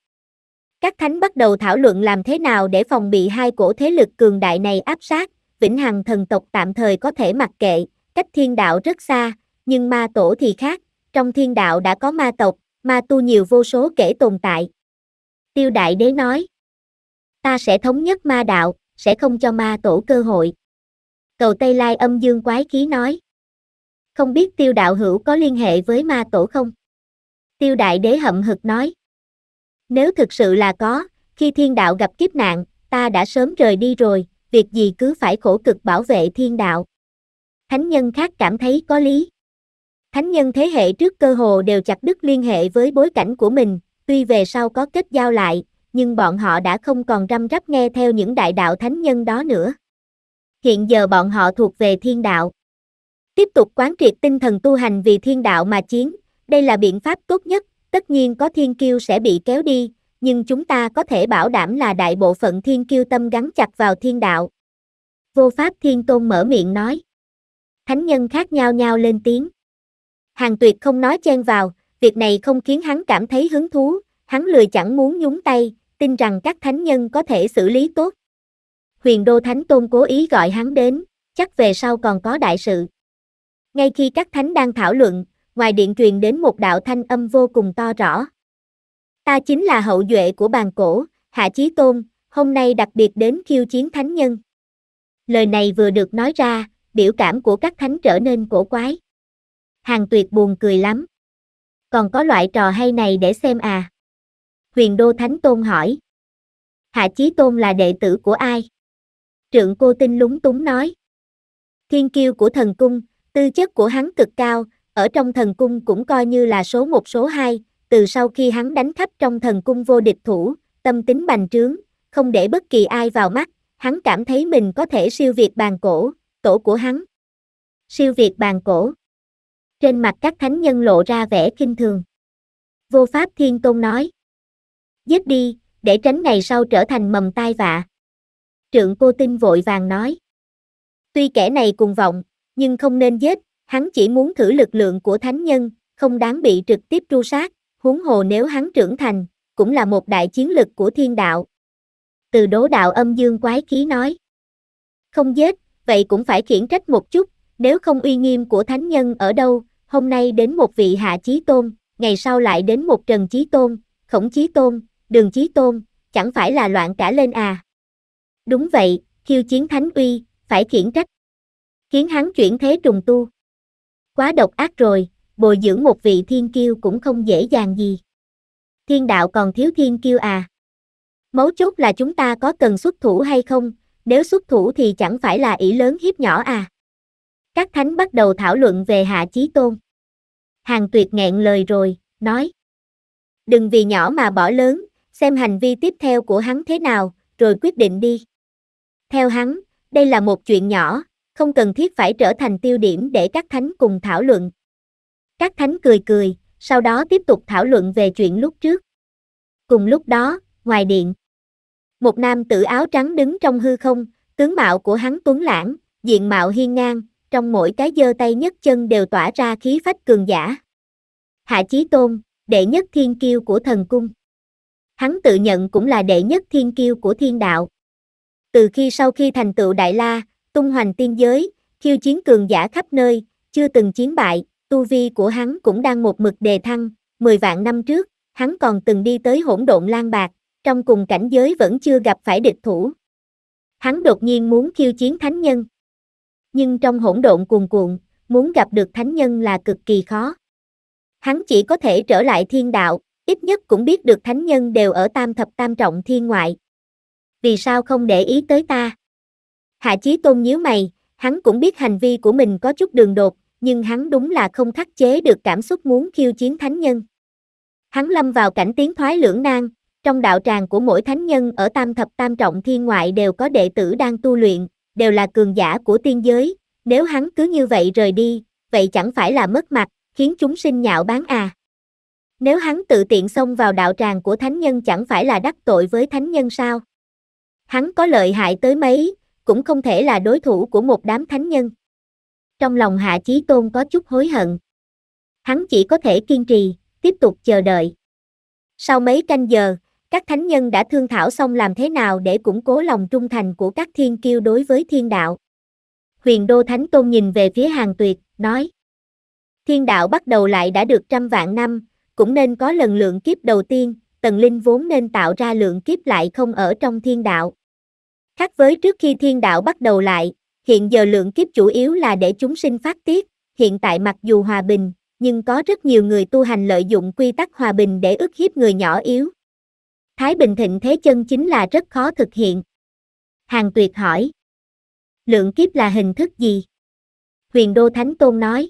Các thánh bắt đầu thảo luận làm thế nào để phòng bị hai cổ thế lực cường đại này áp sát, vĩnh hằng thần tộc tạm thời có thể mặc kệ, cách thiên đạo rất xa, nhưng ma tổ thì khác, trong thiên đạo đã có ma tộc, ma tu nhiều vô số kể tồn tại. Tiêu Đại Đế nói, ta sẽ thống nhất ma đạo, sẽ không cho ma tổ cơ hội. Cầu Tây Lai âm dương quái khí nói, không biết tiêu đạo hữu có liên hệ với ma tổ không? Tiêu Đại Đế hậm hực nói, nếu thực sự là có, khi thiên đạo gặp kiếp nạn, ta đã sớm rời đi rồi, việc gì cứ phải khổ cực bảo vệ thiên đạo. Thánh nhân khác cảm thấy có lý. Thánh nhân thế hệ trước cơ hồ đều chặt đứt liên hệ với bối cảnh của mình, tuy về sau có kết giao lại, nhưng bọn họ đã không còn răm rắp nghe theo những đại đạo thánh nhân đó nữa. Hiện giờ bọn họ thuộc về thiên đạo. Tiếp tục quán triệt tinh thần tu hành vì thiên đạo mà chiến, đây là biện pháp tốt nhất, tất nhiên có thiên kiêu sẽ bị kéo đi, nhưng chúng ta có thể bảo đảm là đại bộ phận thiên kiêu tâm gắn chặt vào thiên đạo. Vô pháp thiên tôn mở miệng nói. Thánh nhân khác nhau nhau lên tiếng. Hàng tuyệt không nói chen vào, việc này không khiến hắn cảm thấy hứng thú, hắn lười chẳng muốn nhúng tay, tin rằng các thánh nhân có thể xử lý tốt. Huyền Đô Thánh Tôn cố ý gọi hắn đến, chắc về sau còn có đại sự. Ngay khi các thánh đang thảo luận, ngoài điện truyền đến một đạo thanh âm vô cùng to rõ. Ta chính là hậu duệ của bàn cổ, Hạ Chí Tôn, hôm nay đặc biệt đến khiêu chiến thánh nhân. Lời này vừa được nói ra, biểu cảm của các thánh trở nên cổ quái hàng tuyệt buồn cười lắm. Còn có loại trò hay này để xem à? Huyền Đô Thánh Tôn hỏi. Hạ Chí Tôn là đệ tử của ai? Trượng cô tinh lúng túng nói. Thiên kiêu của thần cung, tư chất của hắn cực cao, ở trong thần cung cũng coi như là số một số hai, từ sau khi hắn đánh khắp trong thần cung vô địch thủ, tâm tính bành trướng, không để bất kỳ ai vào mắt, hắn cảm thấy mình có thể siêu việt bàn cổ, tổ của hắn. Siêu việt bàn cổ. Trên mặt các thánh nhân lộ ra vẻ kinh thường. Vô Pháp Thiên Tôn nói. Giết đi, để tránh ngày sau trở thành mầm tai vạ. Trượng cô tinh vội vàng nói. Tuy kẻ này cùng vọng, nhưng không nên giết, hắn chỉ muốn thử lực lượng của thánh nhân, không đáng bị trực tiếp tru sát, huống hồ nếu hắn trưởng thành, cũng là một đại chiến lực của thiên đạo. Từ đố đạo âm dương quái khí nói. Không giết, vậy cũng phải khiển trách một chút, nếu không uy nghiêm của thánh nhân ở đâu, hôm nay đến một vị hạ chí tôn, ngày sau lại đến một trần chí tôn, khổng chí tôn, đường chí tôn, chẳng phải là loạn cả lên à. Đúng vậy, khiêu chiến thánh uy, phải khiển trách. Khiến hắn chuyển thế trùng tu. Quá độc ác rồi, bồi dưỡng một vị thiên kiêu cũng không dễ dàng gì. Thiên đạo còn thiếu thiên kiêu à. Mấu chốt là chúng ta có cần xuất thủ hay không, nếu xuất thủ thì chẳng phải là ỷ lớn hiếp nhỏ à. Các thánh bắt đầu thảo luận về Hạ Chí Tôn. Hàng tuyệt nghẹn lời rồi, nói. Đừng vì nhỏ mà bỏ lớn, xem hành vi tiếp theo của hắn thế nào, rồi quyết định đi. Theo hắn, đây là một chuyện nhỏ, không cần thiết phải trở thành tiêu điểm để các thánh cùng thảo luận. Các thánh cười cười, sau đó tiếp tục thảo luận về chuyện lúc trước. Cùng lúc đó, ngoài điện, một nam tử áo trắng đứng trong hư không, tướng mạo của hắn tuấn lãng, diện mạo hiên ngang, trong mỗi cái giơ tay nhất chân đều tỏa ra khí phách cường giả. Hạ Chí Tôn, đệ nhất thiên kiêu của thần cung. Hắn tự nhận cũng là đệ nhất thiên kiêu của thiên đạo. Từ khi sau khi thành tựu Đại La, tung hoành tiên giới, khiêu chiến cường giả khắp nơi, chưa từng chiến bại, tu vi của hắn cũng đang một mực đề thăng, mười vạn năm trước, hắn còn từng đi tới hỗn độn lan bạc, trong cùng cảnh giới vẫn chưa gặp phải địch thủ. Hắn đột nhiên muốn khiêu chiến thánh nhân nhưng trong hỗn độn cuồn cuộn, muốn gặp được thánh nhân là cực kỳ khó. Hắn chỉ có thể trở lại thiên đạo, ít nhất cũng biết được thánh nhân đều ở tam thập tam trọng thiên ngoại. Vì sao không để ý tới ta? Hạ Chí Tôn nhíu mày, hắn cũng biết hành vi của mình có chút đường đột, nhưng hắn đúng là không khắc chế được cảm xúc muốn khiêu chiến thánh nhân. Hắn lâm vào cảnh tiến thoái lưỡng nan, trong đạo tràng của mỗi thánh nhân ở tam thập tam trọng thiên ngoại đều có đệ tử đang tu luyện, đều là cường giả của tiên giới, nếu hắn cứ như vậy rời đi, vậy chẳng phải là mất mặt, khiến chúng sinh nhạo bán à. Nếu hắn tự tiện xông vào đạo tràng của thánh nhân chẳng phải là đắc tội với thánh nhân sao? Hắn có lợi hại tới mấy, cũng không thể là đối thủ của một đám thánh nhân. Trong lòng Hạ Chí Tôn có chút hối hận. Hắn chỉ có thể kiên trì, tiếp tục chờ đợi. Sau mấy canh giờ, các thánh nhân đã thương thảo xong làm thế nào để củng cố lòng trung thành của các thiên kiêu đối với thiên đạo. Huyền Đô Thánh Tôn nhìn về phía hàng tuyệt, nói. Thiên đạo bắt đầu lại đã được trăm vạn năm, cũng nên có lần lượng kiếp đầu tiên, tần linh vốn nên tạo ra lượng kiếp lại không ở trong thiên đạo. Khác với trước khi thiên đạo bắt đầu lại, hiện giờ lượng kiếp chủ yếu là để chúng sinh phát tiết, hiện tại mặc dù hòa bình, nhưng có rất nhiều người tu hành lợi dụng quy tắc hòa bình để ức hiếp người nhỏ yếu, Thái Bình Thịnh Thế Chân chính là rất khó thực hiện. Hàng Tuyệt hỏi. Lượng kiếp là hình thức gì? Huyền Đô Thánh Tôn nói.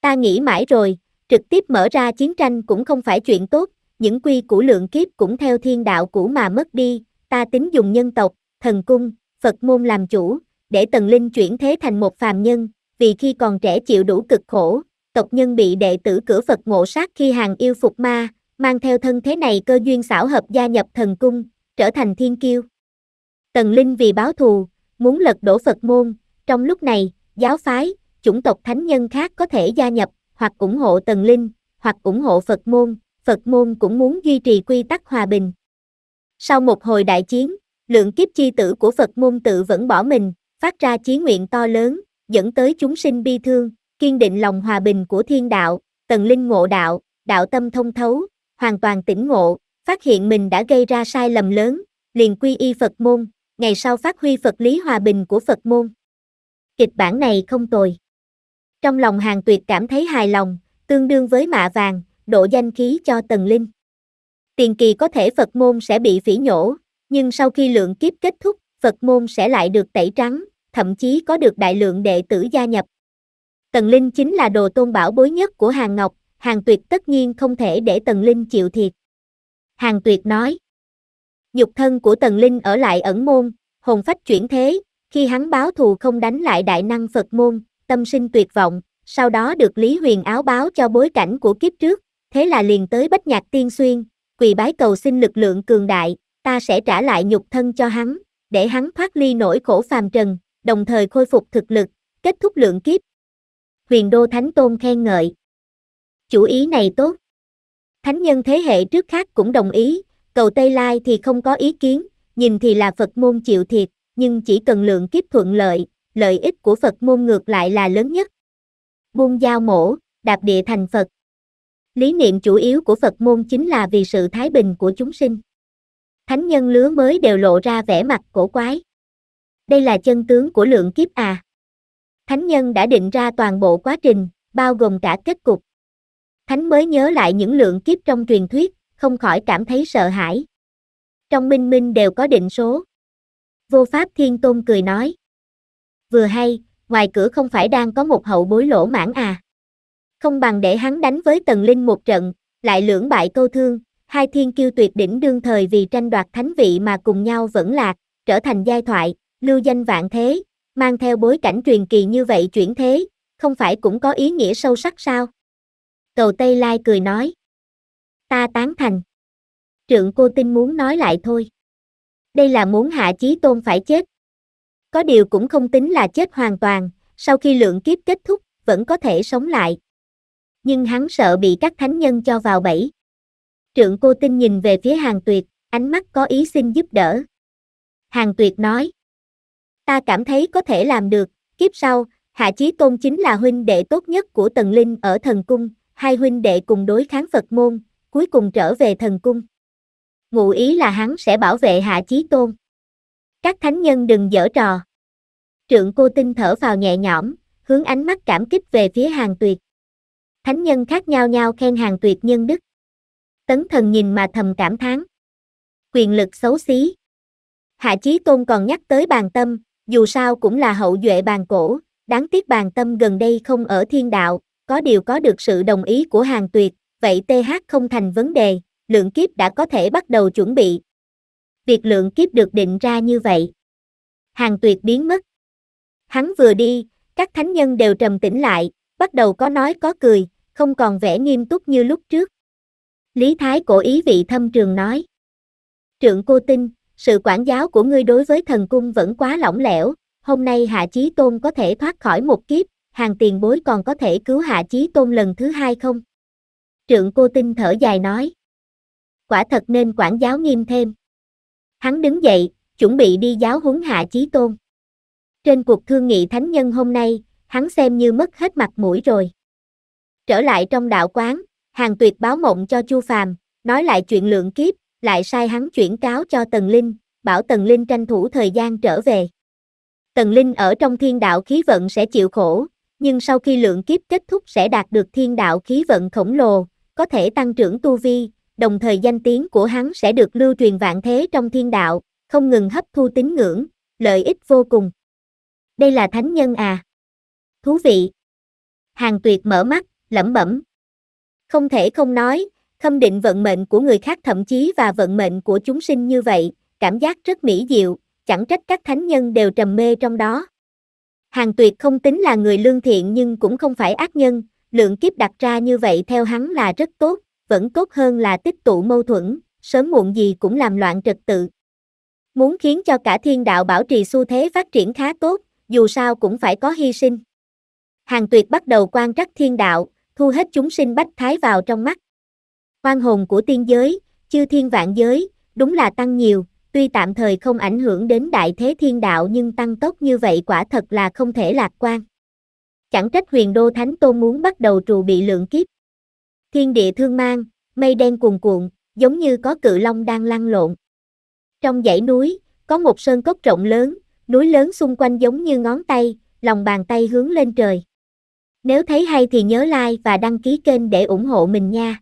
Ta nghĩ mãi rồi, trực tiếp mở ra chiến tranh cũng không phải chuyện tốt, những quy của lượng kiếp cũng theo thiên đạo cũ mà mất đi, ta tính dùng nhân tộc, thần cung, Phật môn làm chủ, để Tần Linh chuyển thế thành một phàm nhân, vì khi còn trẻ chịu đủ cực khổ, tộc nhân bị đệ tử cửa Phật ngộ sát khi hàng yêu phục ma, mang theo thân thế này cơ duyên xảo hợp gia nhập thần cung, trở thành thiên kiêu. Tần Linh vì báo thù, muốn lật đổ Phật môn, trong lúc này, giáo phái, chủng tộc thánh nhân khác có thể gia nhập, hoặc ủng hộ Tần Linh, hoặc ủng hộ Phật môn, Phật môn cũng muốn duy trì quy tắc hòa bình. Sau một hồi đại chiến, lượng kiếp chi tử của Phật môn tự vẫn bỏ mình, phát ra chí nguyện to lớn, dẫn tới chúng sinh bi thương, kiên định lòng hòa bình của thiên đạo, Tần Linh ngộ đạo, đạo tâm thông thấu, hoàn toàn tỉnh ngộ, phát hiện mình đã gây ra sai lầm lớn, liền quy y Phật môn, ngày sau phát huy Phật lý hòa bình của Phật môn. Kịch bản này không tồi. Trong lòng hàng tuyệt cảm thấy hài lòng, tương đương với mạ vàng, độ danh khí cho Tần Linh. Tiền kỳ có thể Phật môn sẽ bị phỉ nhổ, nhưng sau khi lượng kiếp kết thúc, Phật môn sẽ lại được tẩy trắng, thậm chí có được đại lượng đệ tử gia nhập. Tần Linh chính là đồ tôn bảo bối nhất của Hàng Ngọc, hàng tuyệt tất nhiên không thể để Tần Linh chịu thiệt. Hàng tuyệt nói, nhục thân của Tần Linh ở lại ẩn môn, hồn phách chuyển thế, khi hắn báo thù không đánh lại đại năng Phật môn, tâm sinh tuyệt vọng, sau đó được Lý Huyền áo báo cho bối cảnh của kiếp trước, thế là liền tới Bách Nhạc Tiên Xuyên, quỳ bái cầu xin lực lượng cường đại, ta sẽ trả lại nhục thân cho hắn, để hắn thoát ly nỗi khổ phàm trần, đồng thời khôi phục thực lực, kết thúc lượng kiếp. Huyền Đô Thánh Tôn khen ngợi chủ ý này tốt. Thánh nhân thế hệ trước khác cũng đồng ý, cầu Tây Lai thì không có ý kiến, nhìn thì là Phật môn chịu thiệt, nhưng chỉ cần lượng kiếp thuận lợi, lợi ích của Phật môn ngược lại là lớn nhất. Buông giao mổ, đạp địa thành Phật. Lý niệm chủ yếu của Phật môn chính là vì sự thái bình của chúng sinh. Thánh nhân lứa mới đều lộ ra vẻ mặt cổ quái. Đây là chân tướng của lượng kiếp à. Thánh nhân đã định ra toàn bộ quá trình, bao gồm cả kết cục. Thánh mới nhớ lại những lượng kiếp trong truyền thuyết, không khỏi cảm thấy sợ hãi. Trong minh minh đều có định số. Vô Pháp Thiên Tôn cười nói. Vừa hay, ngoài cửa không phải đang có một hậu bối lỗ mãn à. Không bằng để hắn đánh với Tần Linh một trận, lại lưỡng bại câu thương, hai thiên kiêu tuyệt đỉnh đương thời vì tranh đoạt thánh vị mà cùng nhau vẫn lạc, trở thành giai thoại, lưu danh vạn thế, mang theo bối cảnh truyền kỳ như vậy chuyển thế, không phải cũng có ý nghĩa sâu sắc sao? Cầu Tây Lai cười nói. Ta tán thành. Trượng cô tin muốn nói lại thôi. Đây là muốn hạ chí tôn phải chết. Có điều cũng không tính là chết hoàn toàn, sau khi lượng kiếp kết thúc, vẫn có thể sống lại. Nhưng hắn sợ bị các thánh nhân cho vào bẫy. Trượng cô tin nhìn về phía hàng tuyệt, ánh mắt có ý xin giúp đỡ. Hàng tuyệt nói. Ta cảm thấy có thể làm được, kiếp sau, Hạ Chí Tôn chính là huynh đệ tốt nhất của Tần Linh ở thần cung, hai huynh đệ cùng đối kháng Phật môn, cuối cùng trở về thần cung. Ngụ ý là hắn sẽ bảo vệ Hạ Chí Tôn. Các thánh nhân đừng dở trò. Trượng cô tinh thở vào nhẹ nhõm, hướng ánh mắt cảm kích về phía hàng tuyệt. Thánh nhân khác nhau nhau khen hàng tuyệt nhân đức. Tấn thần nhìn mà thầm cảm thán. Quyền lực xấu xí. Hạ Chí Tôn còn nhắc tới bàn tâm, dù sao cũng là hậu duệ bàn cổ, đáng tiếc bàn tâm gần đây không ở thiên đạo, có điều có được sự đồng ý của hàng tuyệt, vậy TH không thành vấn đề, lượng kiếp đã có thể bắt đầu chuẩn bị. Việc lượng kiếp được định ra như vậy. Hàng tuyệt biến mất. Hắn vừa đi, các thánh nhân đều trầm tĩnh lại, bắt đầu có nói có cười, không còn vẻ nghiêm túc như lúc trước. Lý Thái cổ ý vị thâm trường nói. Trượng cô tin, sự quản giáo của ngươi đối với thần cung vẫn quá lỏng lẻo, hôm nay hạ chí tôn có thể thoát khỏi một kiếp, hàng tiền bối còn có thể cứu hạ chí tôn lần thứ hai không? Trượng cô tinh thở dài nói. Quả thật nên quản giáo nghiêm thêm. Hắn đứng dậy, chuẩn bị đi giáo huấn hạ chí tôn. Trên cuộc thương nghị thánh nhân hôm nay, hắn xem như mất hết mặt mũi rồi. Trở lại trong đạo quán, hàng tuyệt báo mộng cho Chu Phàm, nói lại chuyện lượng kiếp, lại sai hắn chuyển cáo cho Tần Linh, bảo Tần Linh tranh thủ thời gian trở về. Tần Linh ở trong thiên đạo khí vận sẽ chịu khổ, nhưng sau khi lượng kiếp kết thúc sẽ đạt được thiên đạo khí vận khổng lồ, có thể tăng trưởng tu vi, đồng thời danh tiếng của hắn sẽ được lưu truyền vạn thế trong thiên đạo, không ngừng hấp thu tín ngưỡng, lợi ích vô cùng. Đây là thánh nhân à? Thú vị! Hàng tuyệt mở mắt, lẩm bẩm. Không thể không nói, khâm định vận mệnh của người khác thậm chí và vận mệnh của chúng sinh như vậy, cảm giác rất mỹ diệu, chẳng trách các thánh nhân đều trầm mê trong đó. Hàng tuyệt không tính là người lương thiện nhưng cũng không phải ác nhân, lượng kiếp đặt ra như vậy theo hắn là rất tốt, vẫn tốt hơn là tích tụ mâu thuẫn, sớm muộn gì cũng làm loạn trật tự. Muốn khiến cho cả thiên đạo bảo trì xu thế phát triển khá tốt, dù sao cũng phải có hy sinh. Hàng tuyệt bắt đầu quan trắc thiên đạo, thu hết chúng sinh bách thái vào trong mắt. Quan hồn của tiên giới, chư thiên vạn giới, đúng là tăng nhiều, tuy tạm thời không ảnh hưởng đến đại thế thiên đạo nhưng tăng tốc như vậy quả thật là không thể lạc quan. Chẳng trách huyền đô thánh tôn muốn bắt đầu trù bị lượng kiếp. Thiên địa thương mang, mây đen cuồn cuộn, giống như có cự long đang lăn lộn. Trong dãy núi, có một sơn cốc rộng lớn, núi lớn xung quanh giống như ngón tay, lòng bàn tay hướng lên trời. Nếu thấy hay thì nhớ like và đăng ký kênh để ủng hộ mình nha.